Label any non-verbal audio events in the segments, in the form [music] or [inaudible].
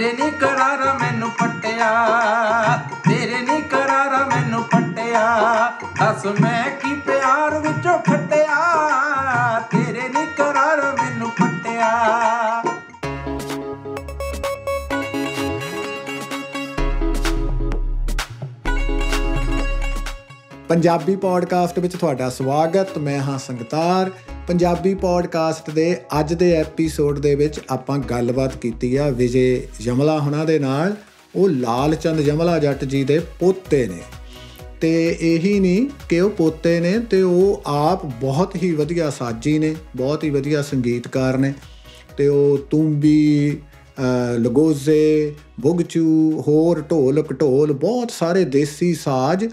ਤੇਰੇ ਨੀ ਕਰਾਰਾ ਮੈਨੂੰ ਪਟਿਆ ਤੇਰੇ ਨੀ ਕਰਾਰਾ ਮੈਨੂੰ ਪਟਿਆ ਦੱਸ ਮੈਂ ਕੀ ਪਿਆਰ ਵਿੱਚੋਂ ਖਟਿਆ ਤੇਰੇ ਨੀ ਕਰਾਰਾ ਮੈਨੂੰ ਪਟਿਆ ਪੰਜਾਬੀ ਪੋਡਕਾਸਟ ਵਿੱਚ ਤੁਹਾਡਾ ਸਵਾਗਤ ਮੈਂ ਹਾਂ ਸੰਗਤਾਰ ਪੰਜਾਬੀ ਪੋਡਕਾਸਟ ਦੇ ਅੱਜ ਦੇ ਐਪੀਸੋਡ ਦੇ ਵਿੱਚ ਆਪਾਂ ਗੱਲਬਾਤ ਕੀਤੀ ਆ ਵਿਜੇ ਜਮਲਾ ਹੁਣਾਂ ਦੇ ਨਾਲ ਉਹ ਲਾਲ ਚੰਦ ਜਮਲਾ ਜੱਟ ਜੀ ਦੇ ਪੋਤੇ ਨੇ ਤੇ ਇਹੀ ਨਹੀਂ ਕਿ ਉਹ ਪੋਤੇ ਨੇ ਤੇ ਉਹ ਆਪ ਬਹੁਤ ਹੀ ਵਧੀਆ ਸਾਜੀ ਨੇ ਬਹੁਤ ਹੀ ਵਧੀਆ ਸੰਗੀਤਕਾਰ ਨੇ ਤੇ ਉਹ ਤੁੰਬੀ ਲਗੋਜ਼ੇ ਬੁਗਚੂ ਹੋਰ ਢੋਲਕ ਢੋਲ ਬਹੁਤ ਸਾਰੇ ਦੇਸੀ ਸਾਜ਼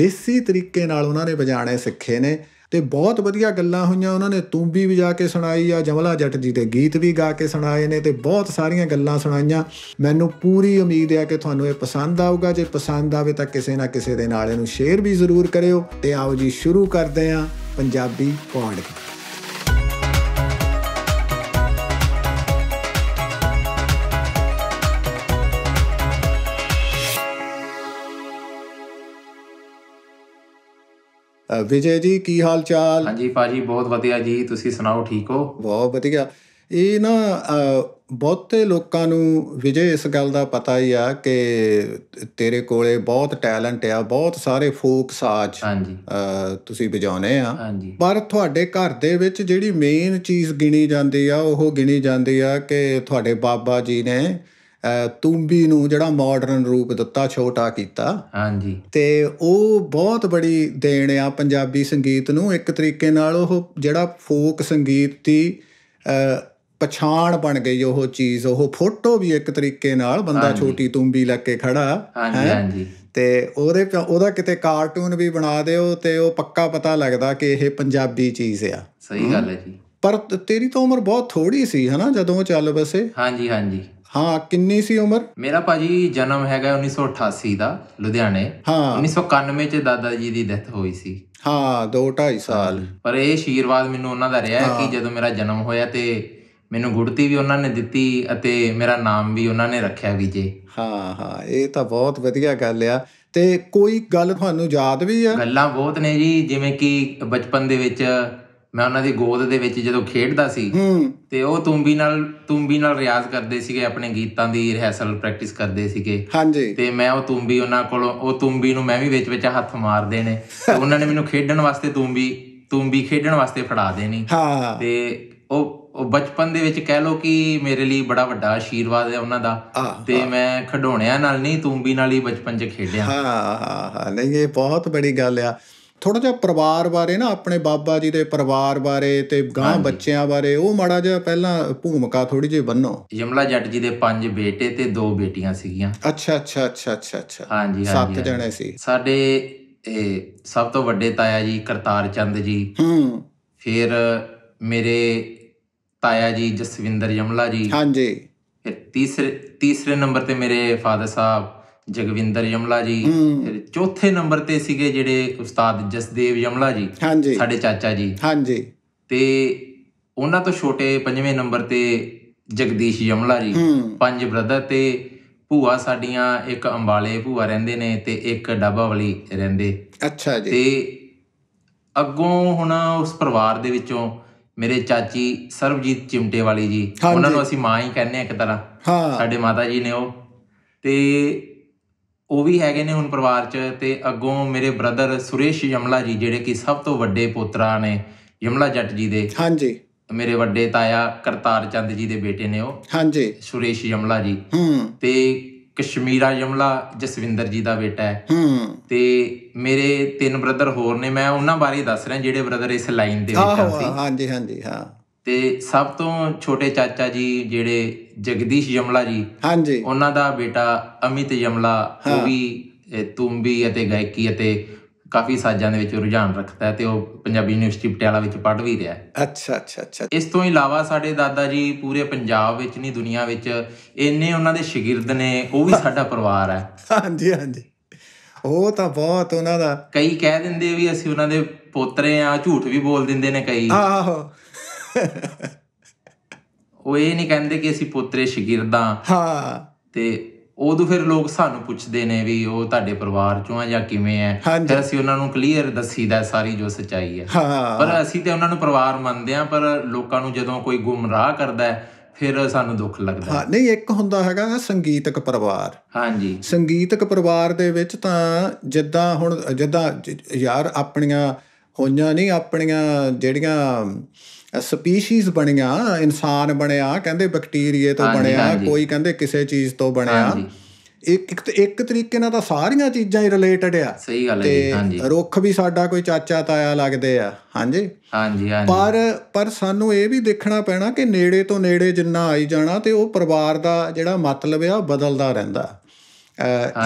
ਦੇਸੀ ਤਰੀਕੇ ਨਾਲ ਉਹਨਾਂ ਨੇ ਵਜਾਣੇ ਸਿੱਖੇ ਨੇ ਤੇ ਬਹੁਤ ਵਧੀਆ ਗੱਲਾਂ ਹੋਈਆਂ ਉਹਨਾਂ ਨੇ ਤੂੰਬੀ ਵੀ ਵਜਾ ਕੇ ਸੁਣਾਈ ਆ ਜਮਲਾ ਜੱਟ ਜੀ ਦੇ ਗੀਤ ਵੀ ਗਾ ਕੇ ਸੁਣਾਏ ਨੇ ਤੇ ਬਹੁਤ ਸਾਰੀਆਂ ਗੱਲਾਂ ਸੁਣਾਈਆਂ ਮੈਨੂੰ ਪੂਰੀ ਉਮੀਦ ਹੈ ਕਿ ਤੁਹਾਨੂੰ ਇਹ ਪਸੰਦ ਆਊਗਾ ਜੇ ਪਸੰਦ ਆਵੇ ਤਾਂ ਕਿਸੇ ਨਾ ਕਿਸੇ ਦੇ ਨਾਲ ਇਹਨੂੰ ਸ਼ੇਅਰ ਵੀ ਜ਼ਰੂਰ ਕਰਿਓ ਤੇ ਆਓ ਜੀ ਸ਼ੁਰੂ ਕਰਦੇ ਆਂ ਪੰਜਾਬੀ ਪੌਡਕਾਸਟ ਵਿਜੇ ਜੀ ਕੀ ਹਾਲ ਚਾਲ ਹਾਂਜੀ ਪਾਜੀ ਬਹੁਤ ਵਧੀਆ ਜੀ ਤੁਸੀਂ ਸੁਣਾਓ ਠੀਕ ਹੋ ਬਹੁਤ ਵਧੀਆ ਇਹ ਨਾ ਬਹੁਤੇ ਲੋਕਾਂ ਨੂੰ ਵਿਜੇ ਇਸ ਗੱਲ ਦਾ ਪਤਾ ਹੀ ਆ ਕਿ ਤੇਰੇ ਕੋਲੇ ਬਹੁਤ ਟੈਲੈਂਟ ਆ ਬਹੁਤ ਸਾਰੇ ਫੋਕ ਸਾਜ਼ ਹਾਂਜੀ ਤੁਸੀਂ ਵਜਾਉਨੇ ਆ ਪਰ ਤੁਹਾਡੇ ਘਰ ਦੇ ਵਿੱਚ ਜਿਹੜੀ ਮੇਨ ਚੀਜ਼ ਗਿਣੀ ਜਾਂਦੀ ਆ ਉਹ ਗਿਣੀ ਜਾਂਦੀ ਆ ਕਿ ਤੁਹਾਡੇ ਬਾਬਾ ਜੀ ਨੇ ਤੂੰਬੀ ਨੂੰ ਜਿਹੜਾ ਮਾਡਰਨ ਰੂਪ ਦਿੱਤਾ ਛੋਟਾ ਕੀਤਾ ਹਾਂਜੀ ਤੇ ਉਹ ਬਹੁਤ ਬੜੀ ਦੇਣ ਆ ਪੰਜਾਬੀ ਸੰਗੀਤ ਨੂੰ ਇੱਕ ਤਰੀਕੇ ਨਾਲ ਉਹ ਜਿਹੜਾ ਫੋਕ ਸੰਗੀਤ ਦੀ ਪਛਾਣ ਬਣ ਗਈ ਉਹ ਚੀਜ਼ ਉਹ ਫੋਟੋ ਵੀ ਇੱਕ ਤਰੀਕੇ ਨਾਲ ਬੰਦਾ ਛੋਟੀ ਤੂੰਬੀ ਲੱਗ ਕੇ ਖੜਾ ਹਾਂਜੀ ਹਾਂਜੀ ਤੇ ਉਹਦੇ ਉਹਦਾ ਕਿਤੇ ਕਾਰਟੂਨ ਵੀ ਬਣਾ ਦਿਓ ਤੇ ਉਹ ਪੱਕਾ ਪਤਾ ਲੱਗਦਾ ਕਿ ਇਹ ਪੰਜਾਬੀ ਚੀਜ਼ ਆ ਸਹੀ ਗੱਲ ਹੈ ਜੀ ਪਰ ਤੇਰੀ ਤਾਂ ਉਮਰ ਬਹੁਤ ਥੋੜੀ ਸੀ ਹਨਾ ਜਦੋਂ ਚੱਲ ਬਸੇ ਹਾਂਜੀ ਹਾਂਜੀ ਹਾਂ ਕਿੰਨੀ ਸੀ ਉਮਰ ਮੇਰਾ ਭਾਜੀ ਜਨਮ ਹੈਗਾ 1988 ਦਾ ਲੁਧਿਆਣੇ ਹਾਂ 1991 ਚ ਦਾਦਾ ਜੀ ਦੀ ਡੈਥ ਹੋਈ ਸੀ ਹਾਂ 2 2.5 ਸਾਲ ਪਰ ਇਹ ਅਸ਼ੀਰਵਾਦ ਮੈਨੂੰ ਉਹਨਾਂ ਦਾ ਰਿਹਾ ਕਿ ਜਦੋਂ ਮੇਰਾ ਜਨਮ ਹੋਇਆ ਤੇ ਮੈਨੂੰ ਗੁੜਤੀ ਵੀ ਉਹਨਾਂ ਨੇ ਦਿੱਤੀ ਅਤੇ ਮੇਰਾ ਨਾਮ ਵੀ ਉਹਨਾਂ ਨੇ ਰੱਖਿਆ ਵੀ ਜੇ ਹਾਂ ਹਾਂ ਇਹ ਤਾਂ ਬਹੁਤ ਵਧੀਆ ਗੱਲ ਆ ਤੇ ਕੋਈ ਗੱਲ ਤੁਹਾਨੂੰ ਯਾਦ ਵੀ ਆ ਗੱਲਾਂ ਬਹੁਤ ਨੇ ਜੀ ਜਿਵੇਂ ਕਿ ਬਚਪਨ ਦੇ ਵਿੱਚ ਮੈਂ ਉਹਨਾਂ ਦੀ ਗੋਦ ਦੇ ਵਿੱਚ ਜਦੋਂ ਖੇਡਦਾ ਸੀ ਤੇ ਉਹ ਤੁੰਬੀ ਨਾਲ ਤੁੰਬੀ ਨਾਲ ਰਿਆਜ਼ ਕਰਦੇ ਸੀਗੇ ਆਪਣੇ ਗੀਤਾਂ ਦੀ ਰਿਹਰਸਲ ਪ੍ਰੈਕਟਿਸ ਕਰਦੇ ਸੀਗੇ ਹਾਂਜੀ ਤੇ ਮੈਂ ਉਹ ਤੁੰਬੀ ਉਹਨਾਂ ਕੋਲੋਂ ਉਹ ਤੁੰਬੀ ਨੂੰ ਮੈਂ ਵੀ ਵਿੱਚ ਵਿੱਚ ਹੱਥ ਮਾਰਦੇ ਨੇ ਤੇ ਉਹਨਾਂ ਨੇ ਮੈਨੂੰ ਖੇਡਣ ਵਾਸਤੇ ਤੁੰਬੀ ਤੁੰਬੀ ਖੇਡਣ ਵਾਸਤੇ ਫੜਾ ਦੇਣੀ ਹਾਂ ਤੇ ਉਹ ਉਹ ਬਚਪਨ ਦੇ ਵਿੱਚ ਕਹਿ ਲੋ ਕਿ ਮੇਰੇ ਲਈ ਬੜਾ ਵੱਡਾ ਆਸ਼ੀਰਵਾਦ ਹੈ ਉਹਨਾਂ ਦਾ ਤੇ ਮੈਂ ਖਡੋਣਿਆਂ ਨਾਲ ਨਹੀਂ ਤੁੰਬੀ ਨਾਲ ਹੀ ਬਚਪਨ 'ਚ ਖੇਡਿਆ ਹਾਂ ਹਾਂ ਨਹੀਂ ਇਹ ਬਹੁਤ ਬੜੀ ਗੱਲ ਆ ਥੋੜਾ ਜਿਹਾ ਪਰਿਵਾਰ ਬਾਰੇ ਨਾ ਆਪਣੇ ਬਾਬਾ ਜੀ ਦੇ ਪਰਿਵਾਰ ਬਾਰੇ ਤੇ ਗਾਂ ਬੱਚਿਆਂ ਬਾਰੇ ਉਹ ਮਾੜਾ ਜਿਹਾ ਪਹਿਲਾਂ ਭੂਮਿਕਾ ਥੋੜੀ ਜਿਹੀ ਬੰਨੋ ਯਮਲਾ ਜੱਟ ਜੀ ਦੇ ਪੰਜ ਬੇਟੇ ਤੇ ਦੋ ਬੇਟੀਆਂ ਸੀਗੀਆਂ ਅੱਛਾ ਅੱਛਾ ਅੱਛਾ ਅੱਛਾ ਅੱਛਾ ਹਾਂਜੀ ਹਾਂਜੀ ਸੱਤ ਜਣੇ ਸੀ ਸਾਡੇ ਇਹ ਸਭ ਤੋਂ ਵੱਡੇ ਤਾਇਆ ਜੀ ਕਰਤਾਰ ਚੰਦ ਜੀ ਹੂੰ ਫਿਰ ਮੇਰੇ ਤਾਇਆ ਜੀ ਜਸਵਿੰਦਰ ਯਮਲਾ ਜੀ ਹਾਂਜੀ ਫਿਰ ਤੀਸਰੇ ਤੀਸਰੇ ਨੰਬਰ ਤੇ ਮੇਰੇ ਫਾਦਰ ਸਾਹਿਬ ਜਗਵਿੰਦਰ ਯਮਲਾ ਜੀ ਫਿਰ ਚੌਥੇ ਨੰਬਰ ਤੇ ਸੀਗੇ ਜਿਹੜੇ ਉਸਤਾਦ ਜਸਦੇਵ ਯਮਲਾ ਜੀ ਸਾਡੇ ਚਾਚਾ ਜੀ ਹਾਂਜੀ ਤੇ ਉਹਨਾਂ ਤੋਂ ਛੋਟੇ ਪੰਜਵੇਂ ਨੰਬਰ ਤੇ ਜਗਦੀਸ਼ ਯਮਲਾ ਜੀ ਪੰਜ ਬ੍ਰਦਰ ਤੇ ਭੂਆ ਸਾਡੀਆਂ ਇੱਕ ਅੰਬਾਲੇ ਭੂਆ ਰਹਿੰਦੇ ਨੇ ਤੇ ਇੱਕ ਡਾਬਾਵਲੀ ਰਹਿੰਦੇ ਅੱਛਾ ਜੀ ਤੇ ਅੱਗੋਂ ਹੁਣ ਉਸ ਪਰਿਵਾਰ ਦੇ ਵਿੱਚੋਂ ਮੇਰੇ ਚਾਚੀ ਸਰਬਜੀਤ ਚਿਮਟੇ ਵਾਲੀ ਜੀ ਉਹਨਾਂ ਨੂੰ ਅਸੀਂ ਮਾਂ ਹੀ ਕਹਿੰਦੇ ਆ ਇੱਕ ਤਰ੍ਹਾਂ ਸਾਡੇ ਮਾਤਾ ਜੀ ਨੇ ਉਹ ਤੇ ਉਹ ਵੀ ਹੈਗੇ ਨੇ ਹੁਣ ਪਰਿਵਾਰ 'ਚ ਤੇ ਅੱਗੋਂ ਮੇਰੇ ਬ੍ਰਦਰ ਸੁਰੇਸ਼ ਯਮਲਾ ਜੀ ਜਿਹੜੇ ਕਿ ਸਭ ਤੋਂ ਵੱਡੇ ਪੋਤਰਾ ਨੇ ਯਮਲਾ ਜੱਟ ਜੀ ਦੇ ਹਾਂਜੀ ਮੇਰੇ ਵੱਡੇ ਤਾਇਆ ਕਰਤਾਰ ਚੰਦ ਜੀ ਦੇ ਬੇਟੇ ਨੇ ਉਹ ਹਾਂਜੀ ਸੁਰੇਸ਼ ਯਮਲਾ ਜੀ ਹੂੰ ਤੇ ਕਸ਼ਮੀਰਾ ਯਮਲਾ ਜਸਵਿੰਦਰ ਜੀ ਦਾ ਬੇਟਾ ਹੈ ਹੂੰ ਤੇ ਮੇਰੇ ਤਿੰਨ ਬ੍ਰਦਰ ਹੋਰ ਨੇ ਮੈਂ ਉਹਨਾਂ ਬਾਰੇ ਦੱਸ ਰਿਹਾ ਜਿਹੜੇ ਬ੍ਰਦਰ ਇਸ ਲਾਈਨ ਦੇ ਵਿੱਚ ਸੀ ਹਾਂਜੀ ਹਾਂਜੀ ਹਾਂ ਤੇ ਸਭ ਤੋਂ ਛੋਟੇ ਚਾਚਾ ਜੀ ਜਿਹੜੇ ਜਗਦੀਸ਼ ਜਮਲਾ ਜੀ ਹਾਂਜੀ ਉਹਨਾਂ ਦਾ ਬੇਟਾ ਅਮਿਤ ਜਮਲਾ ਉਹ ਵੀ ਤੁੰਬੀ ਅਤੇ ਗਾਇਕੀ ਅਤੇ ਕਾਫੀ ਸਾਜ਼ਾਂ ਦੇ ਵਿੱਚ ਰੁਝਾਨ ਰੱਖਦਾ ਹੈ ਤੇ ਉਹ ਪੰਜਾਬੀ ਯੂਨੀਵਰਸਿਟੀ ਪਟਿਆਲਾ ਵਿੱਚ ਪੜ੍ਹ ਵੀ ਰਿਹਾ ਹੈ ਅੱਛਾ ਅੱਛਾ ਅੱਛਾ ਇਸ ਤੋਂ ਇਲਾਵਾ ਸਾਡੇ ਦਾਦਾ ਜੀ ਪੂਰੇ ਪੰਜਾਬ ਵਿੱਚ ਨਹੀਂ ਦੁਨੀਆ ਵਿੱਚ ਇੰਨੇ ਉਹਨਾਂ ਦੇ ਸ਼ਾਗਿਰਦ ਨੇ ਉਹ ਵੀ ਸਾਡਾ ਪਰਿਵਾਰ ਹੈ ਹਾਂਜੀ ਹਾਂਜੀ ਉਹ ਤਾਂ ਬਹੁਤ ਉਹਨਾਂ ਦਾ ਕਈ ਕਹਿ ਦਿੰਦੇ ਵੀ ਅਸੀਂ ਉਹਨਾਂ ਦੇ ਪੋਤਰੇ ਆ ਝੂਠ ਵੀ ਬੋਲ ਦਿੰਦੇ ਨੇ ਕਈ ਆਹੋ ਉਹ ਇਹ ਨਹੀਂ ਕਹਿੰਦੇ ਕਿ ਅਸੀਂ ਪੁੱਤਰੇ ਸ਼ਗਿਰਦਾ ਹਾਂ ਤੇ ਉਦੋਂ ਫਿਰ ਲੋਕ ਸਾਨੂੰ ਪੁੱਛਦੇ ਨੇ ਵੀ ਉਹ ਤੁਹਾਡੇ ਪਰਿਵਾਰ ਚੋਂ ਆ ਜਾਂ ਕਿਵੇਂ ਆ ਫਿਰ ਅਸੀਂ ਉਹਨਾਂ ਨੂੰ ਕਲੀਅਰ ਦੱਸੀਦਾ ਸਾਰੀ ਜੋ ਸਚਾਈ ਹੈ ਪਰ ਅਸੀਂ ਤੇ ਉਹਨਾਂ ਨੂੰ ਪਰਿਵਾਰ ਮੰਨਦੇ ਆ ਪਰ ਲੋਕਾਂ ਨੂੰ ਜਦੋਂ ਕੋਈ ਗੁੰਮਰਾਹ ਕਰਦਾ ਹੈ ਫਿਰ ਸਾਨੂੰ ਦੁੱਖ ਲੱਗਦਾ ਹਾਂ ਨਹੀਂ ਇੱਕ ਹੁੰਦਾ ਹੈਗਾ ਸੰਗੀਤਕ ਪਰਿਵਾਰ ਹਾਂਜੀ ਸੰਗੀਤਕ ਪਰਿਵਾਰ ਦੇ ਵਿੱਚ ਤਾਂ ਜਿੱਦਾਂ ਹੁਣ ਜਿੱਦਾਂ ਯਾਰ ਆਪਣੀਆਂ ਹੋਈਆਂ ਨਹੀਂ ਆਪਣੀਆਂ ਜਿਹੜੀਆਂ ਸਪੀਸੀਜ਼ ਬਣਿਆ ਇਨਸਾਨ ਬਣਿਆ ਕਹਿੰਦੇ ਬੈਕਟੀਰੀਏ ਤੋਂ ਬਣਿਆ ਕੋਈ ਕਹਿੰਦੇ ਕਿਸੇ ਚੀਜ਼ ਤੋਂ ਬਣਿਆ ਇੱਕ ਇੱਕ ਤਰੀਕੇ ਨਾਲ ਤਾਂ ਸਾਰੀਆਂ ਚੀਜ਼ਾਂ ਹੀ ਰਿਲੇਟਡ ਆ ਸਹੀ ਗੱਲ ਹੈ ਜੀ ਹਾਂਜੀ ਰੁੱਖ ਵੀ ਸਾਡਾ ਕੋਈ ਚਾਚਾ ਤਾਇਆ ਲੱਗਦੇ ਆ ਹਾਂਜੀ ਹਾਂਜੀ ਹਾਂਜੀ ਪਰ ਪਰ ਸਾਨੂੰ ਇਹ ਵੀ ਦੇਖਣਾ ਪੈਣਾ ਕਿ ਨੇੜੇ ਤੋਂ ਨੇੜੇ ਜਿੰਨਾ ਆਈ ਜਾਣਾ ਤੇ ਉਹ ਪਰਿਵਾਰ ਦਾ ਜਿਹੜਾ ਮਤਲਬ ਆ ਬਦਲਦਾ ਰਹਿੰਦਾ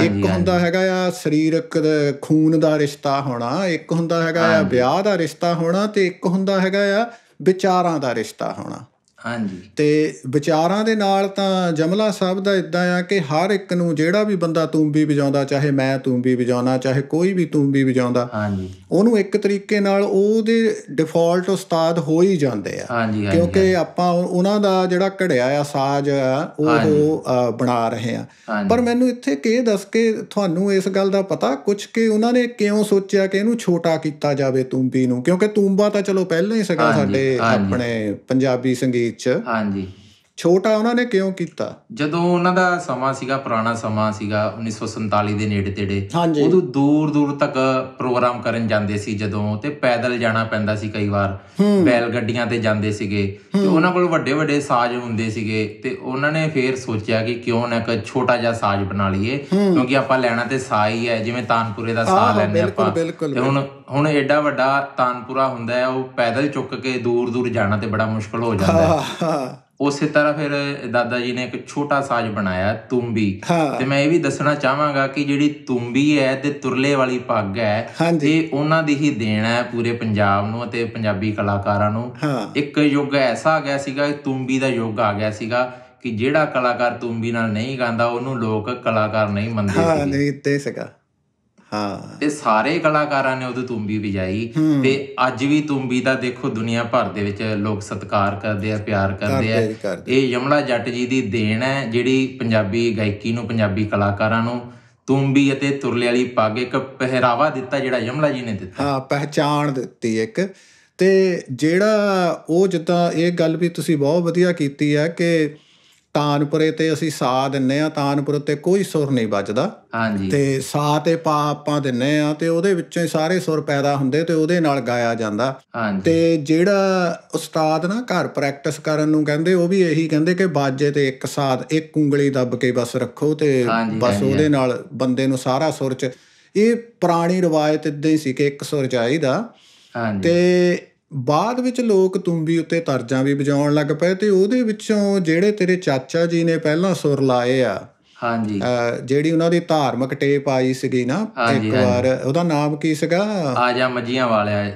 ਇੱਕ ਹੁੰਦਾ ਹੈਗਾ ਆ ਸਰੀਰਕ ਖੂਨ ਦਾ ਰਿਸ਼ਤਾ ਹੋਣਾ ਇੱਕ ਹੁੰਦਾ ਹੈਗਾ ਆ ਵਿਆਹ ਦਾ ਰਿਸ਼ਤਾ ਹੋਣਾ ਤੇ ਇੱਕ ਹੁੰਦਾ ਹੈਗਾ ਆ ਵਿਚਾਰਾਂ ਦਾ ਰਿਸ਼ਤਾ ਹੋਣਾ ਹਾਂਜੀ ਤੇ ਵਿਚਾਰਾਂ ਦੇ ਨਾਲ ਤਾਂ ਜਮਲਾ ਸਾਹਿਬ ਦਾ ਇਦਾਂ ਆ ਕਿ ਹਰ ਇੱਕ ਨੂੰ ਜਿਹੜਾ ਵੀ ਬੰਦਾ ਤੂੰਬੀ ਵਜਾਉਂਦਾ ਚਾਹੇ ਮੈਂ ਤੂੰਬੀ ਵਜਾਉਣਾ ਚਾਹੇ ਕੋਈ ਵੀ ਤੂੰਬੀ ਵਜਾਉਂਦਾ ਹਾਂਜੀ ਉਹਨੂੰ ਇੱਕ ਤਰੀਕੇ ਨਾਲ ਉਹਦੇ ਡਿਫਾਲਟ ਉਸਤਾਦ ਹੋ ਹੀ ਜਾਂਦੇ ਆ ਕਿਉਂਕਿ ਆਪਾਂ ਉਹਨਾਂ ਦਾ ਜਿਹੜਾ ਘੜਿਆ ਆ ਸਾਜ਼ ਉਹ ਉਹ ਬਣਾ ਰਹੇ ਆ ਪਰ ਮੈਨੂੰ ਇੱਥੇ ਕੀ ਦੱਸ ਕੇ ਤੁਹਾਨੂੰ ਇਸ ਗੱਲ ਦਾ ਪਤਾ ਕੁਝ ਕਿ ਉਹਨਾਂ ਨੇ ਕਿਉਂ ਸੋਚਿਆ ਕਿ ਇਹਨੂੰ ਛੋਟਾ ਕੀਤਾ ਜਾਵੇ ਤੂੰਬੀ ਨੂੰ ਕਿਉਂਕਿ ਤੂੰਬਾ ਤਾਂ ਚਲੋ ਪਹਿਲਾਂ ਹੀ ਸਗਾ ਸਾਡੇ ਆਪਣੇ ਪੰਜਾਬੀ ਸੰਗੀਤ 'ਚ ਹਾਂਜੀ ਛੋਟਾ ਉਹਨਾਂ ਨੇ ਕਿਉਂ ਕੀਤਾ ਜਦੋਂ ਉਹਨਾਂ ਦਾ ਸਮਾਂ ਸੀਗਾ ਪੁਰਾਣਾ ਸਮਾਂ ਸੀਗਾ 1947 ਦੇ ਨੇੜੇ ਤੇੜੇ ਉਦੋਂ ਦੂਰ ਦੂਰ ਤੱਕ ਪ੍ਰੋਗਰਾਮ ਕਰਨ ਜਾਂਦੇ ਸੀ ਜਦੋਂ ਤੇ ਪੈਦਲ ਜਾਣਾ ਪੈਂਦਾ ਸੀ ਕਈ ਵਾਰ ਬੈਲ ਗੱਡੀਆਂ ਤੇ ਜਾਂਦੇ ਸੀਗੇ ਤੇ ਉਹਨਾਂ ਕੋਲ ਵੱਡੇ ਵੱਡੇ ਸਾਜ਼ ਹੁੰਦੇ ਸੀਗੇ ਤੇ ਉਹਨਾਂ ਨੇ ਫੇਰ ਸੋਚਿਆ ਕਿ ਕਿਉਂ ਨਾ ਇੱਕ ਛੋਟਾ ਜਿਹਾ ਸਾਜ਼ ਬਣਾ ਲਈਏ ਕਿਉਂਕਿ ਆਪਾਂ ਲੈਣਾ ਤੇ ਸਾ ਹੀ ਹੈ ਜਿਵੇਂ ਤਾਨਪੁਰੇ ਦਾ ਸਾ ਲੈਣੇ ਆਪਾਂ ਤੇ ਹੁਣ ਹੁਣ ਐਡਾ ਵੱਡਾ ਤਾਨਪੁਰਾ ਹੁੰਦਾ ਹੈ ਉਹ ਪੈਦਲ ਚੁੱਕ ਕੇ ਦੂਰ ਦੂਰ ਜਾਣਾ ਤੇ ਬੜਾ ਮੁਸ਼ਕਲ ਹੋ ਜਾਂਦਾ ਹੈ ਉਸੇ ਤਰ੍ਹਾਂ ਫਿਰ ਦਾਦਾ ਜੀ ਨੇ ਇੱਕ ਛੋਟਾ ਸਾਜ਼ ਬਣਾਇਆ ਤੁੰਬੀ ਤੇ ਮੈਂ ਇਹ ਵੀ ਦੱਸਣਾ ਚਾਹਾਂਗਾ ਕਿ ਜਿਹੜੀ ਤੁੰਬੀ ਹੈ ਤੇ ਤੁਰਲੇ ਵਾਲੀ ਪੱਗ ਹੈ ਇਹ ਉਹਨਾਂ ਦੀ ਹੀ ਦੇਣ ਹੈ ਪੂਰੇ ਪੰਜਾਬ ਨੂੰ ਅਤੇ ਪੰਜਾਬੀ ਕਲਾਕਾਰਾਂ ਨੂੰ ਇੱਕ ਯੁੱਗ ਐਸਾ ਆ ਗਿਆ ਸੀਗਾ ਤੁੰਬੀ ਦਾ ਯੁੱਗ ਆ ਗਿਆ ਸੀਗਾ ਕਿ ਜਿਹੜਾ ਕਲਾਕਾਰ ਤੁੰਬੀ ਨਾਲ ਨਹੀਂ ਗਾਉਂਦਾ ਉਹਨੂੰ ਲੋਕ ਕਲਾਕਾਰ ਨਹੀਂ ਮੰਨਦੇ ਸੀ ਹਾਂ ਨਹੀਂ ਤੇ ਸਕਾ ਹਾਂ ਤੇ ਸਾਰੇ ਕਲਾਕਾਰਾਂ ਨੇ ਉਹਦੇ ਤੁੰਬੀ ਵਜਾਈ ਤੇ ਅੱਜ ਵੀ ਤੁੰਬੀ ਦਾ ਦੇਖੋ ਦੁਨੀਆ ਭਰ ਦੇ ਵਿੱਚ ਲੋਕ ਸਤਿਕਾਰ ਕਰਦੇ ਆ ਪਿਆਰ ਕਰਦੇ ਆ ਇਹ ਯਮਲਾ ਜੱਟ ਜੀ ਦੀ ਦੇਣ ਹੈ ਜਿਹੜੀ ਪੰਜਾਬੀ ਗਾਇਕੀ ਨੂੰ ਪੰਜਾਬੀ ਕਲਾਕਾਰਾਂ ਨੂੰ ਤੁੰਬੀ ਅਤੇ ਤੁਰਲੇ ਵਾਲੀ ਪੱਗ ਇੱਕ ਪਹਿਰਾਵਾ ਦਿੱਤਾ ਜਿਹੜਾ ਯਮਲਾ ਜੀ ਨੇ ਦਿੱਤਾ ਹਾਂ ਪਹਿਚਾਣ ਦਿੱਤੀ ਇੱਕ ਤੇ ਜਿਹੜਾ ਉਹ ਜਿੱਦਾਂ ਇਹ ਗੱਲ ਵੀ ਤੁਸੀਂ ਬਹੁਤ ਵਧੀਆ ਕੀਤੀ ਹੈ ਕਿ ਤਾਨਪੁਰੇ ਤੇ ਅਸੀਂ ਸਾ ਦਿੰਨੇ ਆ ਤਾਨਪੁਰ ਤੇ ਕੋਈ ਸੁਰ ਨਹੀਂ ਵੱਜਦਾ ਹਾਂਜੀ ਤੇ ਸਾ ਤੇ ਪਾ ਆਪਾਂ ਦਿੰਨੇ ਆ ਤੇ ਉਹਦੇ ਵਿੱਚੋਂ ਹੀ ਸਾਰੇ ਸੁਰ ਪੈਦਾ ਹੁੰਦੇ ਤੇ ਉਹਦੇ ਨਾਲ ਗਾਇਆ ਜਾਂਦਾ ਤੇ ਜਿਹੜਾ ਉਸਤਾਦ ਨਾ ਘਰ ਪ੍ਰੈਕਟਿਸ ਕਰਨ ਨੂੰ ਕਹਿੰਦੇ ਉਹ ਵੀ ਇਹੀ ਕਹਿੰਦੇ ਕਿ ਬਾਜੇ ਤੇ ਇੱਕ ਸਾਥ ਇੱਕ ਉਂਗਲੀ ਦੱਬ ਕੇ ਬਸ ਰੱਖੋ ਤੇ ਬਸ ਉਹਦੇ ਨਾਲ ਬੰਦੇ ਨੂੰ ਸਾਰਾ ਸੁਰ ਚ ਇਹ ਪੁਰਾਣੀ ਰਵਾਇਤ ਇਦਾਂ ਹੀ ਸੀ ਕਿ ਇੱਕ ਸੁਰ ਚਾਹੀਦਾ ਤੇ ਬਾਅਦ ਵਿੱਚ ਲੋਕ ਤੁੰਬੀ ਉੱਤੇ ਤਰਜਾਂ ਵੀ ਵਜਾਉਣ ਲੱਗ ਪਏ ਤੇ ਉਹਦੇ ਵਿੱਚੋਂ ਜਿਹੜੇ ਤੇਰੇ ਚਾਚਾ ਜੀ ਨੇ ਪਹਿਲਾਂ ਸੁਰ ਲਾਏ ਆ ਹਾਂਜੀ ਜਿਹੜੀ ਉਹਨਾਂ ਦੀ ਧਾਰਮਿਕ ਟੇਪ ਆਈ ਸੀਗੀ ਨਾ ਇੱਕ ਵਾਰ ਉਹਦਾ ਨਾਮ ਕੀ ਸੀਗਾ ਆਜਾ ਮੱਝੀਆਂ ਵਾਲਿਆ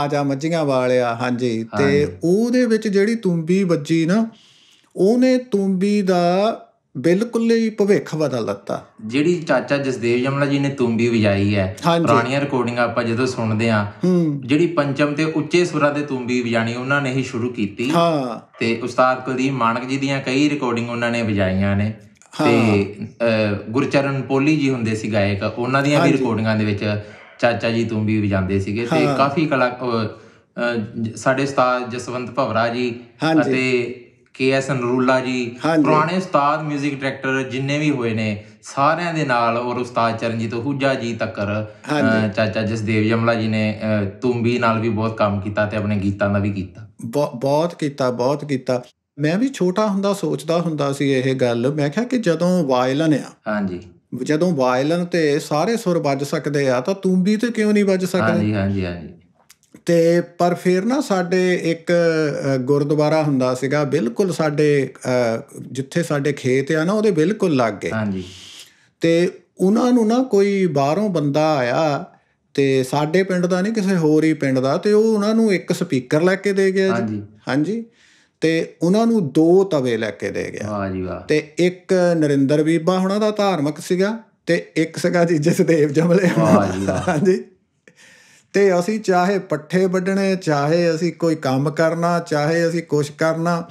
ਆਜਾ ਮੱਝੀਆਂ ਵਾਲਿਆ ਹਾਂਜੀ ਤੇ ਉਹਦੇ ਵਿੱਚ ਜਿਹੜੀ ਤੁੰਬੀ ਵੱਜੀ ਨਾ ਉਹਨੇ ਤੁੰਬੀ ਦਾ ਬਿਲਕੁਲ ਹੀ ਭਵਿੱਖ ਬਦਲ ਦਿੱਤਾ ਜਿਹੜੀ ਚਾਚਾ ਜਸਦੇਵ ਜਮਲਾ ਜੀ ਨੇ ਤੁੰਬੀ ਵਜਾਈ ਹੈ ਪੁਰਾਣੀਆਂ ਰਿਕਾਰਡਿੰਗਾਂ ਆਪਾਂ ਜਦੋਂ ਸੁਣਦੇ ਆ ਜਿਹੜੀ ਪੰਚਮ ਤੇ ਉੱਚੇ ਸੁਰਾਂ ਤੇ ਤੁੰਬੀ ਵਜਾਣੀ ਉਹਨਾਂ ਨੇ ਹੀ ਸ਼ੁਰੂ ਕੀਤੀ ਹਾਂ ਤੇ ਉਸਤਾਦ ਕੁਲਦੀਪ ਮਾਨਕ ਜੀ ਦੀਆਂ ਕਈ ਰਿਕਾਰਡਿੰਗ ਉਹਨਾਂ ਨੇ ਵਜਾਈਆਂ ਨੇ ਤੇ ਗੁਰਚਰਨ ਪੋਲੀ ਜੀ ਹੁੰਦੇ ਸੀ ਗਾਇਕ ਉਹਨਾਂ ਦੀਆਂ ਵੀ ਰਿਕਾਰਡਿੰਗਾਂ ਦੇ ਵਿੱਚ ਚਾਚਾ ਜੀ ਤੁੰਬੀ ਵਜਾਉਂਦੇ ਸੀਗੇ ਤੇ ਕਾਫੀ ਕਲਾ ਸਾਡੇ ਉਸਤਾਦ ਜਸਵੰਤ ਭਵਰਾ ਜੀ ਅਤੇ ਕੇ ਐਸ ਨਰੂਲਾ ਜੀ ਪੁਰਾਣੇ ਉਸਤਾਦ 뮤직 ਡਾਇਰੈਕਟਰ ਜਿੰਨੇ ਵੀ ਹੋਏ ਨੇ ਸਾਰਿਆਂ ਦੇ ਨਾਲ ਔਰ ਉਸਤਾਦ ਚਰਨਜੀਤ ਹੁਜਾ ਜੀ ਤੱਕਰ ਚਾਚਾ ਜਸਦੇਵ ਜਮਲਾ ਜੀ ਨੇ ਤੁੰਬੀ ਨਾਲ ਵੀ ਬਹੁਤ ਕੰਮ ਕੀਤਾ ਤੇ ਆਪਣੇ ਗੀਤਾਂ ਦਾ ਵੀ ਕੀਤਾ ਬਹੁਤ ਕੀਤਾ ਬਹੁਤ ਕੀਤਾ ਮੈਂ ਵੀ ਛੋਟਾ ਹੁੰਦਾ ਸੋਚਦਾ ਹੁੰਦਾ ਸੀ ਇਹ ਗੱਲ ਮੈਂ ਕਿਹਾ ਕਿ ਜਦੋਂ ਵਾਇਲਨ ਆ ਹਾਂਜੀ ਜਦੋਂ ਵਾਇਲਨ ਤੇ ਸਾਰੇ ਸੁਰ ਵੱਜ ਸਕਦੇ ਆ ਤਾਂ ਤੂੰਬੀ ਤੇ ਕਿਉਂ ਨਹੀਂ ਵੱਜ ਸਕਦਾ ਹਾਂਜੀ ਹਾਂਜੀ ਹਾਂਜੀ ਤੇ ਪਰ ਫਿਰ ਨਾ ਸਾਡੇ ਇੱਕ ਗੁਰਦੁਆਰਾ ਹੁੰਦਾ ਸੀਗਾ ਬਿਲਕੁਲ ਸਾਡੇ ਜਿੱਥੇ ਸਾਡੇ ਖੇਤ ਆ ਨਾ ਉਹਦੇ ਬਿਲਕੁਲ ਲੱਗ ਗਏ ਹਾਂਜੀ ਤੇ ਉਹਨਾਂ ਨੂੰ ਨਾ ਕੋਈ ਬਾਹਰੋਂ ਬੰਦਾ ਆਇਆ ਤੇ ਸਾਡੇ ਪਿੰਡ ਦਾ ਨਹੀਂ ਕਿਸੇ ਹੋਰ ਹੀ ਪਿੰਡ ਦਾ ਤੇ ਉਹ ਉਹਨਾਂ ਨੂੰ ਇੱਕ ਸਪੀਕਰ ਲੈ ਕੇ ਦੇ ਗਿਆ ਜੀ ਹਾਂਜੀ ਤੇ ਉਹਨਾਂ ਨੂੰ ਦੋ ਤਵੇ ਲੈ ਕੇ ਦੇ ਗਿਆ ਵਾਹ ਜੀ ਵਾਹ ਤੇ ਇੱਕ ਨਰਿੰਦਰ ਬੀਬਾ ਹੁਣਾਂ ਦਾ ਧਾਰਮਿਕ ਸੀਗਾ ਤੇ ਇੱਕ ਸੀਗਾ ਜੀ ਜਸਦੇਵ ਜਮਲੇ ਵਾਹ ਜੀ ਵਾਹ ਹਾਂਜੀ ਤੇ ਅਸੀਂ ਚਾਹੇ ਪੱਠੇ ਵੱਢਣੇ ਚਾਹੇ ਅਸੀਂ ਕੋਈ ਕੰਮ ਕਰਨਾ ਚਾਹੇ ਅਸੀਂ ਕੁਝ ਕਰਨਾ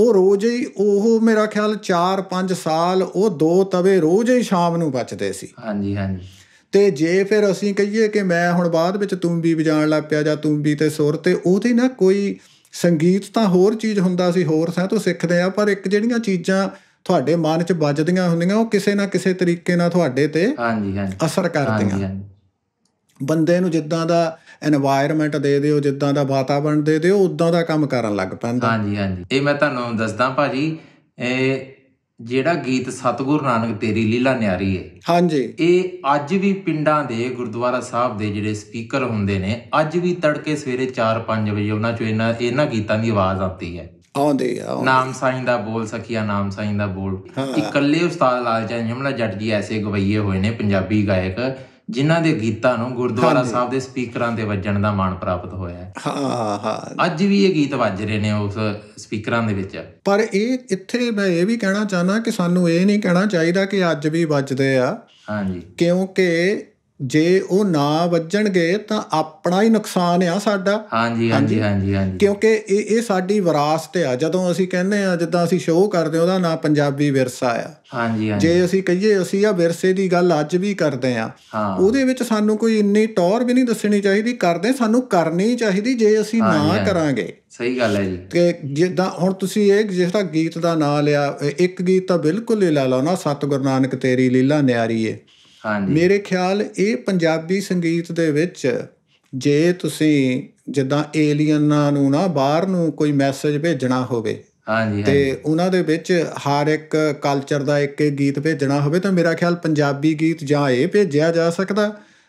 ਉਹ ਰੋਜ਼ ਹੀ ਉਹ ਮੇਰਾ ਖਿਆਲ 4-5 ਸਾਲ ਉਹ ਦੋ ਤਵੇ ਰੋਜ਼ ਹੀ ਸ਼ਾਮ ਨੂੰ ਬਚਦੇ ਸੀ ਹਾਂਜੀ ਹਾਂਜੀ ਤੇ ਜੇ ਫਿਰ ਅਸੀਂ ਕਹੀਏ ਕਿ ਮੈਂ ਹੁਣ ਬਾਅਦ ਵਿੱਚ ਤੁੰਬੀ ਵਜਾਣ ਲੱਗ ਪਿਆ ਜਾਂ ਵੀ ਤੇ ਸੁਰ ਤੇ ਉਹਦੇ ਨਾ ਕੋਈ ਸੰਗੀਤ ਤਾਂ ਹੋਰ ਚੀਜ਼ ਹੁੰਦਾ ਸੀ ਹੋਰ ਸਾਂ ਤੋਂ ਸਿੱਖਦੇ ਆ ਪਰ ਇੱਕ ਜਿਹੜੀਆਂ ਚੀਜ਼ਾਂ ਤੁਹਾਡੇ ਮਨ 'ਚ ਵੱਜਦੀਆਂ ਹੁੰਦੀਆਂ ਉਹ ਕਿਸੇ ਨਾ ਕਿਸੇ ਤਰੀਕੇ ਨਾਲ ਤੁਹਾਡੇ ਤੇ ਹਾਂਜੀ ਹਾਂਜੀ ਅਸਰ ਕਰਦੀਆਂ ਹਾਂਜੀ ਹਾਂਜੀ ਬੰਦੇ ਨੂੰ ਜਿੱਦਾਂ ਦਾ এনवायरमेंट ਦੇ ਦਿਓ ਜਿੱਦਾਂ ਦਾ ਵਾਤਾਵਰਣ ਦੇ ਦਿਓ ਉਦਾਂ ਦਾ ਕੰਮ ਕਰਨ ਲੱਗ ਪੈਂਦਾ ਹਾਂਜੀ ਹਾਂਜੀ ਇਹ ਮੈਂ ਤੁਹਾਨੂੰ ਦੱਸਦਾ ਭਾਜੀ ਇਹ ਜਿਹੜਾ ਗੀਤ ਸਤਗੁਰ ਨਾਨਕ ਤੇਰੀ ਲੀਲਾ ਨਿਆਰੀ ਹੈ ਹਾਂਜੀ ਇਹ ਅੱਜ ਵੀ ਪਿੰਡਾਂ ਦੇ ਗੁਰਦੁਆਰਾ ਸਾਹਿਬ ਦੇ ਜਿਹੜੇ ਸਪੀਕਰ ਹੁੰਦੇ ਨੇ ਅੱਜ ਵੀ ਤੜਕੇ ਸਵੇਰੇ 4-5 ਵਜੇ ਉਹਨਾਂ ਚੋਂ ਇਹਨਾਂ ਇਹਨਾਂ ਗੀਤਾਂ ਦੀ ਆਵਾਜ਼ ਆਉਂਦੀ ਹੈ ਆਉਂਦੇ ਆ ਨਾਮ ਸਾਈਂ ਦਾ ਬੋਲ ਸਖੀਆ ਨਾਮ ਸਾਈਂ ਦਾ ਬੋਲ ਇਕੱਲੇ ਉਸਤਾਦ ਲਾਲਚੰਦ ਜਮਲਾ ਜੱਟ ਜੀ ਐਸੇ ਗਵਈਏ ਹੋਏ ਨੇ ਪੰਜਾਬੀ ਗਾਇਕ ਜਿਨ੍ਹਾਂ ਦੇ ਗੀਤਾਂ ਨੂੰ ਗੁਰਦੁਆਰਾ ਸਾਹਿਬ ਦੇ ਸਪੀਕਰਾਂ ਦੇ ਵੱਜਣ ਦਾ ਮਾਣ ਪ੍ਰਾਪਤ ਹੋਇਆ ਹੈ ਹਾਂ ਹਾਂ ਅੱਜ ਵੀ ਇਹ ਗੀਤ ਵੱਜ ਰਹੇ ਨੇ ਉਸ ਸਪੀਕਰਾਂ ਦੇ ਵਿੱਚ ਪਰ ਇਹ ਇੱਥੇ ਮੈਂ ਇਹ ਵੀ ਕਹਿਣਾ ਚਾਹਨਾ ਕਿ ਸਾਨੂੰ ਇਹ ਨਹੀਂ ਕਹਿਣਾ ਚਾਹੀਦਾ ਕਿ ਅੱਜ ਵੀ ਵੱਜਦੇ ਆ ਹਾਂਜੀ ਕਿਉਂਕਿ ਜੇ ਉਹ ਨਾ ਵੱਜਣਗੇ ਤਾਂ ਆਪਣਾ ਹੀ ਨੁਕਸਾਨ ਆ ਸਾਡਾ ਹਾਂਜੀ ਹਾਂਜੀ ਹਾਂਜੀ ਹਾਂਜੀ ਕਿਉਂਕਿ ਇਹ ਇਹ ਸਾਡੀ ਵਿਰਾਸਤ ਆ ਜਦੋਂ ਅਸੀਂ ਕਹਿੰਦੇ ਆ ਜਿੱਦਾਂ ਅਸੀਂ ਸ਼ੋਅ ਕਰਦੇ ਉਹਦਾ ਨਾਂ ਪੰਜਾਬੀ ਵਿਰਸਾ ਆ ਹਾਂਜੀ ਹਾਂਜੀ ਜੇ ਅਸੀਂ ਕਹੀਏ ਅਸੀਂ ਆ ਵਿਰਸੇ ਦੀ ਗੱਲ ਅੱਜ ਵੀ ਕਰਦੇ ਆ ਉਹਦੇ ਵਿੱਚ ਸਾਨੂੰ ਕੋਈ ਇੰਨੀ ਟੌਰ ਵੀ ਨਹੀਂ ਦੱਸਣੀ ਚਾਹੀਦੀ ਕਰਦੇ ਸਾਨੂੰ ਕਰਨੀ ਚਾਹੀਦੀ ਜੇ ਅਸੀਂ ਨਾ ਕਰਾਂਗੇ ਸਹੀ ਗੱਲ ਹੈ ਜੀ ਕਿ ਜਿੱਦਾਂ ਹੁਣ ਤੁਸੀਂ ਇਹ ਜਿਹੜਾ ਗੀਤ ਦਾ ਨਾਂ ਲਿਆ ਇੱਕ ਗੀਤ ਤਾਂ ਬਿਲਕੁਲ ਹੀ ਲਾ ਲਓ ਨਾ ਸਤਿਗੁਰੂ ਨਾਨਕ ਤੇਰੀ ਲੀਲਾ ਨਿਆਰੀ ਏ ਹਾਂਜੀ ਮੇਰੇ ਖਿਆਲ ਇਹ ਪੰਜਾਬੀ ਸੰਗੀਤ ਦੇ ਵਿੱਚ ਜੇ ਤੁਸੀਂ ਜਿੱਦਾਂ ਏਲੀਅਨਾਂ ਨੂੰ ਨਾ ਬਾਹਰ ਨੂੰ ਕੋਈ ਮੈਸੇਜ ਭੇਜਣਾ ਹੋਵੇ ਹਾਂਜੀ ਤੇ ਉਹਨਾਂ ਦੇ ਵਿੱਚ ਹਰ ਇੱਕ ਕਲਚਰ ਦਾ ਇੱਕ ਇੱਕ ਗੀਤ ਭੇਜਣਾ ਹੋਵੇ ਤਾਂ ਮੇਰਾ ਖਿਆਲ ਪੰਜਾਬੀ ਗੀਤ ਜਾਂ ਇਹ ਭੇਜਿਆ ਜਾ ਸਕਦਾ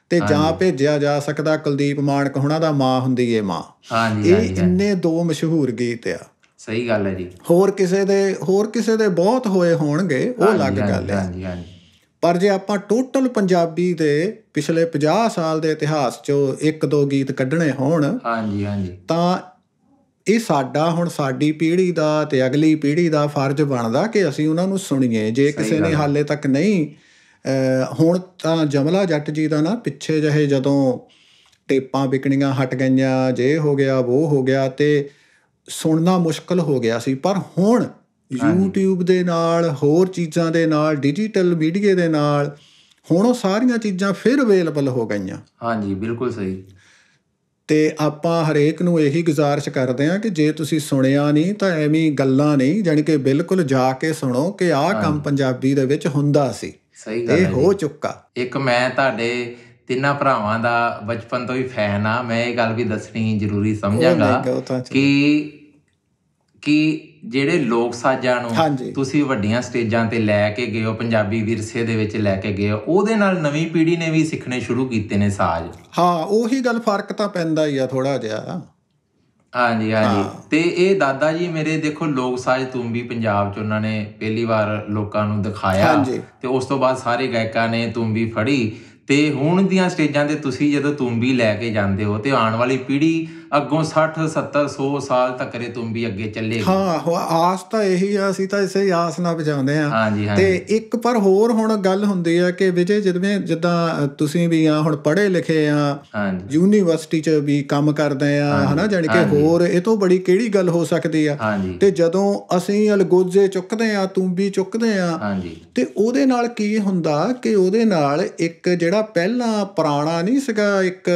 ਤੇ ਜਾਂ ਭੇਜਿਆ ਜਾ ਸਕਦਾ ਕੁਲਦੀਪ ਮਾਨਕ ਹੁਣਾਂ ਦਾ ਮਾਂ ਹੁੰਦੀ ਏ ਮਾਂ ਹਾਂਜੀ ਇਹ ਇੰਨੇ ਦੋ ਮਸ਼ਹੂਰ ਗੀਤ ਆ ਸਹੀ ਗੱਲ ਹੈ ਜੀ ਹੋਰ ਕਿਸੇ ਦੇ ਹੋਰ ਕਿਸੇ ਦੇ ਬਹੁਤ ਹੋਏ ਹੋਣਗੇ ਉਹ ਅਲੱਗ ਗੱਲ ਹੈ ਹਾਂਜੀ ਹਾਂਜੀ ਪਰ ਜੇ ਆਪਾਂ ਟੋਟਲ ਪੰਜਾਬੀ ਦੇ ਪਿਛਲੇ 50 ਸਾਲ ਦੇ ਇਤਿਹਾਸ 'ਚੋਂ ਇੱਕ ਦੋ ਗੀਤ ਕੱਢਣੇ ਹੋਣ ਹਾਂਜੀ ਹਾਂਜੀ ਤਾਂ ਇਹ ਸਾਡਾ ਹੁਣ ਸਾਡੀ ਪੀੜ੍ਹੀ ਦਾ ਤੇ ਅਗਲੀ ਪੀੜ੍ਹੀ ਦਾ ਫਰਜ਼ ਬਣਦਾ ਕਿ ਅਸੀਂ ਉਹਨਾਂ ਨੂੰ ਸੁਣੀਏ ਜੇ ਕਿਸੇ ਨੇ ਹਾਲੇ ਤੱਕ ਨਹੀਂ ਹੁਣ ਤਾਂ ਜਮਲਾ ਜੱਟ ਜੀ ਦਾ ਨਾ ਪਿੱਛੇ ਜਹੇ ਜਦੋਂ ਟੇਪਾਂ ਵਿਕਣੀਆਂ ਹਟ ਗਈਆਂ ਜੇ ਹੋ ਗਿਆ ਉਹ ਹੋ ਗਿਆ ਤੇ ਸੁਣਨਾ ਮੁਸ਼ਕਲ ਹੋ ਗਿਆ ਸੀ ਪਰ ਹੁਣ YouTube ਦੇ ਨਾਲ ਹੋਰ ਚੀਜ਼ਾਂ ਦੇ ਨਾਲ ਡਿਜੀਟਲ ਮੀਡੀਆ ਦੇ ਨਾਲ ਹੁਣ ਉਹ ਸਾਰੀਆਂ ਚੀਜ਼ਾਂ ਫਿਰ ਅਵੇਲੇਬਲ ਹੋ ਗਈਆਂ ਹਾਂਜੀ ਬਿਲਕੁਲ ਸਹੀ ਤੇ ਆਪਾਂ ਹਰੇਕ ਨੂੰ ਇਹੀ ਗੁਜ਼ਾਰਿਸ਼ ਕਰਦੇ ਹਾਂ ਕਿ ਜੇ ਤੁਸੀਂ ਸੁਣਿਆ ਨਹੀਂ ਤਾਂ ਐਵੇਂ ਗੱਲਾਂ ਨਹੀਂ ਜਾਨੀ ਕਿ ਬਿਲਕੁਲ ਜਾ ਕੇ ਸੁਣੋ ਕਿ ਆਹ ਕੰਮ ਪੰਜਾਬੀ ਦੇ ਵਿੱਚ ਹੁੰਦਾ ਸੀ ਸਹੀ ਗੱਲ ਹੈ ਇਹ ਹੋ ਚੁੱਕਾ ਇੱਕ ਮੈਂ ਤੁਹਾਡੇ ਤਿੰਨਾਂ ਭਰਾਵਾਂ ਦਾ ਬਚਪਨ ਤੋਂ ਹੀ ਫੈਨ ਆ ਮੈਂ ਇਹ ਗੱਲ ਵੀ ਦੱਸਣੀ ਜ਼ਰੂਰੀ ਸਮਝਾਂਗਾ ਕਿ ਕਿ ਜਿਹੜੇ ਲੋਕ ਸਾਜਾਂ ਨੂੰ ਤੁਸੀਂ ਵੱਡੀਆਂ ਸਟੇਜਾਂ ਤੇ ਲੈ ਕੇ ਗਏ ਹੋ ਪੰਜਾਬੀ ਵਿਰਸੇ ਦੇ ਵਿੱਚ ਲੈ ਕੇ ਗਏ ਹੋ ਉਹਦੇ ਨਾਲ ਨਵੀਂ ਪੀੜ੍ਹੀ ਨੇ ਵੀ ਸਿੱਖਣੇ ਸ਼ੁਰੂ ਕੀਤੇ ਨੇ ਸਾਜ ਹਾਂ ਉਹੀ ਗੱਲ ਫਰਕ ਤਾਂ ਪੈਂਦਾ ਹੀ ਆ ਥੋੜਾ ਜਿਹਾ ਹਾਂਜੀ ਹਾਂਜੀ ਤੇ ਇਹ ਦਾਦਾ ਜੀ ਮੇਰੇ ਦੇਖੋ ਲੋਕ ਸਾਜ ਤੂੰ ਵੀ ਪੰਜਾਬ ਚ ਉਹਨਾਂ ਨੇ ਪਹਿਲੀ ਵਾਰ ਲੋਕਾਂ ਨੂੰ ਦਿਖਾਇਆ ਤੇ ਉਸ ਤੋਂ ਬਾਅਦ ਸਾਰੇ ਗਾਇਕਾਂ ਨੇ ਤੂੰ ਵੀ ਫੜੀ ਤੇ ਹੁਣ ਦੀਆਂ ਸਟੇਜਾਂ ਤੇ ਤੁਸੀਂ ਜਦੋਂ ਤੂੰ ਵੀ ਲੈ ਕੇ ਜਾਂਦੇ ਹੋ ਤੇ ਆਉਣ ਵਾਲੀ ਪੀੜ੍ਹੀ ਅੱਗੋਂ 60 70 100 ਸਾਲ ਤੱਕ ਰੇ ਤੁਮ ਵੀ ਅੱਗੇ ਚੱਲੇ ਹਾਂ ਆਸ ਤਾਂ ਇਹੀ ਆ ਅਸੀਂ ਤਾਂ ਇਸੇ ਆਸ ਨਾਲ ਬਚਾਉਂਦੇ ਆ ਤੇ ਇੱਕ ਪਰ ਹੋਰ ਹੁਣ ਗੱਲ ਹੁੰਦੀ ਆ ਕਿ ਵਿਜੇ ਜਿਵੇਂ ਜਿੱਦਾਂ ਤੁਸੀਂ ਵੀ ਆ ਹੁਣ ਪੜ੍ਹੇ ਲਿਖੇ ਆ ਯੂਨੀਵਰਸਿਟੀ 'ਚ ਵੀ ਕੰਮ ਕਰਦੇ ਆ ਹਨਾ ਜਾਨੀ ਕਿ ਹੋਰ ਇਹ ਤੋਂ ਬੜੀ ਕਿਹੜੀ ਗੱਲ ਹੋ ਸਕਦੀ ਆ ਤੇ ਜਦੋਂ ਅਸੀਂ ਅਲਗੋਜੇ ਚੁੱਕਦੇ ਆ ਵੀ ਚੁੱਕਦੇ ਆ ਤੇ ਉਹਦੇ ਨਾਲ ਕੀ ਹੁੰਦਾ ਕਿ ਉਹਦੇ ਨਾਲ ਇੱਕ ਜਿਹੜਾ ਪਹਿਲਾਂ ਪੁਰਾਣਾ ਨਹੀਂ ਸੀਗਾ ਇੱਕ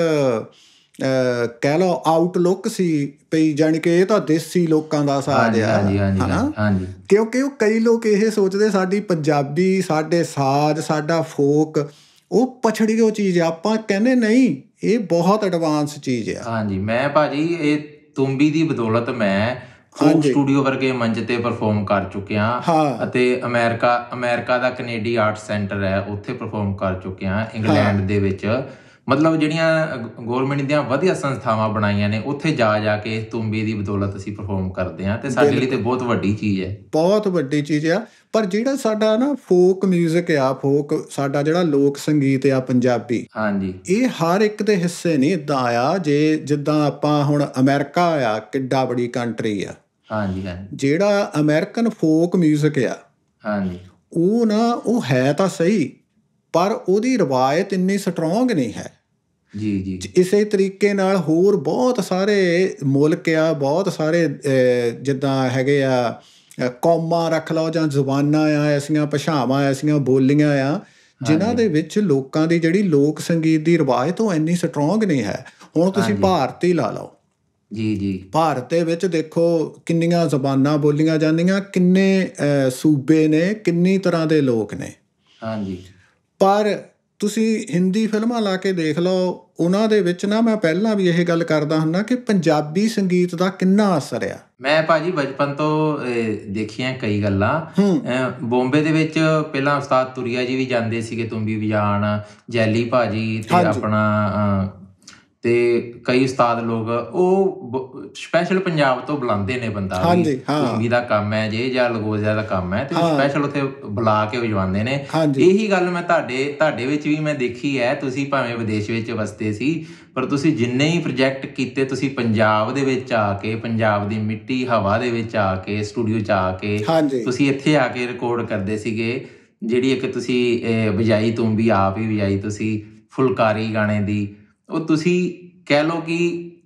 ਕਹਿ ਲਓ ਆਊਟਲੁੱਕ ਸੀ ਪਈ ਜਾਨੀ ਕਿ ਇਹ ਤਾਂ ਦੇਸੀ ਲੋਕਾਂ ਦਾ ਸਾਜ ਆ ਹਾਂਜੀ ਹਾਂਜੀ ਹਾਂਜੀ ਕਿਉਂਕਿ ਉਹ ਕਈ ਲੋਕ ਇਹ ਸੋਚਦੇ ਸਾਡੀ ਪੰਜਾਬੀ ਸਾਡੇ ਸਾਜ ਸਾਡਾ ਫੋਕ ਉਹ ਪਛੜੀ ਉਹ ਚੀਜ਼ ਆ ਆਪਾਂ ਕਹਿੰਦੇ ਨਹੀਂ ਇਹ ਬਹੁਤ ਐਡਵਾਂਸ ਚੀਜ਼ ਆ ਹਾਂਜੀ ਮੈਂ ਭਾਜੀ ਇਹ ਤੁੰਬੀ ਦੀ ਬਦੌਲਤ ਮੈਂ ਫੋਕ ਸਟੂਡੀਓ ਵਰਗੇ ਮੰਚ ਤੇ ਪਰਫਾਰਮ ਕਰ ਚੁੱਕਿਆ ਅਤੇ ਅਮਰੀਕਾ ਅਮਰੀਕਾ ਦਾ ਕੈਨੇਡੀ ਆਰਟ ਸੈਂਟਰ ਹੈ ਉੱਥੇ ਪਰਫਾਰਮ ਕਰ ਚੁੱਕਿਆ ਇੰਗਲੈਂਡ ਦੇ ਵਿੱਚ ਮਤਲਬ ਜਿਹੜੀਆਂ ਗਵਰਨਮੈਂਟ ਦੀਆਂ ਵਧੀਆ ਸੰਸਥਾਵਾਂ ਬਣਾਈਆਂ ਨੇ ਉੱਥੇ ਜਾ ਜਾ ਕੇ ਤੁੰਬੀ ਦੀ ਬਦੌਲਤ ਅਸੀਂ ਪਰਫਾਰਮ ਕਰਦੇ ਆ ਤੇ ਸਾਡੇ ਲਈ ਤੇ ਬਹੁਤ ਵੱਡੀ ਚੀਜ਼ ਹੈ ਬਹੁਤ ਵੱਡੀ ਚੀਜ਼ ਆ ਪਰ ਜਿਹੜਾ ਸਾਡਾ ਨਾ ਫੋਕ 뮤직 ਆ ਫੋਕ ਸਾਡਾ ਜਿਹੜਾ ਲੋਕ ਸੰਗੀਤ ਆ ਪੰਜਾਬੀ ਹਾਂਜੀ ਇਹ ਹਰ ਇੱਕ ਦੇ ਹਿੱਸੇ ਨਹੀਂ ਇਦਾਂ ਆ ਜੇ ਜਿੱਦਾਂ ਆਪਾਂ ਹੁਣ ਅਮਰੀਕਾ ਆ ਕਿੱਡਾ ਬੜੀ ਕੰਟਰੀ ਆ ਹਾਂਜੀ ਹਾਂਜੀ ਜਿਹੜਾ ਅਮਰੀਕਨ ਫੋਕ 뮤직 ਆ ਹਾਂਜੀ ਉਹ ਨਾ ਉਹ ਹੈ ਤਾਂ ਸਹੀ ਪਰ ਉਹਦੀ ਰਵਾਇਤ ਇੰਨੀ ਸਟਰੋਂਗ ਨਹੀਂ ਹੈ ਜੀ ਜੀ ਇਸੇ ਤਰੀਕੇ ਨਾਲ ਹੋਰ ਬਹੁਤ ਸਾਰੇ ਮੁਲਕ ਆ ਬਹੁਤ ਸਾਰੇ ਜਿੱਦਾਂ ਹੈਗੇ ਆ ਕੌਮਾਂ ਰੱਖ ਲਓ ਜਾਂ ਜ਼ੁਬਾਨਾਂ ਆ ਐਸੀਆਂ ਭਾਸ਼ਾਵਾਂ ਐਸੀਆਂ ਬੋਲੀਆਂ ਆ ਜਿਨ੍ਹਾਂ ਦੇ ਵਿੱਚ ਲੋਕਾਂ ਦੀ ਜਿਹੜੀ ਲੋਕ ਸੰਗੀਤ ਦੀ ਰਵਾਇਤ ਉਹ ਇੰਨੀ ਸਟਰੋਂਗ ਨਹੀਂ ਹੈ ਹੁਣ ਤੁਸੀਂ ਭਾਰਤੀ ਲਾ ਲਓ ਜੀ ਜੀ ਭਾਰਤ ਦੇ ਵਿੱਚ ਦੇਖੋ ਕਿੰਨੀਆਂ ਜ਼ਬਾਨਾਂ ਬੋਲੀਆਂ ਜਾਂਦੀਆਂ ਕਿੰਨੇ ਸੂਬੇ ਨੇ ਕਿੰਨੀ ਤਰ੍ਹਾਂ ਦੇ ਲੋਕ ਨੇ ਹਾਂਜੀ ਪਰ ਤੁਸੀਂ ਹਿੰਦੀ ਫਿਲਮਾਂ ਲਾ ਕੇ ਦੇਖ ਲਓ ਉਹਨਾਂ ਦੇ ਵਿੱਚ ਨਾ ਮੈਂ ਪਹਿਲਾਂ ਵੀ ਇਹ ਗੱਲ ਕਰਦਾ ਹੁੰਦਾ ਕਿ ਪੰਜਾਬੀ ਸੰਗੀਤ ਦਾ ਕਿੰਨਾ ਅਸਰ ਆ ਮੈਂ ਭਾਜੀ ਬਚਪਨ ਤੋਂ ਦੇਖੀਆਂ ਕਈ ਗੱਲਾਂ ਬੰਬੇ ਦੇ ਵਿੱਚ ਪਹਿਲਾਂ ਉਸਤਾਦ ਤੁਰਿਆ ਜੀ ਵੀ ਜਾਂਦੇ ਸੀਗੇ ਤੁੰਬੀ ਵਿਜਾਨ ਜੈਲੀ ਭਾਜੀ ਤੇ ਆਪਣਾ ਤੇ ਕਈ ਉਸਤਾਦ ਲੋਕ ਉਹ ਸਪੈਸ਼ਲ ਪੰਜਾਬ ਤੋਂ ਬੁਲਾਉਂਦੇ ਨੇ ਬੰਦਾ ਹਾਂਜੀ ਹਾਂ ਭੂਮੀ ਦਾ ਕੰਮ ਹੈ ਜੇ ਜਾਂ ਲਗੋਜ਼ਾ ਦਾ ਕੰਮ ਹੈ ਤੇ ਸਪੈਸ਼ਲ ਉੱਥੇ ਬੁਲਾ ਕੇ ਉਜਵਾਉਂਦੇ ਨੇ ਇਹੀ ਗੱਲ ਮੈਂ ਤੁਹਾਡੇ ਤੁਹਾਡੇ ਵਿੱਚ ਵੀ ਮੈਂ ਦੇਖੀ ਹੈ ਤੁਸੀਂ ਭਾਵੇਂ ਵਿਦੇਸ਼ ਵਿੱਚ ਵਸਦੇ ਸੀ ਪਰ ਤੁਸੀਂ ਜਿੰਨੇ ਹੀ ਪ੍ਰੋਜੈਕਟ ਕੀਤੇ ਤੁਸੀਂ ਪੰਜਾਬ ਦੇ ਵਿੱਚ ਆ ਕੇ ਪੰਜਾਬ ਦੀ ਮਿੱਟੀ ਹਵਾ ਦੇ ਵਿੱਚ ਆ ਕੇ ਸਟੂਡੀਓ 'ਚ ਆ ਕੇ ਤੁਸੀਂ ਇੱਥੇ ਆ ਕੇ ਰਿਕਾਰਡ ਕਰਦੇ ਸੀਗੇ ਜਿਹੜੀ ਇੱਕ ਤੁਸੀਂ ਵਜਾਈ ਤੁਮ ਵੀ ਆਪ ਹੀ ਵਜਾਈ ਤੁਸੀਂ ਫੁਲਕਾਰੀ ਗਾਣੇ ਦੀ ਉਹ ਤੁਸੀਂ ਕਹਿ ਲਓ ਕਿ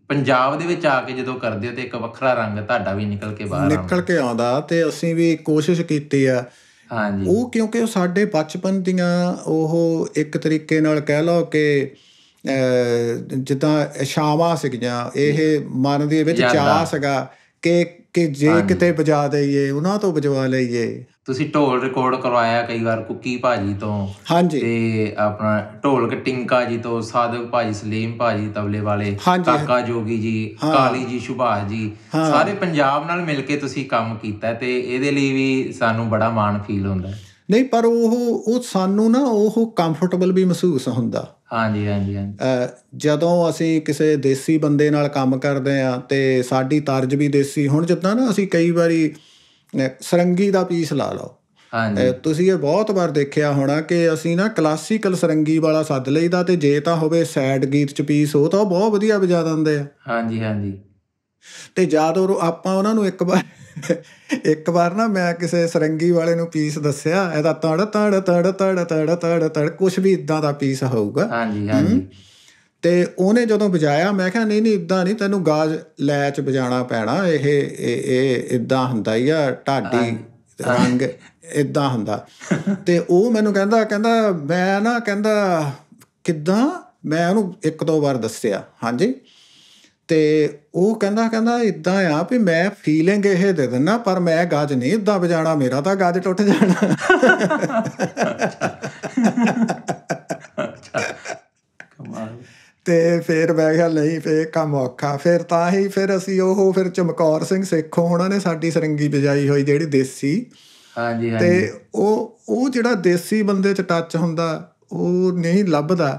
ਪੰਜਾਬ ਦੇ ਵਿੱਚ ਆ ਕੇ ਜਦੋਂ ਕਰਦੇ ਹੋ ਤੇ ਇੱਕ ਵੱਖਰਾ ਰੰਗ ਤੁਹਾਡਾ ਵੀ ਨਿਕਲ ਕੇ ਬਾਹਰ ਆਉਂਦਾ ਨਿਕਲ ਕੇ ਆਉਂਦਾ ਤੇ ਅਸੀਂ ਵੀ ਕੋਸ਼ਿਸ਼ ਕੀਤੀ ਆ ਹਾਂਜੀ ਉਹ ਕਿਉਂਕਿ ਉਹ ਸਾਡੇ ਬਚਪਨ ਦੀਆਂ ਉਹ ਇੱਕ ਤਰੀਕੇ ਨਾਲ ਕਹਿ ਲਓ ਕਿ ਜਿੱਦਾਂ ਸ਼ਾਵਾਂ ਸਿਗੀਆਂ ਇਹ ਮਨ ਦੇ ਵਿੱਚ ਚਾਹ ਸਗਾ ਕਿ ਕਿ ਜੇ ਕਿਤੇ ਬਜਾ ਦਈਏ ਉਹਨਾਂ ਤੋਂ ਬਜਵਾ ਲਈਏ ਤੁਸੀਂ ਢੋਲ ਰਿਕਾਰਡ ਕਰਵਾਇਆ ਕਈ ਵਾਰ ਕੁੱਕੀ ਭਾਜੀ ਤੋਂ ਹਾਂਜੀ ਤੇ ਆਪਣਾ ਢੋਲ ਟਿੰਕਾ ਜੀ ਤੋਂ ਸਾਦਕ ਭਾਜੀ ਸਲੀਮ ਭਾਜੀ ਤਬਲੇ ਵਾਲੇ ਕਾਕਾ ਜੋਗੀ ਜੀ ਕਾਲੀ ਜੀ ਸੁਭਾਸ਼ ਜੀ ਸਾਰੇ ਪੰਜਾਬ ਨਾਲ ਮਿਲ ਕੇ ਤੁਸੀਂ ਕੰਮ ਕੀਤਾ ਤੇ ਇਹਦੇ ਲਈ ਵੀ ਸਾਨੂੰ ਬੜਾ ਮਾਣ ਫੀਲ ਹੁੰਦਾ ਹੈ ਨਹੀਂ ਪਰ ਉਹ ਉਹ ਸਾਨੂੰ ਨਾ ਉਹ ਕੰਫਰਟੇਬਲ ਵੀ ਮਹਿਸੂਸ ਹੁੰਦਾ ਹਾਂਜੀ ਹਾਂਜੀ ਜਦੋਂ ਅਸੀਂ ਕਿਸੇ ਦੇਸੀ ਬੰਦੇ ਨਾਲ ਕੰਮ ਕਰਦੇ ਆ ਤੇ ਸਾਡੀ ਤਰਜ ਵੀ ਦੇਸੀ ਹੁਣ ਜਿੱਦਾਂ ਨਾ ਅਸੀਂ ਕਈ ਵਾਰੀ ਸਰੰਗੀ ਦਾ ਪੀਸ ਲਾ ਲਓ ਹਾਂਜੀ ਤੁਸੀਂ ਇਹ ਬਹੁਤ ਵਾਰ ਦੇਖਿਆ ਹੋਣਾ ਕਿ ਅਸੀਂ ਨਾ ਕਲਾਸੀਕਲ ਸਰੰਗੀ ਵਾਲਾ ਸੱਦ ਲਈਦਾ ਤੇ ਜੇ ਤਾਂ ਹੋਵੇ ਸੈਡ ਗੀਤ ਚ ਪੀਸ ਹੋ ਤਾਂ ਉਹ ਬਹੁਤ ਵਧੀਆ ਵਜਾ ਦਿੰਦੇ ਆ ਹਾਂਜੀ ਹਾਂਜੀ ਤੇ ਜਦੋਂ ਆਪਾਂ ਉਹਨਾਂ ਨੂੰ ਇੱਕ ਵਾਰ ਇੱਕ ਵਾਰ ਨਾ ਮੈਂ ਕਿਸੇ ਸਰੰਗੀ ਵਾਲੇ ਨੂੰ ਪੀਸ ਦੱਸਿਆ ਇਹਦਾ ਤੜ ਤੜ ਤੜ ਤੜ ਤੜ ਤੜ ਤੜ ਕੁਝ ਵੀ ਇਦਾਂ ਦਾ ਪੀਸ ਹੋਊਗਾ ਹਾਂਜੀ ਹਾਂਜੀ ਤੇ ਉਹਨੇ ਜਦੋਂ ਵਜਾਇਆ ਮੈਂ ਕਿਹਾ ਨਹੀਂ ਨਹੀਂ ਇਦਾਂ ਨਹੀਂ ਤੈਨੂੰ ਗਾਜ ਲੈ ਚ ਵਜਾਣਾ ਪੈਣਾ ਇਹ ਇਹ ਇਦਾਂ ਹੁੰਦਾ ਹੀ ਆ ਢਾਡੀ ਰੰਗ ਇਦਾਂ ਹੁੰਦਾ ਤੇ ਉਹ ਮੈਨੂੰ ਕਹਿੰਦਾ ਕਹਿੰਦਾ ਮੈਂ ਨਾ ਕਹਿੰਦਾ ਕਿੱਦਾਂ ਮੈਂ ਉਹਨੂੰ ਇੱਕ ਦੋ ਵਾਰ ਦੱਸਿਆ ਹਾਂਜੀ ਤੇ ਉਹ ਕਹਿੰਦਾ ਕਹਿੰਦਾ ਇਦਾਂ ਆ ਵੀ ਮੈਂ ਫੀਲਿੰਗ ਇਹ ਦੇ ਦਿੰਨਾ ਪਰ ਮੈਂ ਗਾਜ ਨਹੀਂ ਇਦਾਂ ਵਜਾਣਾ ਮੇਰਾ ਤਾਂ ਗਾਜ ਟੁੱਟ ਜਾਣਾ [laughs] ਤੇ ਫਿਰ ਮੈਂ ਕਿਹਾ ਨਹੀਂ ਫੇਰ ਕੰਮ ਔਖਾ ਫਿਰ ਤਾਂ ਹੀ ਫਿਰ ਅਸੀਂ ਉਹ ਫਿਰ ਚਮਕੌਰ ਸਿੰਘ ਸੇਖੋਂ ਉਹਨਾਂ ਨੇ ਸਾਡੀ ਸਰੰਗੀ ਵਜਾਈ ਹੋਈ ਜਿਹੜੀ ਦੇਸੀ ਹਾਂਜੀ ਹਾਂਜੀ ਤੇ ਉਹ ਉਹ ਜਿਹੜਾ ਦੇਸੀ ਬੰਦੇ ਚ ਟੱਚ ਹੁੰਦਾ ਉਹ ਨਹੀਂ ਲੱਭਦਾ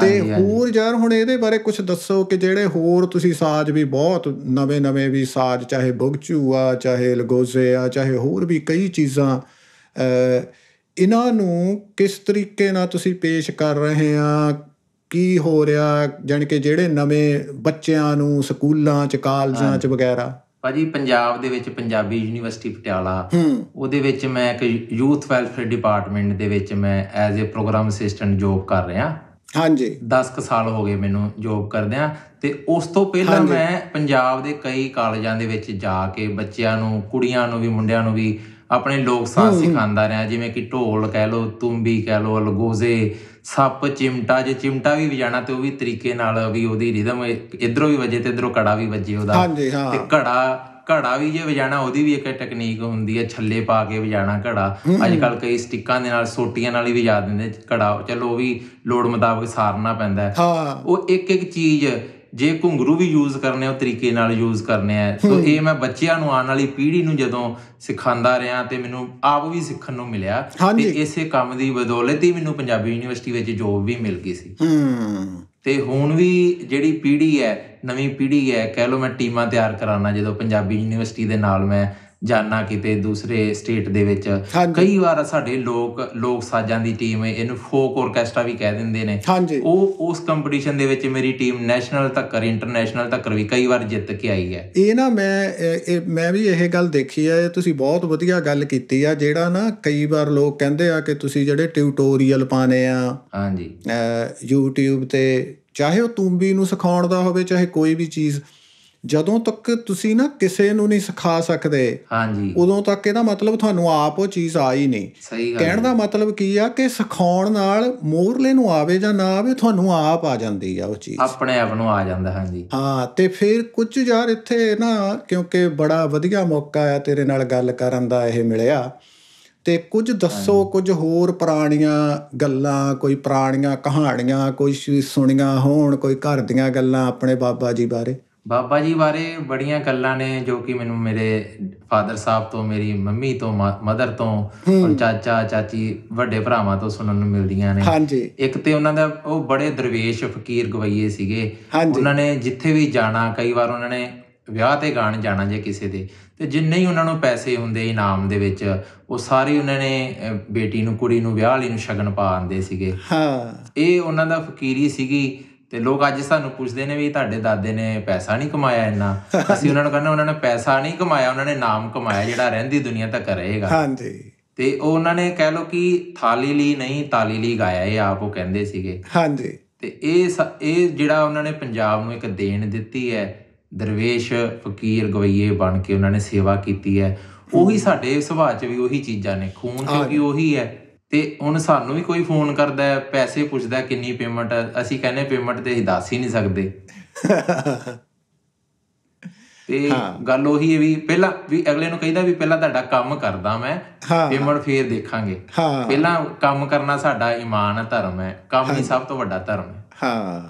ਤੇ ਹੋਰ ਯਾਰ ਹੁਣ ਇਹਦੇ ਬਾਰੇ ਕੁਝ ਦੱਸੋ ਕਿ ਜਿਹੜੇ ਹੋਰ ਤੁਸੀਂ ਸਾਜ਼ ਵੀ ਬਹੁਤ ਨਵੇਂ ਨਵੇਂ ਵੀ ਸਾਜ਼ ਚਾਹੇ ਬੁਗਚੂ ਆ ਚਾਹੇ ਲਗੋਜ਼ੇ ਆ ਚਾਹੇ ਹੋਰ ਵੀ ਕਈ ਚੀਜ਼ਾਂ ਇਹਨਾਂ ਨੂੰ ਕਿਸ ਤਰੀਕੇ ਨਾਲ ਤੁਸੀਂ ਪੇਸ਼ ਕਰ ਰਹੇ ਆ ਕੀ ਹੋ ਰਿਹਾ ਜਾਨ ਕਿ ਜਿਹੜੇ ਨਵੇਂ ਬੱਚਿਆਂ ਨੂੰ ਸਕੂਲਾਂ ਚ ਕਾਲਜਾਂ ਚ ਵਗੈਰਾ ਭਾਜੀ ਪੰਜਾਬ ਦੇ ਵਿੱਚ ਪੰਜਾਬੀ ਯੂਨੀਵਰਸਿਟੀ ਪਟਿਆਲਾ ਉਹਦੇ ਵਿੱਚ ਮੈਂ ਇੱਕ ਯੂਥ ਵੈਲਫੇਅਰ ਡਿਪਾਰਟਮੈਂਟ ਦੇ ਵਿੱਚ ਮੈਂ as a programme assistant job ਕਰ ਰਿਹਾ ਹਾਂਜੀ 10 ਕ ਸਾਲ ਹੋ ਗਏ ਮੈਨੂੰ ਜੋਬ ਕਰਦਿਆਂ ਤੇ ਉਸ ਤੋਂ ਪਹਿਲਾਂ ਮੈਂ ਪੰਜਾਬ ਦੇ ਕਈ ਕਾਲਜਾਂ ਦੇ ਵਿੱਚ ਜਾ ਕੇ ਬੱਚਿਆਂ ਨੂੰ ਕੁੜੀਆਂ ਨੂੰ ਵੀ ਮੁੰਡਿਆਂ ਨੂੰ ਵੀ ਆਪਣੇ ਲੋਕ ਸਾਜ਼ ਸਿਖਾਉਂਦਾ ਰਿਹਾ ਜਿਵੇਂ ਕਿ ਢੋਲ ਕਹਿ ਲੋ ਤੁੰਬੀ ਕਹਿ ਲੋ ਲਗੋਜ਼ੇ ਸੱਪ ਚਿਮਟਾ ਜੇ ਚਿਮਟਾ ਵੀ ਵਜਾਣਾ ਤੇ ਉਹ ਵੀ ਤਰੀਕੇ ਨਾਲ ਵੀ ਉਹਦੀ ਰਿਦਮ ਇਧਰੋਂ ਵੀ ਵਜੇ ਤੇ ਇਧਰੋਂ ਕੜਾ ਵੀ ਵੱਜੇ ਉਹਦਾ ਹਾਂਜੀ ਹਾਂ ਤੇ ਕੜਾ ਘੜਾ ਵੀ ਜੇ ਵਜਾਣਾ ਉਹਦੀ ਵੀ ਇੱਕ ਟੈਕਨੀਕ ਹੁੰਦੀ ਹੈ ਛੱਲੇ ਪਾ ਕੇ ਵਜਾਣਾ ਘੜਾ ਅੱਜ ਕੱਲ ਕਈ ਸਟਿੱਕਾਂ ਦੇ ਨਾਲ ਸੋਟੀਆਂ ਨਾਲ ਹੀ ਵਜਾ ਦਿੰਦੇ ਘੜਾ ਚਲੋ ਉਹ ਵੀ ਲੋੜ ਮੁਤਾਬਕ ਸਾਰਨਾ ਪੈਂਦਾ ਉਹ ਇੱਕ ਇੱਕ ਚੀਜ਼ ਜੇ ਘੁੰਗਰੂ ਵੀ ਯੂਜ਼ ਕਰਨੇ ਉਹ ਤਰੀਕੇ ਨਾਲ ਯੂਜ਼ ਕਰਨੇ ਆ ਸੋ ਇਹ ਮੈਂ ਬੱਚਿਆਂ ਨੂੰ ਆਉਣ ਵਾਲੀ ਪੀੜ੍ਹੀ ਨੂੰ ਜਦੋਂ ਸਿਖਾਉਂਦਾ ਰਿਹਾ ਤੇ ਮੈਨੂੰ ਆਪ ਵੀ ਸਿੱਖਣ ਨੂੰ ਮਿਲਿਆ ਤੇ ਇਸੇ ਕੰਮ ਦੀ ਬਦੌਲਤ ਹੀ ਮੈਨੂੰ ਪੰਜਾਬੀ ਯੂਨੀਵਰਸਿਟੀ ਵਿੱਚ ਜੋਬ ਵੀ ਮਿਲ ਗਈ ਸੀ ਤੇ ਹੁਣ ਵੀ ਜਿਹੜੀ ਪੀੜ੍ਹੀ ਹੈ ਨਵੀਂ ਪੀੜ੍ਹੀ ਹੈ ਕਹਿ ਲਓ ਮੈਂ ਟੀਮਾਂ ਤਿਆਰ ਕਰਾਉਣਾ ਜਦੋਂ ਪੰਜਾਬੀ ਯੂਨੀਵਰਸਿਟੀ ਦੇ ਨਾਲ ਮੈਂ ਜਾਨਾ ਕਿਤੇ ਦੂਸਰੇ ਸਟੇਟ ਦੇ ਵਿੱਚ ਕਈ ਵਾਰ ਸਾਡੇ ਲੋਕ ਲੋਕ ਸਾਜ਼ਾਂ ਦੀ ਟੀਮ ਇਹਨੂੰ ਫੋਕ ਆਰਕੈਸਟਰਾ ਵੀ ਕਹਿ ਦਿੰਦੇ ਨੇ ਉਹ ਉਸ ਕੰਪੀਟੀਸ਼ਨ ਦੇ ਵਿੱਚ ਮੇਰੀ ਟੀਮ ਨੈਸ਼ਨਲ ਤੱਕ ਇੰਟਰਨੈਸ਼ਨਲ ਤੱਕ ਵੀ ਕਈ ਵਾਰ ਜਿੱਤ ਕੇ ਆਈ ਹੈ ਇਹ ਨਾ ਮੈਂ ਮੈਂ ਵੀ ਇਹ ਗੱਲ ਦੇਖੀ ਹੈ ਤੁਸੀਂ ਬਹੁਤ ਵਧੀਆ ਗੱਲ ਕੀਤੀ ਆ ਜਿਹੜਾ ਨਾ ਕਈ ਵਾਰ ਲੋਕ ਕਹਿੰਦੇ ਆ ਕਿ ਤੁਸੀਂ ਜਿਹੜੇ ਟਿਊਟੋਰੀਅਲ ਪਾਣੇ ਆ ਹਾਂਜੀ YouTube ਤੇ ਚਾਹੇ ਉਹ ਤੂੰਬੀ ਨੂੰ ਸਿਖਾਉਣ ਦਾ ਹੋਵੇ ਚਾਹੇ ਕੋਈ ਵੀ ਚੀਜ਼ ਜਦੋਂ ਤੱਕ ਤੁਸੀਂ ਨਾ ਕਿਸੇ ਨੂੰ ਨਹੀਂ ਸਿਖਾ ਸਕਦੇ ਹਾਂਜੀ ਉਦੋਂ ਤੱਕ ਇਹਦਾ ਮਤਲਬ ਤੁਹਾਨੂੰ ਆਪ ਉਹ ਚੀਜ਼ ਆ ਹੀ ਨਹੀਂ ਸਹੀ ਗੱਲ ਕਹਿਣ ਦਾ ਮਤਲਬ ਕੀ ਆ ਕਿ ਸਿਖਾਉਣ ਨਾਲ ਮੋਰਲੇ ਨੂੰ ਆਵੇ ਜਾਂ ਨਾ ਆਵੇ ਤੁਹਾਨੂੰ ਆਪ ਆ ਜਾਂਦੀ ਆ ਉਹ ਚੀਜ਼ ਆਪਣੇ ਆਪ ਨੂੰ ਆ ਜਾਂਦਾ ਹਾਂਜੀ ਹਾਂ ਤੇ ਫਿਰ ਕੁਝ ਯਾਰ ਇੱਥੇ ਨਾ ਕਿਉਂਕਿ ਬੜਾ ਵਧੀਆ ਮੌਕਾ ਆ ਤੇਰੇ ਨਾਲ ਗੱਲ ਕਰਨ ਦਾ ਇਹ ਮਿਲਿਆ ਤੇ ਕੁਝ ਦੱਸੋ ਕੁਝ ਹੋਰ ਪੁਰਾਣੀਆਂ ਗੱਲਾਂ ਕੋਈ ਪੁਰਾਣੀਆਂ ਕਹਾਣੀਆਂ ਕੋਈ ਸੁਣੀਆਂ ਹੋਣ ਕੋਈ ਘਰ ਦੀਆਂ ਗੱਲਾਂ ਆਪਣੇ ਬਾਬਾ ਜੀ ਬਾਰੇ ਬਾਬਾ ਜੀ ਬਾਰੇ ਬੜੀਆਂ ਗੱਲਾਂ ਨੇ ਜੋ ਕਿ ਮੈਨੂੰ ਮੇਰੇ ਫਾਦਰ ਸਾਹਿਬ ਤੋਂ ਮੇਰੀ ਮੰਮੀ ਤੋਂ ਮਦਰ ਤੋਂ ਔਰ ਚਾਚਾ ਚਾਚੀ ਵੱਡੇ ਭਰਾਵਾਂ ਤੋਂ ਸੁਣਨ ਨੂੰ ਮਿਲਦੀਆਂ ਨੇ ਹਾਂਜੀ ਇੱਕ ਤੇ ਉਹਨਾਂ ਦਾ ਉਹ ਬੜੇ ਦਰਵੇਸ਼ ਫਕੀਰ ਗਵਈਏ ਸੀਗੇ ਉਹਨਾਂ ਨੇ ਜਿੱਥੇ ਵੀ ਜਾਣਾ ਕਈ ਵਾਰ ਉਹਨਾਂ ਨੇ ਵਿਆਹ ਤੇ ਗਾਣ ਜਾਣਾ ਜੇ ਕਿਸੇ ਦੇ ਤੇ ਜਿੰਨੇ ਹੀ ਉਹਨਾਂ ਨੂੰ ਪੈਸੇ ਹੁੰਦੇ ਇਨਾਮ ਦੇ ਵਿੱਚ ਉਹ ਸਾਰੇ ਉਹਨਾਂ ਨੇ ਬੇਟੀ ਨੂੰ ਕੁੜੀ ਨੂੰ ਵਿਆਹ ਲਈ ਨੂੰ ਸ਼ਗਨ ਪਾ ਆਂਦੇ ਸੀਗੇ ਹਾਂ ਇਹ ਉਹਨਾਂ ਦਾ ਫਕੀਰੀ ਸੀਗੀ ਤੇ ਲੋਕ ਅੱਜ ਸਾਨੂੰ ਪੁੱਛਦੇ ਨੇ ਵੀ ਤੁਹਾਡੇ ਦਾਦੇ ਨੇ ਪੈਸਾ ਨਹੀਂ ਕਮਾਇਆ ਇੰਨਾ [laughs] ਅਸੀਂ ਉਹਨਾਂ ਨੂੰ ਕਹਿੰਦੇ ਉਹਨਾਂ ਨੇ ਪੈਸਾ ਨਹੀਂ ਕਮਾਇਆ ਉਹਨਾਂ ਨੇ ਨਾਮ ਕਮਾਇਆ ਜਿਹੜਾ ਰਹਿੰਦੀ ਦੁਨੀਆ ਤੱਕ ਰਹੇਗਾ ਹਾਂਜੀ ਤੇ ਉਹ ਉਹਨਾਂ ਨੇ ਕਹਿ ਲੋ ਕਿ ਥਾਲੀ ਲਈ ਨਹੀਂ ਤਾਲੀ ਲਈ ਗਾਇਆ ਇਹ ਆਪ ਉਹ ਕਹਿੰਦੇ ਸੀਗੇ ਹਾਂਜੀ ਤੇ ਇਹ ਇਹ ਜਿਹੜਾ ਉਹਨਾਂ ਨੇ ਪੰਜਾਬ ਨੂੰ ਇੱਕ ਦੇਣ ਦਿੱਤੀ ਹੈ ਦਰਵੇਸ਼ ਫਕੀਰ ਗਵਈਏ ਬਣ ਕੇ ਉਹਨਾਂ ਨੇ ਸੇਵਾ ਕੀਤੀ ਹੈ ਉਹੀ ਸਾਡੇ ਸੁਭਾਅ 'ਚ ਵੀ ਉਹੀ ਚੀਜ਼ਾਂ ਨੇ ਖੂਨ ਕਿਉਂਕਿ ਉਹੀ ਹੈ ਤੇ ਹੁਣ ਸਾਨੂੰ ਵੀ ਕੋਈ ਫੋਨ ਕਰਦਾ ਹੈ ਪੈਸੇ ਪੁੱਛਦਾ ਕਿੰਨੀ ਪੇਮੈਂਟ ਅਸੀਂ ਕਹਿੰਦੇ ਪੇਮੈਂਟ ਤੇ ਅਸੀਂ ਦੱਸ ਹੀ ਨਹੀਂ ਸਕਦੇ ਤੇ ਗੱਲ ਉਹੀ ਹੈ ਵੀ ਪਹਿਲਾਂ ਵੀ ਅਗਲੇ ਨੂੰ ਕਹਿੰਦਾ ਵੀ ਪਹਿਲਾਂ ਤੁਹਾਡਾ ਕੰਮ ਕਰਦਾ ਮੈਂ ਪੇਮੈਂਟ ਫੇਰ ਦੇਖਾਂਗੇ ਪਹਿਲਾਂ ਕੰਮ ਕਰਨਾ ਸਾਡਾ ਇਮਾਨ ਧਰਮ ਹੈ ਕੰਮ ਹੀ ਸਭ ਤੋਂ ਵੱਡਾ ਧਰਮ ਹੈ ਹਾਂ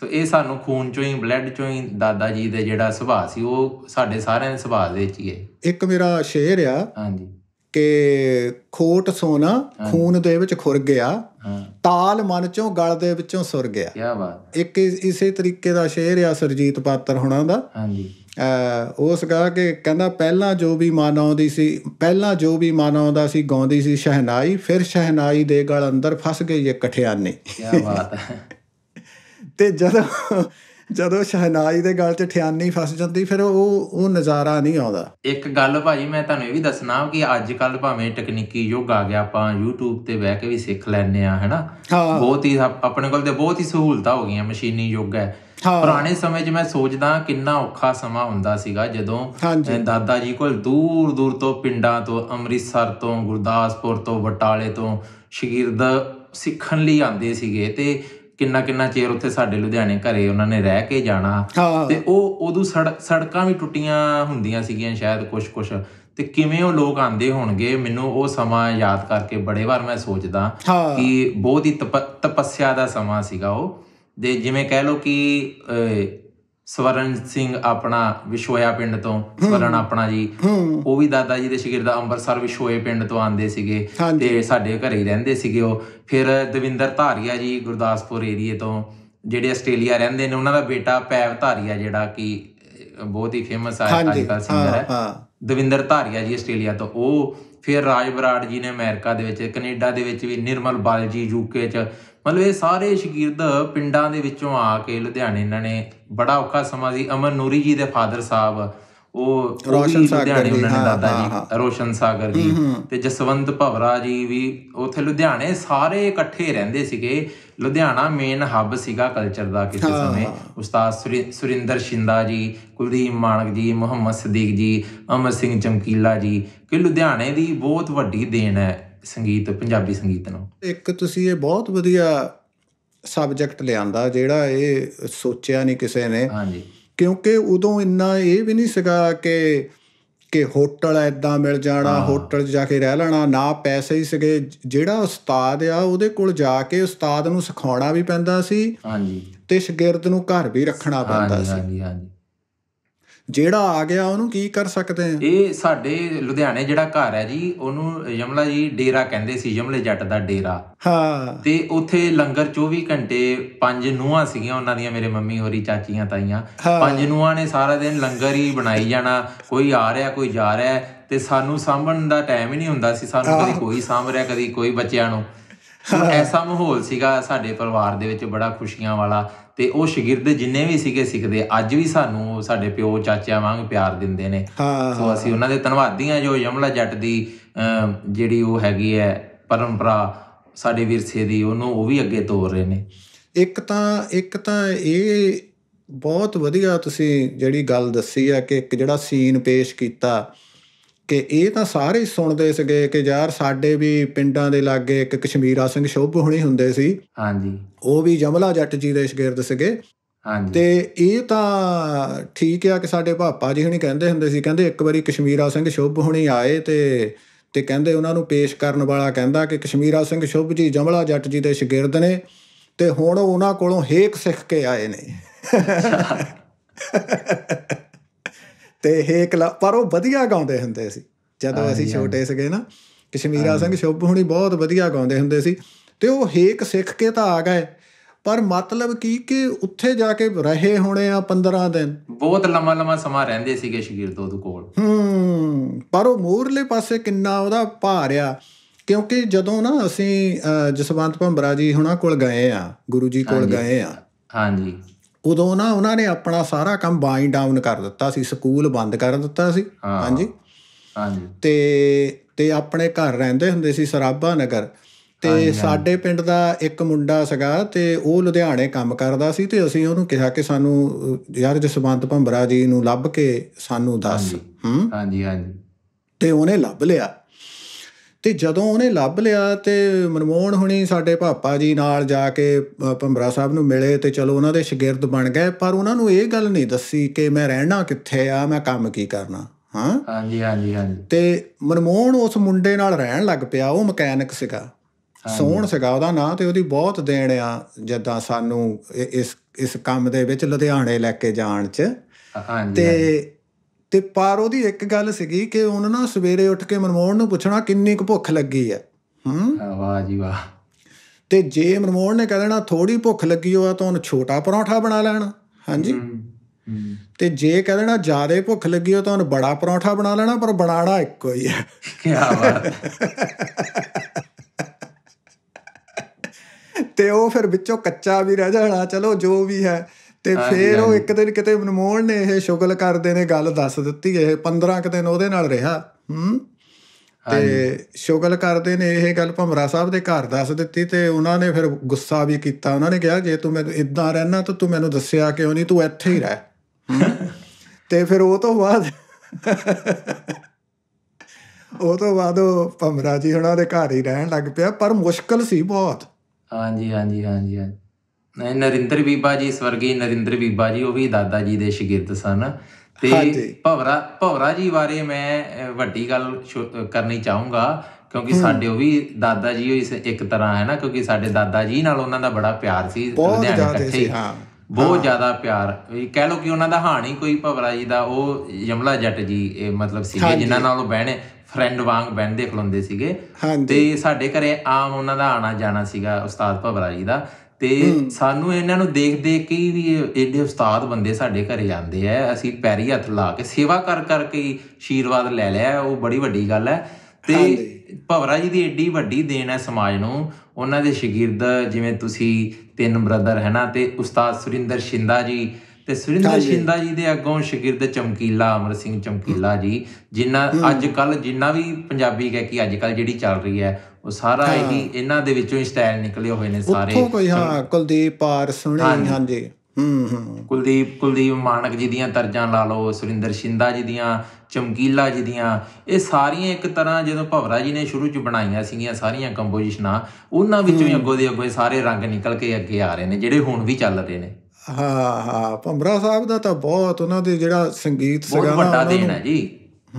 ਸੋ ਇਹ ਸਾਨੂੰ ਖੂਨ ਚੋਂ ਹੀ ਬਲੱਡ ਚੋਂ ਹੀ ਦਾਦਾ ਜੀ ਦੇ ਜਿਹੜਾ ਸੁਭਾਅ ਸੀ ਉਹ ਸਾਡੇ ਸਾਰਿਆਂ ਦੇ ਸੁਭਾਅ ਦੇ ਵਿੱਚ ਹੀ ਹੈ ਇੱਕ ਮੇਰਾ ਸ਼ੇਰ ਆ ਹਾਂਜੀ ਕਿ ਖੋਟ ਸੋਨਾ ਖੂਨ ਦੇ ਵਿੱਚ ਖੁਰ ਗਿਆ ਤਾਲ ਮਨ ਚੋਂ ਗਲ ਦੇ ਵਿੱਚੋਂ ਸੁਰ ਗਿਆ ਕੀ ਬਾਤ ਇੱਕ ਇਸੇ ਤਰੀਕੇ ਦਾ ਸ਼ੇਰ ਆ ਸਰਜੀਤ ਪਾਤਰ ਹੁਣਾਂ ਦਾ ਹਾਂਜੀ ਉਸ ਗਾ ਕਿ ਕਹਿੰਦਾ ਪਹਿਲਾਂ ਜੋ ਵੀ ਮਨ ਆਉਂਦੀ ਸੀ ਪਹਿਲਾਂ ਜੋ ਵੀ ਮਨ ਆਉਂਦਾ ਸੀ ਗਾਉਂਦੀ ਸੀ ਸ਼ਹਿਨਾਈ ਫਿਰ ਸ਼ਹਿਨਾਈ ਦੇ ਗਲ ਅੰਦਰ ਫਸ ਗਈ ਇਹ ਕਠਿਆਨੇ ਕੀ ਬਾਤ ਹੈ ਤੇ ਜਦੋਂ ਜਦੋਂ ਸ਼ਹਿਨਾਈ ਦੇ ਗਲ 'ਚ ਠਿਆਨੀ ਫਸ ਜਾਂਦੀ ਫਿਰ ਉਹ ਉਹ ਨਜ਼ਾਰਾ ਨਹੀਂ ਆਉਂਦਾ ਇੱਕ ਗੱਲ ਭਾਜੀ ਮੈਂ ਤੁਹਾਨੂੰ ਇਹ ਵੀ ਦੱਸਣਾ ਕਿ ਅੱਜ ਕੱਲ ਭਾਵੇਂ ਟੈਕਨੀਕੀ ਯੁੱਗ ਆ ਗਿਆ ਆਪਾਂ YouTube ਤੇ ਬਹਿ ਕੇ ਵੀ ਸਿੱਖ ਲੈਣੇ ਆ ਹਨਾ ਬਹੁਤ ਹੀ ਆਪਣੇ ਕੋਲ ਤੇ ਬਹੁਤ ਹੀ ਸਹੂਲਤਾਂ ਹੋ ਗਈਆਂ ਮਸ਼ੀਨੀ ਯੁੱਗ ਹੈ ਪੁਰਾਣੇ ਸਮੇਂ 'ਚ ਮੈਂ ਸੋਚਦਾ ਕਿੰਨਾ ਔਖਾ ਸਮਾਂ ਹੁੰਦਾ ਸੀਗਾ ਜਦੋਂ ਦਾਦਾ ਜੀ ਕੋਲ ਦੂਰ ਦੂਰ ਤੋਂ ਪਿੰਡਾਂ ਤੋਂ ਅੰਮ੍ਰਿਤਸਰ ਤੋਂ ਗੁਰਦਾਸਪੁਰ ਤੋਂ ਬਟਾਲੇ ਤੋਂ ਸ਼ਗਿਰਦ ਸਿੱਖਣ ਲਈ ਆਉਂਦੇ ਸੀਗੇ ਤੇ ਕਿੰਨਾ ਕਿੰਨਾ ਚੇਰ ਉੱਥੇ ਸਾਡੇ ਲੁਧਿਆਣੇ ਘਰੇ ਉਹਨਾਂ ਨੇ ਰਹਿ ਕੇ ਜਾਣਾ ਤੇ ਉਹ ਉਦੋਂ ਸੜਕਾਂ ਵੀ ਟੁੱਟੀਆਂ ਹੁੰਦੀਆਂ ਸੀਗੀਆਂ ਸ਼ਾਇਦ ਕੁਝ-ਕੁਝ ਤੇ ਕਿਵੇਂ ਉਹ ਲੋਕ ਆਂਦੇ ਹੋਣਗੇ ਮੈਨੂੰ ਉਹ ਸਮਾਂ ਯਾਦ ਕਰਕੇ ਬੜੇ ਵਾਰ ਮੈਂ ਸੋਚਦਾ ਕਿ ਬਹੁਤ ਹੀ ਤਪੱਸਿਆ ਦਾ ਸਮਾਂ ਸੀਗਾ ਉਹ ਦੇ ਜਿਵੇਂ ਕਹਿ ਲੋ ਕਿ ਸਵਰਨ ਸਿੰਘ ਆਪਣਾ ਵਿਸ਼ੋਇਆ ਪਿੰਡ ਤੋਂ ਸਵਰਨ ਆਪਣਾ ਜੀ ਉਹ ਵੀ ਦਾਦਾ ਜੀ ਦੇ ਸ਼ਾਗਿਰਦ ਅੰਮ੍ਰਿਤਸਰ ਵਿਸ਼ੋਏ ਪਿੰਡ ਤੋਂ ਆਂਦੇ ਸੀਗੇ ਤੇ ਸਾਡੇ ਘਰੇ ਹੀ ਰਹਿੰਦੇ ਸੀਗੇ ਉਹ ਫਿਰ ਦਵਿੰਦਰ ਧਾਰੀਆ ਜੀ ਗੁਰਦਾਸਪੁਰ ਏਰੀਏ ਤੋਂ ਜਿਹੜੇ ਆਸਟ੍ਰੇਲੀਆ ਰਹਿੰਦੇ ਨੇ ਉਹਨਾਂ ਦਾ ਬੇਟਾ ਪੈਵ ਧਾਰੀਆ ਜਿਹੜਾ ਕਿ ਬਹੁਤ ਹੀ ਫੇਮਸ ਆ ਅੱਜ ਕੱਲ੍ਹ ਸਿੰਗਰ ਹੈ ਦਵਿੰਦਰ ਧਾਰੀਆ ਜੀ ਆਸਟ੍ਰੇਲੀਆ ਤੋਂ ਉਹ ਫਿਰ ਰਾਜ ਬਰਾੜ ਜੀ ਨੇ ਅਮਰੀਕਾ ਦੇ ਵਿੱਚ ਕੈਨੇਡਾ ਦੇ ਵਿੱਚ ਵੀ ਨਿਰਮਲ ਬਾਲ ਜੀ ਯੂਕੇ 'ਚ ਮਤਲਬ ਇਹ ਸਾਰੇ ਸ਼ਗਿਰਦ ਪਿੰਡਾਂ ਦੇ ਵਿੱਚੋਂ ਆ ਕੇ ਲੁਧਿਆਣੇ ਇਹਨਾਂ ਨੇ ਬੜਾ ਔਖਾ ਸਮਾਂ ਸੀ ਅਮਰ ਨੂਰੀ ਜੀ ਦੇ ਫਾਦਰ ਸਾਹਿਬ ਉਹ ਰੋਸ਼ਨ ਸਾਗਰ ਜੀ ਉਹਨਾਂ ਦੇ ਦਾਦਾ ਜੀ ਰੋਸ਼ਨ ਸਾਗਰ ਜੀ ਤੇ ਜਸਵੰਤ ਭਵਰਾ ਜੀ ਵੀ ਉਥੇ ਲੁਧਿਆਣੇ ਸਾਰੇ ਇਕੱਠੇ ਰਹਿੰਦੇ ਸੀਗੇ ਲੁਧਿਆਣਾ ਮੇਨ ਹੱਬ ਸੀਗਾ ਕਲਚਰ ਦਾ ਕਿਸੇ ਸਮੇਂ ਉਸਤਾਦ ਸੁਰਿੰਦਰ ਸ਼ਿੰਦਾ ਜੀ ਕੁਲਦੀਪ ਮਾਨਕ ਜੀ ਮੁਹੰਮਦ ਸਦੀਕ ਜੀ ਅਮਰ ਸਿੰਘ ਚਮਕੀਲਾ ਜੀ ਕਿ ਲੁਧਿਆਣੇ ਦੀ ਬਹੁਤ ਵੱਡੀ ਦੇਣ ਹੈ ਸੰਗੀਤ ਪੰਜਾਬੀ ਸੰਗੀਤ ਨੂੰ ਇੱਕ ਤੁਸੀਂ ਇਹ ਬਹੁਤ ਵਧੀਆ ਸਬਜੈਕਟ ਲਿਆਂਦਾ ਜਿਹੜਾ ਇਹ ਸੋਚਿਆ ਨਹੀਂ ਕਿਸੇ ਨੇ ਹਾਂਜੀ ਕਿਉਂਕਿ ਉਦੋਂ ਇੰਨਾ ਇਹ ਵੀ ਨਹੀਂ ਸੀਗਾ ਕਿ ਕਿ ਹੋਟਲ ਐਦਾਂ ਮਿਲ ਜਾਣਾ ਹੋਟਲ ਜਾ ਕੇ ਰਹਿ ਲੈਣਾ ਨਾ ਪੈਸੇ ਹੀ ਸੀਗੇ ਜਿਹੜਾ ਉਸਤਾਦ ਆ ਉਹਦੇ ਕੋਲ ਜਾ ਕੇ ਉਸਤਾਦ ਨੂੰ ਸਿਖਾਉਣਾ ਵੀ ਪੈਂਦਾ ਸੀ ਹਾਂਜੀ ਤੇ ਸ਼ਗਿਰਦ ਨੂੰ ਘਰ ਵੀ ਰੱਖਣਾ ਪੈਂਦਾ ਸੀ ਹਾਂਜੀ ਹਾਂਜੀ ਜਿਹੜਾ ਆ ਗਿਆ ਉਹਨੂੰ ਕੀ ਕਰ ਸਕਦੇ ਆ ਇਹ ਸਾਡੇ ਲੁਧਿਆਣੇ ਜਿਹੜਾ ਘਰ ਹੈ ਜੀ ਉਹਨੂੰ ਯਮਲਾ ਜੀ ਡੇਰਾ ਕਹਿੰਦੇ ਸੀ ਯਮਲੇ ਜੱਟ ਦਾ ਡੇਰਾ ਹਾਂ ਤੇ ਉੱਥੇ ਲੰਗਰ 24 ਘੰਟੇ ਪੰਜ ਨੂਹਾਂ ਸੀਗੀਆਂ ਉਹਨਾਂ ਦੀਆਂ ਮੇਰੇ ਮੰਮੀ ਹੋਰੀ ਚਾਚੀਆਂ ਤਾਈਆਂ ਪੰਜ ਨੂਹਾਂ ਨੇ ਸਾਰਾ ਦਿਨ ਲੰਗਰ ਹੀ ਬਣਾਈ ਜਾਣਾ ਕੋਈ ਆ ਰਿਹਾ ਕੋਈ ਜਾ ਰਿਹਾ ਤੇ ਸਾਨੂੰ ਸਾਂਭਣ ਦਾ ਟਾਈਮ ਹੀ ਨਹੀਂ ਹੁੰਦਾ ਸੀ ਸਾਨੂੰ ਕਦੀ ਕੋਈ ਸਾਂਭ ਰਿਹਾ ਕਦੀ ਕੋਈ ਬੱਚਿਆਂ ਨੂੰ ਐਸਾ ਮਾਹੌਲ ਸੀਗਾ ਸਾਡੇ ਪਰਿਵਾਰ ਦੇ ਵਿੱਚ ਬੜਾ ਖੁਸ਼ੀਆਂ ਵਾਲਾ ਤੇ ਉਹ ਸ਼ਗਿਰਦ ਜਿੰਨੇ ਵੀ ਸੀਗੇ ਸਿੱਖਦੇ ਅੱਜ ਵੀ ਸਾਨੂੰ ਸਾਡੇ ਪਿਓ ਚਾਚਿਆਂ ਵਾਂਗ ਪਿਆਰ ਦਿੰਦੇ ਨੇ ਸੋ ਅਸੀਂ ਉਹਨਾਂ ਦੇ ਧੰਨਵਾਦੀ ਜੋ ਯਮਲਾ ਜੱਟ ਦੀ ਜਿਹੜੀ ਉਹ ਹੈਗੀ ਹੈ ਪਰੰਪਰਾ ਸਾਡੇ ਵਿਰਸੇ ਦੀ ਉਹਨੂੰ ਉਹ ਵੀ ਅੱਗੇ ਤੋਰ ਰਹੇ ਨੇ ਇੱਕ ਤਾਂ ਇੱਕ ਤਾਂ ਇਹ ਬਹੁਤ ਵਧੀਆ ਤੁਸੀਂ ਜਿਹੜੀ ਗੱਲ ਦੱਸੀ ਆ ਕਿ ਇੱਕ ਜਿਹੜਾ ਸੀਨ ਪੇਸ਼ ਕੀਤਾ ਕਿ ਇਹ ਤਾਂ ਸਾਰੇ ਸੁਣਦੇ ਸੀਗੇ ਕਿ ਯਾਰ ਸਾਡੇ ਵੀ ਪਿੰਡਾਂ ਦੇ ਲਾਗੇ ਇੱਕ ਕਸ਼ਮੀਰਾ ਸਿੰਘ ਸ਼ੋਭ ਹੁਣੀ ਹੁੰਦੇ ਸੀ ਹਾਂਜੀ ਉਹ ਵੀ ਜਮਲਾ ਜੱਟ ਜੀ ਦੇ ਸ਼ਗਿਰਦ ਸੀਗੇ ਹਾਂਜੀ ਤੇ ਇਹ ਤਾਂ ਠੀਕ ਆ ਕਿ ਸਾਡੇ ਭਾਪਾ ਜੀ ਹੁਣੀ ਕਹਿੰਦੇ ਹੁੰਦੇ ਸੀ ਕਹਿੰਦੇ ਇੱਕ ਵਾਰੀ ਕਸ਼ਮੀਰਾ ਸਿੰਘ ਸ਼ੋਭ ਹੁਣੀ ਆਏ ਤੇ ਤੇ ਕਹਿੰਦੇ ਉਹਨਾਂ ਨੂੰ ਪੇਸ਼ ਕਰਨ ਵਾਲਾ ਕਹਿੰਦਾ ਕਿ ਕਸ਼ਮੀਰਾ ਸਿੰਘ ਸ਼ੁਭ ਜੀ ਜਮਲਾ ਜੱਟ ਜੀ ਦੇ ਸ਼ਗਿਰਦ ਨੇ ਤੇ ਹੁਣ ਉਹਨਾਂ ਕੋਲੋਂ ਹੇਕ ਸਿੱਖ ਕੇ ਆਏ ਨੇ [laughs] ਤੇ ਹੇਕ ਪਰ ਉਹ ਵਧੀਆ ਗਾਉਂਦੇ ਹੁੰਦੇ ਸੀ ਜਦੋਂ ਅਸੀਂ ਛੋਟੇ ਸੀਗੇ ਨਾ ਕਸ਼ਮੀਰਾ ਸਿੰਘ ਸ਼ੁਭ ਹੁਣੀ ਬਹੁਤ ਵਧੀਆ ਗਾਉਂਦੇ ਹੁੰਦੇ ਸੀ ਤੇ ਉਹ ਹੇਕ ਸਿੱਖ ਕੇ ਤਾਂ ਆ ਗਏ ਪਰ ਮਤਲਬ ਕੀ ਕਿ ਉੱਥੇ ਜਾ ਕੇ ਰਹੇ ਹੋਣੇ ਆ 15 ਦਿਨ ਬਹੁਤ ਲੰਮਾ ਲੰਮਾ ਸਮਾਂ ਰਹਿੰਦੇ ਸੀਗੇ ਸ਼ਗੀਰ ਦੋਦ ਕੋਲ ਹੂੰ ਪਰ ਉਹ ਮੂਰਲੇ ਪਾਸੇ ਕਿੰਨਾ ਉਹਦਾ ਭਾਰ ਆ ਕਿਉਂਕਿ ਜਦੋਂ ਨਾ ਅਸੀਂ ਜਸਵੰਤ ਭੰਬਰਾ ਜੀ ਹੁਣਾਂ ਕੋਲ ਗਏ ਆ ਗੁਰੂ ਜੀ ਕੋਲ ਗਏ ਆ ਹਾਂਜੀ ਉਦੋਂ ਨਾ ਉਹਨਾਂ ਨੇ ਆਪਣਾ ਸਾਰਾ ਕੰਮ ਬਾਈਂਡ ਡਾਊਨ ਕਰ ਦਿੱਤਾ ਸੀ ਸਕੂਲ ਬੰਦ ਕਰ ਦਿੱਤਾ ਸੀ ਹਾਂਜੀ ਹਾਂਜੀ ਤੇ ਤੇ ਆਪਣੇ ਘਰ ਰਹਿੰਦੇ ਹੁੰਦੇ ਸੀ ਸਰਾਭਾ ਨਗਰ ਤੇ ਸਾਡੇ ਪਿੰਡ ਦਾ ਇੱਕ ਮੁੰਡਾ ਸੀਗਾ ਤੇ ਉਹ ਲੁਧਿਆਣੇ ਕੰਮ ਕਰਦਾ ਸੀ ਤੇ ਅਸੀਂ ਉਹਨੂੰ ਕਿਹਾ ਕਿ ਸਾਨੂੰ ਯਾਰ ਜਸਵੰਤ ਭੰਬਰਾ ਜੀ ਨੂੰ ਲੱਭ ਕੇ ਸਾਨੂੰ ਦੱਸ ਹਾਂਜੀ ਹਾਂਜੀ ਤੇ ਉਹਨੇ ਲੱਭ ਲਿਆ ਤੇ ਜਦੋਂ ਉਹਨੇ ਲੱਭ ਲਿਆ ਤੇ ਮਨਮੋਹਨ ਹੁਣੀ ਸਾਡੇ ਪਾਪਾ ਜੀ ਨਾਲ ਜਾ ਕੇ ਪੰਬਰਾ ਸਾਹਿਬ ਨੂੰ ਮਿਲੇ ਤੇ ਚਲੋ ਉਹਨਾਂ ਦੇ ਸ਼ਾਗਿਰਦ ਬਣ ਗਏ ਪਰ ਉਹਨਾਂ ਨੂੰ ਇਹ ਗੱਲ ਨਹੀਂ ਦੱਸੀ ਕਿ ਮੈਂ ਰਹਿਣਾ ਕਿੱਥੇ ਆ ਮੈਂ ਕੰਮ ਕੀ ਕਰਨਾ ਹਾਂ ਹਾਂਜੀ ਹਾਂਜੀ ਹਾਂਜੀ ਤੇ ਮਨਮੋਹਨ ਉਸ ਮੁੰਡੇ ਨਾਲ ਰਹਿਣ ਲੱਗ ਪਿਆ ਉਹ ਮਕੈਨਿਕ ਸੀਗਾ ਸੋਹਣ ਸੀਗਾ ਉਹਦਾ ਨਾਂ ਤੇ ਉਹਦੀ ਬਹੁਤ ਦੇਣ ਆ ਜਦਾਂ ਸਾਨੂੰ ਇਸ ਇਸ ਕੰਮ ਦੇ ਵਿੱਚ ਲੁਧਿਆਣੇ ਲੈ ਕੇ ਜਾਣ ਚ ਹਾਂਜੀ ਤੇ ਤੇ ਪਰ ਉਹਦੀ ਇੱਕ ਗੱਲ ਸੀਗੀ ਕਿ ਉਹਨਾਂ ਨਾ ਸਵੇਰੇ ਉੱਠ ਕੇ ਮਨਮੋਹਨ ਨੂੰ ਪੁੱਛਣਾ ਕਿੰਨੀ ਕੁ ਭੁੱਖ ਲੱਗੀ ਹੈ ਹਾਂ ਵਾਹ ਜੀ ਵਾਹ ਤੇ ਜੇ ਮਨਮੋਹਨ ਨੇ ਕਹਿ ਦੇਣਾ ਥੋੜੀ ਭੁੱਖ ਲੱਗੀ ਹੋਆ ਤਾਂ ਉਹਨੂੰ ਛੋਟਾ ਪਰੌਂਠਾ ਬਣਾ ਲੈਣਾ ਹਾਂਜੀ ਤੇ ਜੇ ਕਹਿ ਦੇਣਾ ਜ਼ਿਆਦਾ ਭੁੱਖ ਲੱਗੀ ਹੋ ਤਾਂ ਉਹਨੂੰ ਬੜਾ ਪਰੌਂਠਾ ਬਣਾ ਲੈਣਾ ਪਰ ਬਣਾਣਾ ਇੱਕੋ ਹੀ ਹੈ ਕੀ ਬਾਤ ਤੇ ਉਹ ਫਿਰ ਵਿੱਚੋਂ ਕੱਚਾ ਵੀ ਰਹਿ ਜਾਣਾ ਚਲੋ ਜੋ ਵੀ ਹੈ ਤੇ ਫਿਰ ਉਹ ਇੱਕ ਦਿਨ ਕਿਤੇ ਮਨਮੋਹਨ ਨੇ ਇਹ ਸ਼ੁਗਲ ਕਰਦੇ ਨੇ ਗੱਲ ਦੱਸ ਦਿੱਤੀ ਇਹ 15 ਕਿ ਦਿਨ ਉਹਦੇ ਨਾਲ ਰਿਹਾ ਹੂੰ ਤੇ ਸ਼ੁਗਲ ਕਰਦੇ ਨੇ ਇਹ ਗੱਲ ਭਮਰਾ ਸਾਹਿਬ ਦੇ ਘਰ ਦੱਸ ਦਿੱਤੀ ਤੇ ਉਹਨਾਂ ਨੇ ਫਿਰ ਗੁੱਸਾ ਵੀ ਕੀਤਾ ਉਹਨਾਂ ਨੇ ਕਿਹਾ ਜੇ ਤੂੰ ਮੈਨੂੰ ਇਦਾਂ ਰਹਿਣਾ ਤਾਂ ਤੂੰ ਮੈਨੂੰ ਦੱਸਿਆ ਕਿਉਂ ਨਹੀਂ ਤੂੰ ਇੱਥੇ ਹੀ ਰਹਿ ਤੇ ਫਿਰ ਉਹ ਤੋਂ ਬਾਅਦ [laughs] ਉਹ ਤੋਂ ਬਾਅਦ ਉਹ ਭਮਰਾ ਜੀ ਉਹਨਾਂ ਦੇ ਘਰ ਹੀ ਰਹਿਣ ਲੱਗ ਪਿਆ ਪਰ ਮੁਸ਼ਕਲ ਸੀ ਬਹੁਤ ਹਾਂਜੀ ਹਾਂਜੀ ਹਾਂਜੀ ਹਾਂਜੀ ਨਰਿੰਦਰ ਬੀਬਾ ਜੀ ਸਵਰਗੀ ਨਰਿੰਦਰ ਬੀਬਾ ਜੀ ਉਹ ਵੀ ਦਾਦਾ ਜੀ ਦੇ ਸ਼ਾਗਿਰਦ ਸਨ ਤੇ ਭਵਰਾ ਭਵਰਾ ਜੀ ਬਾਰੇ ਮੈਂ ਵੱਡੀ ਗੱਲ ਕਰਨੀ ਚਾਹੂੰਗਾ ਕਿਉਂਕਿ ਸਾਡੇ ਉਹ ਵੀ ਦਾਦਾ ਜੀ ਹੋਈ ਇੱਕ ਤਰ੍ਹਾਂ ਹੈ ਨਾ ਕਿਉਂਕਿ ਸਾਡੇ ਦਾਦਾ ਜੀ ਨਾਲ ਉਹਨਾਂ ਦਾ ਬੜਾ ਪਿਆਰ ਸੀ ਲੁਧਿਆਣੇ ਇਕੱਠੇ ਹਾਂ ਬਹੁਤ ਜ਼ਿਆਦਾ ਪਿਆਰ ਕਹਿ ਲੋ ਕਿ ਉਹਨਾਂ ਦਾ ਹਾਣੀ ਕੋਈ ਭਵਰਾ ਜੀ ਦਾ ਉਹ ਯਮਲਾ ਜੱਟ ਜੀ ਇਹ ਮਤਲਬ ਸੀਗੇ ਜਿਨ੍ਹਾਂ ਨਾਲ ਉਹ ਬਹਿਣੇ ਫਰੈਂਡ ਵਾਂਗ ਬਹਿੰਦੇ ਖਲੋਂਦੇ ਸੀਗੇ ਤੇ ਸਾਡੇ ਘਰੇ ਆਮ ਉਹਨਾਂ ਦਾ ਆਣਾ ਜਾਣਾ ਸੀਗਾ ਉਸਤਾਦ ਭਵਰਾ ਜੀ ਦਾ ਤੇ ਸਾਨੂੰ ਇਹਨਾਂ ਨੂੰ ਦੇਖ ਦੇਖ ਕੇ ਵੀ ਐਡੇ ਉਸਤਾਦ ਬੰਦੇ ਸਾਡੇ ਘਰੇ ਜਾਂਦੇ ਆ ਅਸੀਂ ਪੈਰੀ ਹੱਥ ਲਾ ਕੇ ਸੇਵਾ ਕਰ ਕਰਕੇ ਆਸ਼ੀਰਵਾਦ ਲੈ ਲਿਆ ਉਹ ਬੜੀ ਵੱਡੀ ਗੱਲ ਹੈ ਤੇ ਭਵਰਾ ਜੀ ਦੀ ਐਡੀ ਵੱਡੀ ਦੇਣ ਹੈ ਸਮਾਜ ਨੂੰ ਉਹਨਾਂ ਦੇ ਸ਼ਾਗਿਰਦ ਜਿਵੇਂ ਤੁਸੀਂ ਤਿੰਨ ਬ੍ਰਦਰ ਹੈ ਨਾ ਤੇ ਉਸਤਾਦ ਸੁਰਿੰਦਰ ਸ਼ਿੰਦਾ ਜੀ ਤੇ ਸੁਰਿੰਦਰ ਸ਼ਿੰਦਾ ਜੀ ਦੇ ਅੱਗੋਂ ਸ਼ਗਿਰਦ ਚਮਕੀਲਾ ਅਮਰ ਸਿੰਘ ਚਮਕੀਲਾ ਜੀ ਜਿਨ੍ਹਾਂ ਅੱਜ ਕੱਲ ਜਿੰਨਾ ਵੀ ਪੰਜਾਬੀ ਗਾਇਕੀ ਅੱਜ ਕੱਲ ਜਿਹੜੀ ਚੱਲ ਰਹੀ ਹੈ ਉਹ ਸਾਰਾ ਇਹੀ ਇਹਨਾਂ ਦੇ ਵਿੱਚੋਂ ਹੀ ਸਟਾਈਲ ਨਿਕਲੇ ਹੋਏ ਨੇ ਸਾਰੇ ਉੱਥੋਂ ਕੋਈ ਹਾਂ ਕੁਲਦੀਪ ਆਰ ਸੁਣੀ ਹਾਂਜੀ ਹੂੰ ਹੂੰ ਕੁਲਦੀਪ ਕੁਲਦੀਪ ਮਾਨਕ ਜੀ ਦੀਆਂ ਤਰਜਾਂ ਲਾ ਲਓ ਸੁਰਿੰਦਰ ਸ਼ਿੰਦਾ ਜੀ ਦੀਆਂ ਚਮਕੀਲਾ ਜੀ ਦੀਆਂ ਇਹ ਸਾਰੀਆਂ ਇੱਕ ਤਰ੍ਹਾਂ ਜਦੋਂ ਭਵਰਾ ਜੀ ਨੇ ਸ਼ੁਰੂ ਚ ਬਣਾਈਆਂ ਸੀਗੀਆਂ ਸਾਰੀਆਂ ਕੰਪੋਜੀਸ਼ਨਾਂ ਉਹਨਾਂ ਵਿੱਚੋਂ ਹੀ ਅੱਗੋ ਦੇ ਅੱਗੋ ਸਾਰੇ ਰੰਗ ਨਿਕਲ ਕੇ ਅੱਗੇ ਆ ਰਹੇ ਨੇ ਜਿਹੜੇ ਹੁਣ ਵੀ ਚੱਲ ਰਹੇ ਨੇ ਹਾਂ ਹਾਂ ਪੰਬਰਾ ਸਾਹਿਬ ਦਾ ਤਾਂ ਬਹੁਤ ਉਹਨਾਂ ਦੇ ਜਿਹੜਾ ਸੰਗੀਤ ਸਗਾ ਬਹੁਤ ਵੱਡਾ ਦੇਣ ਹੈ ਜੀ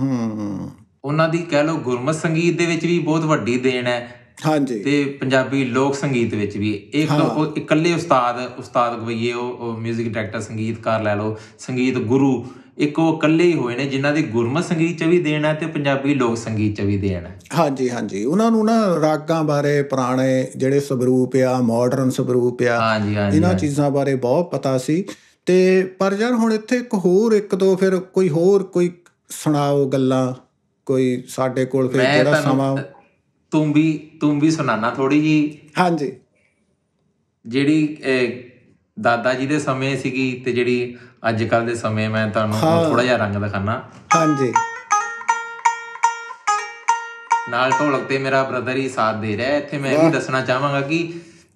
ਹੂੰ ਉਹਨਾਂ ਦੀ ਕਹਿ ਲਓ ਗੁਰਮਤ ਸੰਗੀਤ ਦੇ ਵਿੱਚ ਵੀ ਬਹੁਤ ਵੱਡੀ ਦੇਣ ਹੈ ਹਾਂਜੀ ਤੇ ਪੰਜਾਬੀ ਲੋਕ ਸੰਗੀਤ ਵਿੱਚ ਵੀ ਇੱਕ ਉਹ ਇਕੱਲੇ ਉਸਤਾਦ ਉਸਤਾਦ ਗਵਈਏ ਉਹ 뮤직 ਡਾਇਰੈਕਟਰ ਸੰਗੀਤਕਾਰ ਲੈ ਲਓ ਸੰਗੀਤ ਗੁਰੂ ਇੱਕ ਉਹ ਇਕੱਲੇ ਹੀ ਹੋਏ ਨੇ ਜਿਨ੍ਹਾਂ ਦੀ ਗੁਰਮਤ ਸੰਗੀਤ ਚ ਵੀ ਦੇਣ ਹੈ ਤੇ ਪੰਜਾਬੀ ਲੋਕ ਸੰਗੀਤ ਚ ਵੀ ਦੇਣ ਹੈ ਹਾਂਜੀ ਹਾਂਜੀ ਉਹਨਾਂ ਨੂੰ ਨਾ ਰਾਗਾਂ ਬਾਰੇ ਪੁਰਾਣੇ ਜਿਹੜੇ ਸਵਰੂਪ ਆ ਮਾਡਰਨ ਸਵਰੂਪ ਆ ਇਹਨਾਂ ਚੀਜ਼ਾਂ ਬਾਰੇ ਬਹੁਤ ਪਤਾ ਸੀ ਤੇ ਪਰ ਜਰ ਹੁਣ ਇੱਥੇ ਇੱਕ ਹੋਰ ਇੱਕ ਦੋ ਫਿਰ ਕੋਈ ਹੋਰ ਕੋਈ ਸੁਣਾਓ ਗੱਲਾਂ ਕੋਈ ਸਾਡੇ ਕੋਲ ਫਿਰ ਜਿਹੜਾ ਸਮਾਂ ਤੂੰ ਵੀ ਤੂੰ ਵੀ ਸੁਣਾਣਾ ਥੋੜੀ ਜੀ ਹਾਂਜੀ ਜਿਹੜੀ ਦਾਦਾ ਜੀ ਦੇ ਸਮੇਂ ਸੀਗੀ ਤੇ ਜਿਹੜੀ ਅੱਜ ਕੱਲ ਦੇ ਸਮੇਂ ਮੈਂ ਤੁਹਾਨੂੰ ਥੋੜਾ ਜਿਹਾ ਰੰਗ ਦਿਖਾਣਾ ਹਾਂਜੀ ਨਾਲ ਢੋਲਕ ਤੇ ਮੇਰਾ ਬ੍ਰਦਰ ਹੀ ਸਾਥ ਦੇ ਰਿਹਾ ਇੱਥੇ ਮੈਂ ਇਹ ਵੀ ਦੱਸਣਾ ਚਾਹਾਂਗਾ ਕਿ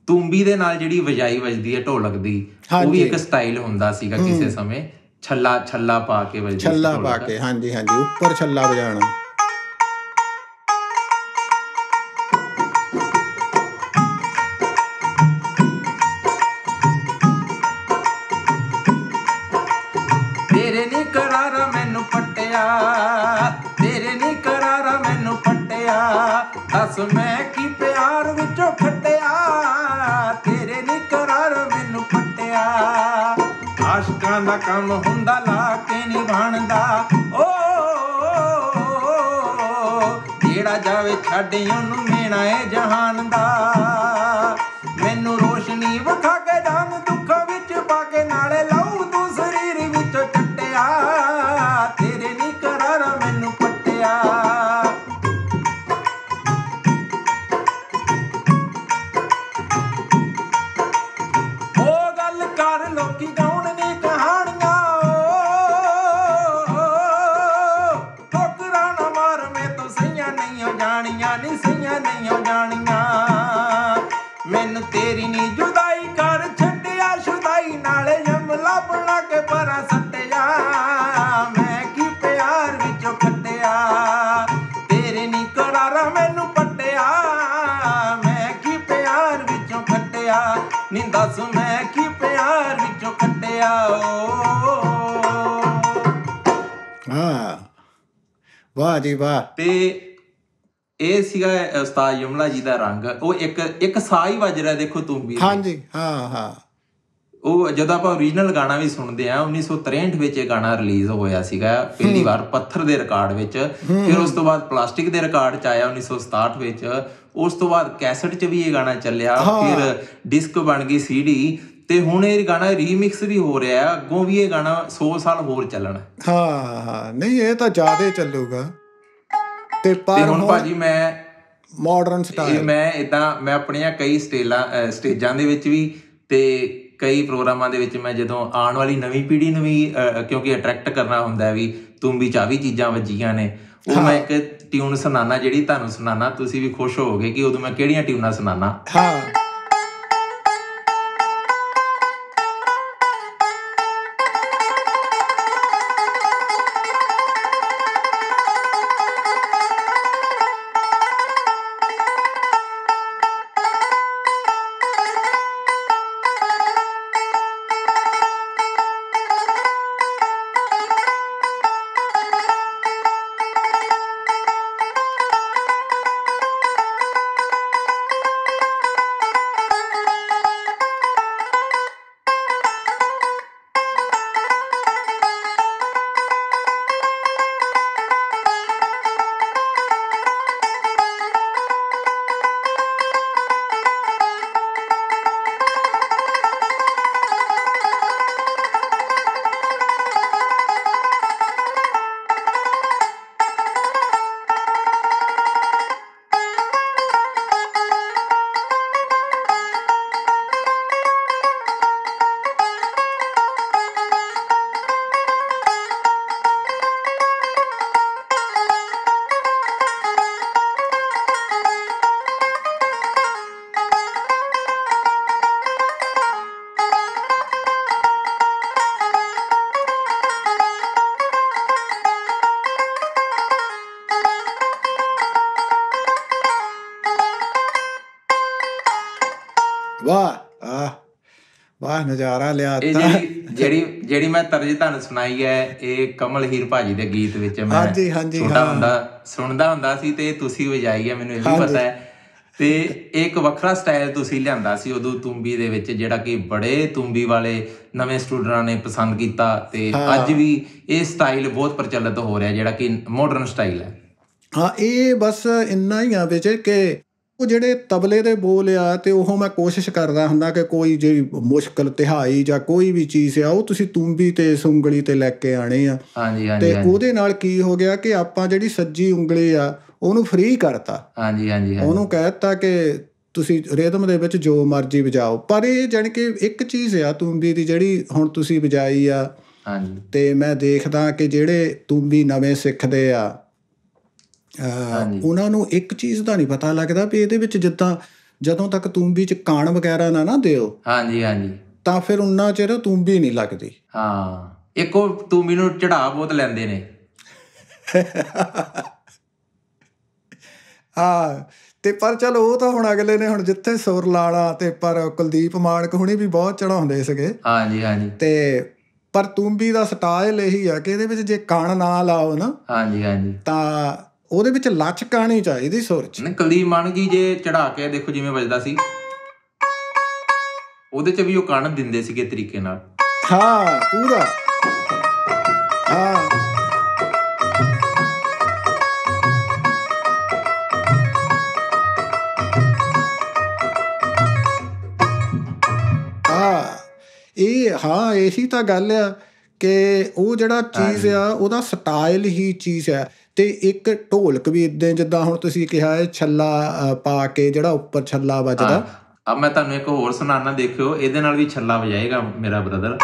ਤੁੰਬੀ ਦੇ ਨਾਲ ਜਿਹੜੀ ਵਜਾਈ ਵੱਜਦੀ ਹੈ ਢੋਲਕ ਦੀ ਉਹ ਵੀ ਇੱਕ ਸਟਾਈਲ ਹੁੰਦਾ ਸੀਗਾ ਕਿਸੇ ਸਮੇਂ ਛੱਲਾ ਛੱਲਾ ਪਾ ਕੇ ਵੱਜਦੀ ਛੱਲਾ ਪਾ ਕੇ ਹਾਂਜੀ ਹਾਂਜੀ ਉੱਪਰ ਛੱਲਾ ਵਜਾਣਾ ਦੱਸ ਮੈਂ ਕੀ ਪਿਆਰ ਵਿੱਚੋਂ ਖੱਟਿਆ ਤੇਰੇ ਨੇ ਕਰਾਰ ਮੈਨੂੰ ਪੱਟਿਆ ਆਸ਼ਕਾਂ ਦਾ ਕੰਮ ਹੁੰਦਾ ਲਾ ਕੇ ਨਹੀਂ ਬਣਦਾ ਓ ਜਿਹੜਾ ਜਾਵੇ ਛੱਡ ਉਹਨੂੰ ਮੇਣਾ ਏ ਜਹਾਨ ਦਾ ਜੀ ਵਾਹ ਤੇ ਇਹ ਸੀਗਾ ਉਸਤਾਦ ਯਮਲਾ ਜੀ ਦਾ ਰੰਗ ਉਹ ਇੱਕ ਇੱਕ ਸਾਹ ਹੀ ਵੱਜ ਰਿਹਾ ਦੇਖੋ ਤੂੰ ਵੀ ਹਾਂਜੀ ਹਾਂ ਹਾਂ ਉਹ ਜਦੋਂ ਆਪਾਂ origignal ਗਾਣਾ ਵੀ ਸੁਣਦੇ ਆ 1963 ਵਿੱਚ ਇਹ ਗਾਣਾ ਰਿਲੀਜ਼ ਹੋਇਆ ਸੀਗਾ ਪਹਿਲੀ ਵਾਰ ਪੱਥਰ ਦੇ ਰਿਕਾਰਡ ਵਿੱਚ ਫਿਰ ਉਸ ਤੋਂ ਬਾਅਦ ਪਲਾਸਟਿਕ ਦੇ ਰਿਕਾਰਡ 'ਚ ਆਇਆ 1967 ਵਿੱਚ ਉਸ ਤੋਂ ਬਾਅਦ ਕੈਸਟ 'ਚ ਵੀ ਇਹ ਗਾਣਾ ਚੱਲਿਆ ਫਿਰ ਡਿਸਕ ਬਣ ਗਈ ਸੀਡੀ ਤੇ ਹੁਣ ਇਹ ਗਾਣਾ ਰੀਮਿਕਸ ਵੀ ਹੋ ਰਿਹਾ ਹੈ ਅੱਗੋਂ ਵੀ ਇਹ ਗਾਣਾ 100 ਸਾਲ ਹੋਰ ਚੱਲਣਾ ਹਾਂ ਹਾਂ ਨਹੀਂ ਇਹ ਤਾਂ ਜ਼ਿਆਦਾ ਚੱਲੂਗਾ ਤੇ ਪਰ ਹੁਣ ਭਾਜੀ ਮੈਂ ਮਾਡਰਨ ਸਟਾਈਲ ਮੈਂ ਇਦਾਂ ਮੈਂ ਆਪਣੀਆਂ ਕਈ ਸਟੇਲਾਂ ਸਟੇਜਾਂ ਦੇ ਵਿੱਚ ਵੀ ਤੇ ਕਈ ਪ੍ਰੋਗਰਾਮਾਂ ਦੇ ਵਿੱਚ ਮੈਂ ਜਦੋਂ ਆਉਣ ਵਾਲੀ ਨਵੀਂ ਪੀੜ੍ਹੀ ਨੂੰ ਵੀ ਕਿਉਂਕਿ ਅਟਰੈਕਟ ਕਰਨਾ ਹੁੰਦਾ ਵੀ ਤੁਮ ਵੀ ਚਾਹ ਵੀ ਚੀਜ਼ਾਂ ਵੱਜੀਆਂ ਨੇ ਉਹ ਮੈਂ ਇੱਕ ਟਿਊਨ ਸੁਣਾਣਾ ਜਿਹੜੀ ਤੁਹਾਨੂੰ ਸੁਣਾਣਾ ਤੁਸੀਂ ਵੀ ਖੁਸ਼ ਹੋਵੋਗੇ ਕਿ ਉਦੋਂ ਮੈਂ ਕਿਹੜੀਆਂ ਟਿਊਨਾਂ ਸੁਣਾਣਾ ਹਾਂ ਵਾਹ ਨਜ਼ਾਰਾ ਲਿਆ ਤਾ ਜਿਹੜੀ ਜਿਹੜੀ ਮੈਂ ਤਰਜ ਤੁਹਾਨੂੰ ਸੁਣਾਈ ਹੈ ਇਹ ਕਮਲ ਹੀਰ ਭਾਜੀ ਦੇ ਗੀਤ ਵਿੱਚ ਮੈਂ ਹਾਂਜੀ ਹਾਂਜੀ ਹਾਂ ਹੁੰਦਾ ਸੁਣਦਾ ਹੁੰਦਾ ਸੀ ਤੇ ਤੁਸੀਂ ਵਜਾਈ ਹੈ ਮੈਨੂੰ ਇਹ ਵੀ ਪਤਾ ਹੈ ਤੇ ਇੱਕ ਵੱਖਰਾ ਸਟਾਈਲ ਤੁਸੀਂ ਲਿਆਂਦਾ ਸੀ ਉਦੋਂ ਤੁੰਬੀ ਦੇ ਵਿੱਚ ਜਿਹੜਾ ਕਿ ਬੜੇ ਤੁੰਬੀ ਵਾਲੇ ਨਵੇਂ ਸਟੂਡੈਂਟਾਂ ਨੇ ਪਸੰਦ ਕੀਤਾ ਤੇ ਅੱਜ ਵੀ ਇਹ ਸਟਾਈਲ ਬਹੁਤ ਪ੍ਰਚਲਿਤ ਹੋ ਰਿਹਾ ਜਿਹੜਾ ਕਿ ਮਾਡਰਨ ਸਟਾਈਲ ਹੈ ਹਾਂ ਇਹ ਬਸ ਇੰਨਾ ਹੀ ਆ ਵਿੱਚ ਕਿ ਉਹ ਜਿਹੜੇ ਤਬਲੇ ਦੇ ਬੋਲ ਆ ਤੇ ਉਹ ਮੈਂ ਕੋਸ਼ਿਸ਼ ਕਰਦਾ ਹੁੰਦਾ ਕਿ ਕੋਈ ਜੇ ਮੁਸ਼ਕਲ ਤਿਹਾਈ ਜਾਂ ਕੋਈ ਵੀ ਚੀਜ਼ ਆ ਉਹ ਤੁਸੀਂ ਤੁੰਬੀ ਤੇ ਇਸ ਉਂਗਲੀ ਤੇ ਲੈ ਕੇ ਆਣੇ ਆ ਹਾਂਜੀ ਹਾਂਜੀ ਤੇ ਉਹਦੇ ਨਾਲ ਕੀ ਹੋ ਗਿਆ ਕਿ ਆਪਾਂ ਜਿਹੜੀ ਸੱਜੀ ਉਂਗਲੀ ਆ ਉਹਨੂੰ ਫ੍ਰੀ ਕਰਤਾ ਹਾਂਜੀ ਹਾਂਜੀ ਉਹਨੂੰ ਕਹਿਤਾ ਕਿ ਤੁਸੀਂ ਰਿਦਮ ਦੇ ਵਿੱਚ ਜੋ ਮਰਜ਼ੀ ਵਜਾਓ ਪਰ ਇਹ ਜਣ ਕਿ ਇੱਕ ਚੀਜ਼ ਆ ਤੁੰਬੀ ਦੀ ਜਿਹੜੀ ਹੁਣ ਤੁਸੀਂ ਵਜਾਈ ਆ ਹਾਂਜੀ ਤੇ ਮੈਂ ਦੇਖਦਾ ਕਿ ਜਿਹੜੇ ਤੁੰਬੀ ਨਵੇਂ ਸਿੱਖਦੇ ਆ ਉਹਨਾਂ ਨੂੰ ਇੱਕ ਚੀਜ਼ ਦਾ ਨਹੀਂ ਪਤਾ ਲੱਗਦਾ ਵੀ ਇਹਦੇ ਵਿੱਚ ਜਿੱਦਾਂ ਜਦੋਂ ਤੱਕ ਤੂੰਬੀ ਚ ਕਾਣ ਵਗੈਰਾ ਨਾ ਨਾ ਦਿਓ ਹਾਂਜੀ ਹਾਂਜੀ ਤਾਂ ਫਿਰ ਉਹਨਾਂ ਚਿਰ ਤੂੰਬੀ ਨਹੀਂ ਲੱਗਦੀ ਹਾਂ ਇੱਕੋ ਤੂੰਬੀ ਨੂੰ ਚੜਾ ਬੋਤ ਲੈਂਦੇ ਨੇ ਆ [laughs] ਤੇ ਪਰ ਚਲ ਉਹ ਤਾਂ ਹੁਣ ਅਗਲੇ ਨੇ ਹੁਣ ਜਿੱਥੇ ਸੁਰ ਲਾਲਾ ਤੇ ਪਰ ਕੁਲਦੀਪ ਮਾਨਕ ਹੁਣੀ ਵੀ ਬਹੁਤ ਚੜਾਉਂਦੇ ਸੀਗੇ ਹਾਂਜੀ ਹਾਂਜੀ ਤੇ ਪਰ ਤੂੰਬੀ ਦਾ ਸਟਾਈਲ ਇਹੀ ਆ ਕਿ ਇਹਦੇ ਵਿੱਚ ਜੇ ਕਾਣ ਨਾ ਲਾਓ ਨਾ ਹਾਂਜੀ ਹਾਂਜੀ ਤਾਂ ਉਹਦੇ ਵਿੱਚ ਲਚਕ ਆਣੀ ਚਾਹੀਦੀ ਸੁਰ 'ਚ ਨਕਲੀ ਗਈ ਜੇ ਚੜਾ ਕੇ ਦੇਖੋ ਜਿਵੇਂ ਵੱਜਦਾ ਸੀ ਉਹਦੇ 'ਚ ਵੀ ਉਹ ਕਾਣ ਦਿੰਦੇ ਸੀਗੇ ਤਰੀਕੇ ਨਾਲ ਹਾਂ ਪੂਰਾ ਹਾਂ ਇਹ ਹਾਂ ਇਹੀ ਤਾਂ ਗੱਲ ਆ ਕਿ ਉਹ ਜਿਹੜਾ ਚੀਜ਼ ਆ ਉਹਦਾ ਸਟਾਈਲ ਹੀ ਚੀਜ਼ ਆ ਤੇ ਇੱਕ ਢੋਲਕ ਵੀ ਇਦਾਂ ਜਿੱਦਾਂ ਹੁਣ ਤੁਸੀਂ ਕਿਹਾ ਹੈ ਛੱਲਾ ਪਾ ਕੇ ਜਿਹੜਾ ਉੱਪਰ ਛੱਲਾ ਵੱਜਦਾ ਆ ਮੈਂ ਤੁਹਾਨੂੰ ਇੱਕ ਹੋਰ ਸੁਣਾਣਾ ਦੇਖਿਓ ਇਹਦੇ ਨਾਲ ਵੀ ਛੱਲਾ ਵਜਾਏਗਾ ਮੇਰਾ ਬ੍ਰਦਰ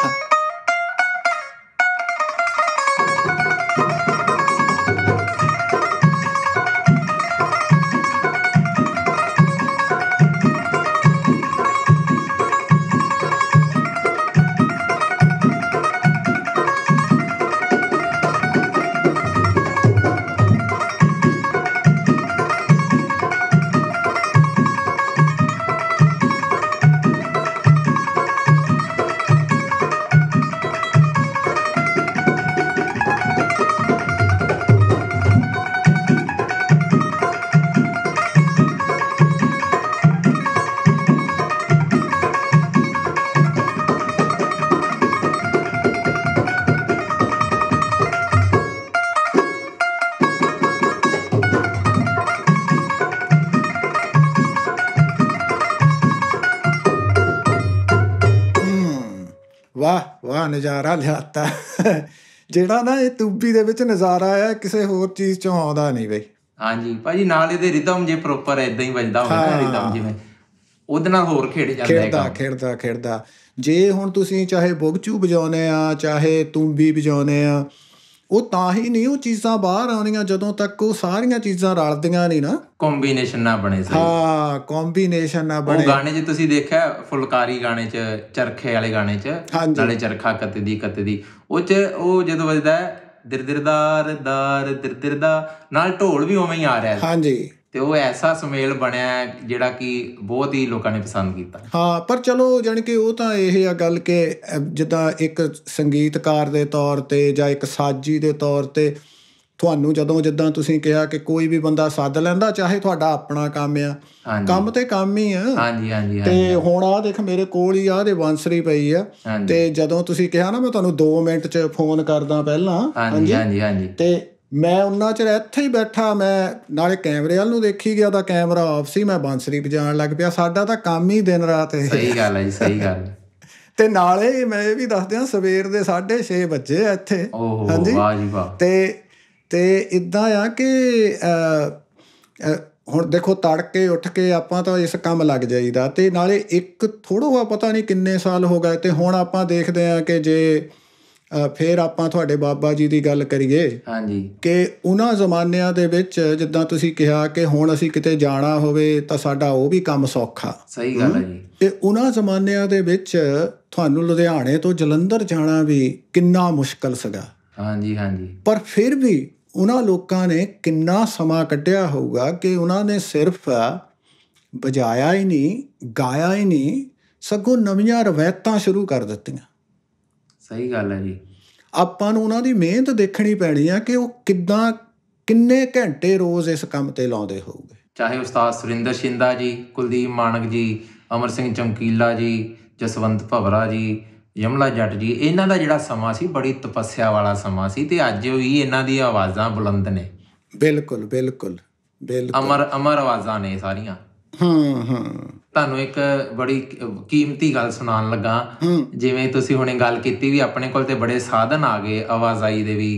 ਜਿਹੜਾ ਨਾ ਇਹ ਤੂਬੀ ਦੇ ਵਿੱਚ ਨਜ਼ਾਰਾ ਆ ਕਿਸੇ ਹੋਰ ਚੀਜ਼ ਚੋਂ ਆਉਂਦਾ ਨਹੀਂ ਬਈ ਹਾਂਜੀ ਭਾਜੀ ਨਾਲ ਇਹਦੇ ਰਿਦਮ ਜੇ ਪ੍ਰੋਪਰ ਐਦਾਂ ਹੀ ਵੱਜਦਾ ਹੋਵੇ ਨਾ ਰਿਦਮ ਜਿਵੇਂ ਉਹਦੇ ਨਾਲ ਹੋਰ ਖੇਡ ਜਾਂਦਾ ਹੈ ਖੇਡਦਾ ਖੇਡਦਾ ਖੇਡਦਾ ਜੇ ਹੁਣ ਤੁਸੀਂ ਚਾਹੇ ਬੁਗਚੂ ਵਜਾਉਨੇ ਆ ਚਾਹੇ ਤੂੰਬੀ ਵਜਾਉਨੇ ਆ ਉਹ ਤਾਂ ਹੀ ਨਹੀਂ ਉਹ ਚੀਜ਼ਾਂ ਬਾਹਰ ਆਉਣੀਆਂ ਜਦੋਂ ਤੱਕ ਉਹ ਸਾਰੀਆਂ ਚੀਜ਼ਾਂ ਰਲਦੀਆਂ ਨਹੀਂ ਨਾ ਕੰਬੀਨੇਸ਼ਨ ਨਾ ਬਣੇ ਸਹੀ ਹਾਂ ਕੰਬੀਨੇਸ਼ਨ ਨਾ ਬਣੇ ਉਹ ਗਾਣੇ ਜੇ ਤੁਸੀਂ ਦੇਖਿਆ ਫੁਲਕਾਰੀ ਗਾਣੇ 'ਚ ਚਰਖੇ ਵਾਲੇ ਗਾਣੇ 'ਚ ਨਾਲੇ ਚਰਖਾ ਕਤੇ ਦੀ ਕਤੇ ਦੀ ਉਹ ਚ ਉਹ ਜਦੋਂ ਵੱਜਦਾ ਹੈ ਦਿਰਦਿਰਦਾਰ ਦਾਰ ਦਿਰਦਿਰਦਾ ਨਾਲ ਢੋਲ ਵੀ ਉਵੇਂ ਹੀ ਆ ਰਿਹਾ ਹੈ ਹਾਂਜੀ ਤੇ ਉਹ ਐਸਾ ਸੁਮੇਲ ਬਣਿਆ ਜਿਹੜਾ ਕਿ ਬਹੁਤ ਹੀ ਲੋਕਾਂ ਨੇ ਪਸੰਦ ਕੀਤਾ ਹਾਂ ਪਰ ਚਲੋ ਜਾਨੀ ਕਿ ਉਹ ਤਾਂ ਇਹ ਆ ਗੱਲ ਕਿ ਜਿੱਦਾਂ ਇੱਕ ਸੰਗੀਤਕਾਰ ਦੇ ਤੌਰ ਤੇ ਜਾਂ ਇੱਕ ਸਾਜੀ ਦੇ ਤੌਰ ਤੇ ਤੁਹਾਨੂੰ ਜਦੋਂ ਜਿੱਦਾਂ ਤੁਸੀਂ ਕਿਹਾ ਕਿ ਕੋਈ ਵੀ ਬੰਦਾ ਸੱਦ ਲੈਂਦਾ ਚਾਹੇ ਤੁਹਾਡਾ ਆਪਣਾ ਕੰਮ ਆ ਕੰਮ ਤੇ ਕੰਮ ਹੀ ਆ ਹਾਂਜੀ ਹਾਂਜੀ ਤੇ ਹੁਣ ਆ ਦੇਖ ਮੇਰੇ ਕੋਲ ਹੀ ਆ ਦੇ ਬਾਂਸਰੀ ਪਈ ਆ ਤੇ ਜਦੋਂ ਤੁਸੀਂ ਕਿਹਾ ਨਾ ਮੈਂ ਤੁਹਾਨੂੰ 2 ਮਿੰਟ ਚ ਫੋਨ ਕਰਦਾ ਪਹਿਲਾਂ ਹਾਂਜੀ ਹਾਂਜੀ ਹਾਂਜੀ ਤੇ ਮੈਂ ਉਹਨਾਂ ਚਿਰ ਇੱਥੇ ਹੀ ਬੈਠਾ ਮੈਂ ਨਾਲੇ ਕੈਮਰੇ ਵਾਲ ਨੂੰ ਦੇਖੀ ਗਿਆ ਤਾਂ ਕੈਮਰਾ ਆਫ ਸੀ ਮੈਂ ਬਾਂਸਰੀ ਵਜਾਉਣ ਲੱਗ ਪਿਆ ਸਾਡਾ ਤਾਂ ਕੰਮ ਹੀ ਦਿਨ ਰਾਤ ਹੈ ਸਹੀ ਗੱਲ ਹੈ ਜੀ ਸਹੀ ਗੱਲ ਤੇ ਨਾਲੇ ਮੈਂ ਇਹ ਵੀ ਦੱਸ ਦਿਆਂ ਸਵੇਰ ਦੇ 6:30 ਵਜੇ ਇੱਥੇ ਹਾਂਜੀ ਵਾਹ ਜੀ ਵਾਹ ਤੇ ਤੇ ਇਦਾਂ ਆ ਕਿ ਹੁਣ ਦੇਖੋ ਤੜਕੇ ਉੱਠ ਕੇ ਆਪਾਂ ਤਾਂ ਇਸ ਕੰਮ ਲੱਗ ਜਾਈਦਾ ਤੇ ਨਾਲੇ ਇੱਕ ਥੋੜੋ ਆ ਪਤਾ ਨਹੀਂ ਕਿੰਨੇ ਸਾਲ ਹੋ ਗਏ ਤੇ ਹੁਣ ਆਪਾਂ ਦੇਖਦੇ ਆ ਕਿ ਜੇ ਫੇਰ ਆਪਾਂ ਤੁਹਾਡੇ ਬਾਬਾ ਜੀ ਦੀ ਗੱਲ ਕਰੀਏ ਹਾਂਜੀ ਕਿ ਉਹਨਾਂ ਜ਼ਮਾਨਿਆਂ ਦੇ ਵਿੱਚ ਜਿੱਦਾਂ ਤੁਸੀਂ ਕਿਹਾ ਕਿ ਹੁਣ ਅਸੀਂ ਕਿਤੇ ਜਾਣਾ ਹੋਵੇ ਤਾਂ ਸਾਡਾ ਉਹ ਵੀ ਕੰਮ ਸੌਖਾ ਸਹੀ ਗੱਲ ਹੈ ਜੀ ਤੇ ਉਹਨਾਂ ਜ਼ਮਾਨਿਆਂ ਦੇ ਵਿੱਚ ਤੁਹਾਨੂੰ ਲੁਧਿਆਣੇ ਤੋਂ ਜਲੰਧਰ ਜਾਣਾ ਵੀ ਕਿੰਨਾ ਮੁਸ਼ਕਲ ਸੀਗਾ ਹਾਂਜੀ ਹਾਂਜੀ ਪਰ ਫਿਰ ਵੀ ਉਹਨਾਂ ਲੋਕਾਂ ਨੇ ਕਿੰਨਾ ਸਮਾਂ ਕੱਢਿਆ ਹੋਊਗਾ ਕਿ ਉਹਨਾਂ ਨੇ ਸਿਰਫ ਵਜਾਇਆ ਹੀ ਨਹੀਂ ਗਾਇਆ ਹੀ ਨਹੀਂ ਸਗੋਂ ਨਵੀਆਂ ਰਵਾਇਤਾਂ ਸ਼ੁਰੂ ਕਰ ਦਿੱਤੀਆਂ ਸਹੀ ਗੱਲ ਹੈ ਜੀ ਆਪਾਂ ਨੂੰ ਉਹਨਾਂ ਦੀ ਮਿਹਨਤ ਦੇਖਣੀ ਪੈਣੀ ਆ ਕਿ ਉਹ ਕਿੱਦਾਂ ਕਿੰਨੇ ਘੰਟੇ ਰੋਜ਼ ਇਸ ਕੰਮ ਤੇ ਲਾਉਂਦੇ ਹੋਊਗੇ ਚਾਹੇ ਉਸਤਾਦ ਸੁਰਿੰਦਰ ਸ਼ਿੰਦਾ ਜੀ ਕੁਲਦੀਪ ਮਾਨਕ ਜੀ ਅਮਰ ਸਿੰਘ ਚਮਕੀਲਾ ਜੀ ਜਸਵੰਤ ਭਵਰਾ ਜੀ ਯਮਲਾ ਜੱਟ ਜੀ ਇਹਨਾਂ ਦਾ ਜਿਹੜਾ ਸਮਾਂ ਸੀ ਬੜੀ ਤਪੱਸਿਆ ਵਾਲਾ ਸਮਾਂ ਸੀ ਤੇ ਅੱਜ ਵੀ ਇਹਨਾਂ ਦੀ ਆਵਾਜ਼ਾਂ ਬੁਲੰਦ ਨੇ ਬਿਲਕੁਲ ਬਿਲਕੁਲ ਬਿਲਕੁਲ ਅਮਰ ਅਮਰ ਆਵਾਜ਼ਾਂ ਨੇ ਸਾਰੀਆਂ ਹਾਂ ਹਾਂ ਤੁਹਾਨੂੰ ਇੱਕ ਬੜੀ ਕੀਮਤੀ ਗੱਲ ਸੁਣਾਉਣ ਲੱਗਾ ਜਿਵੇਂ ਤੁਸੀਂ ਹੁਣੇ ਗੱਲ ਕੀਤੀ ਵੀ ਆਪਣੇ ਕੋਲ ਤੇ ਬੜੇ ਸਾਧਨ ਆ ਗਏ ਆਵਾਜ਼ਾਈ ਦੇ ਵੀ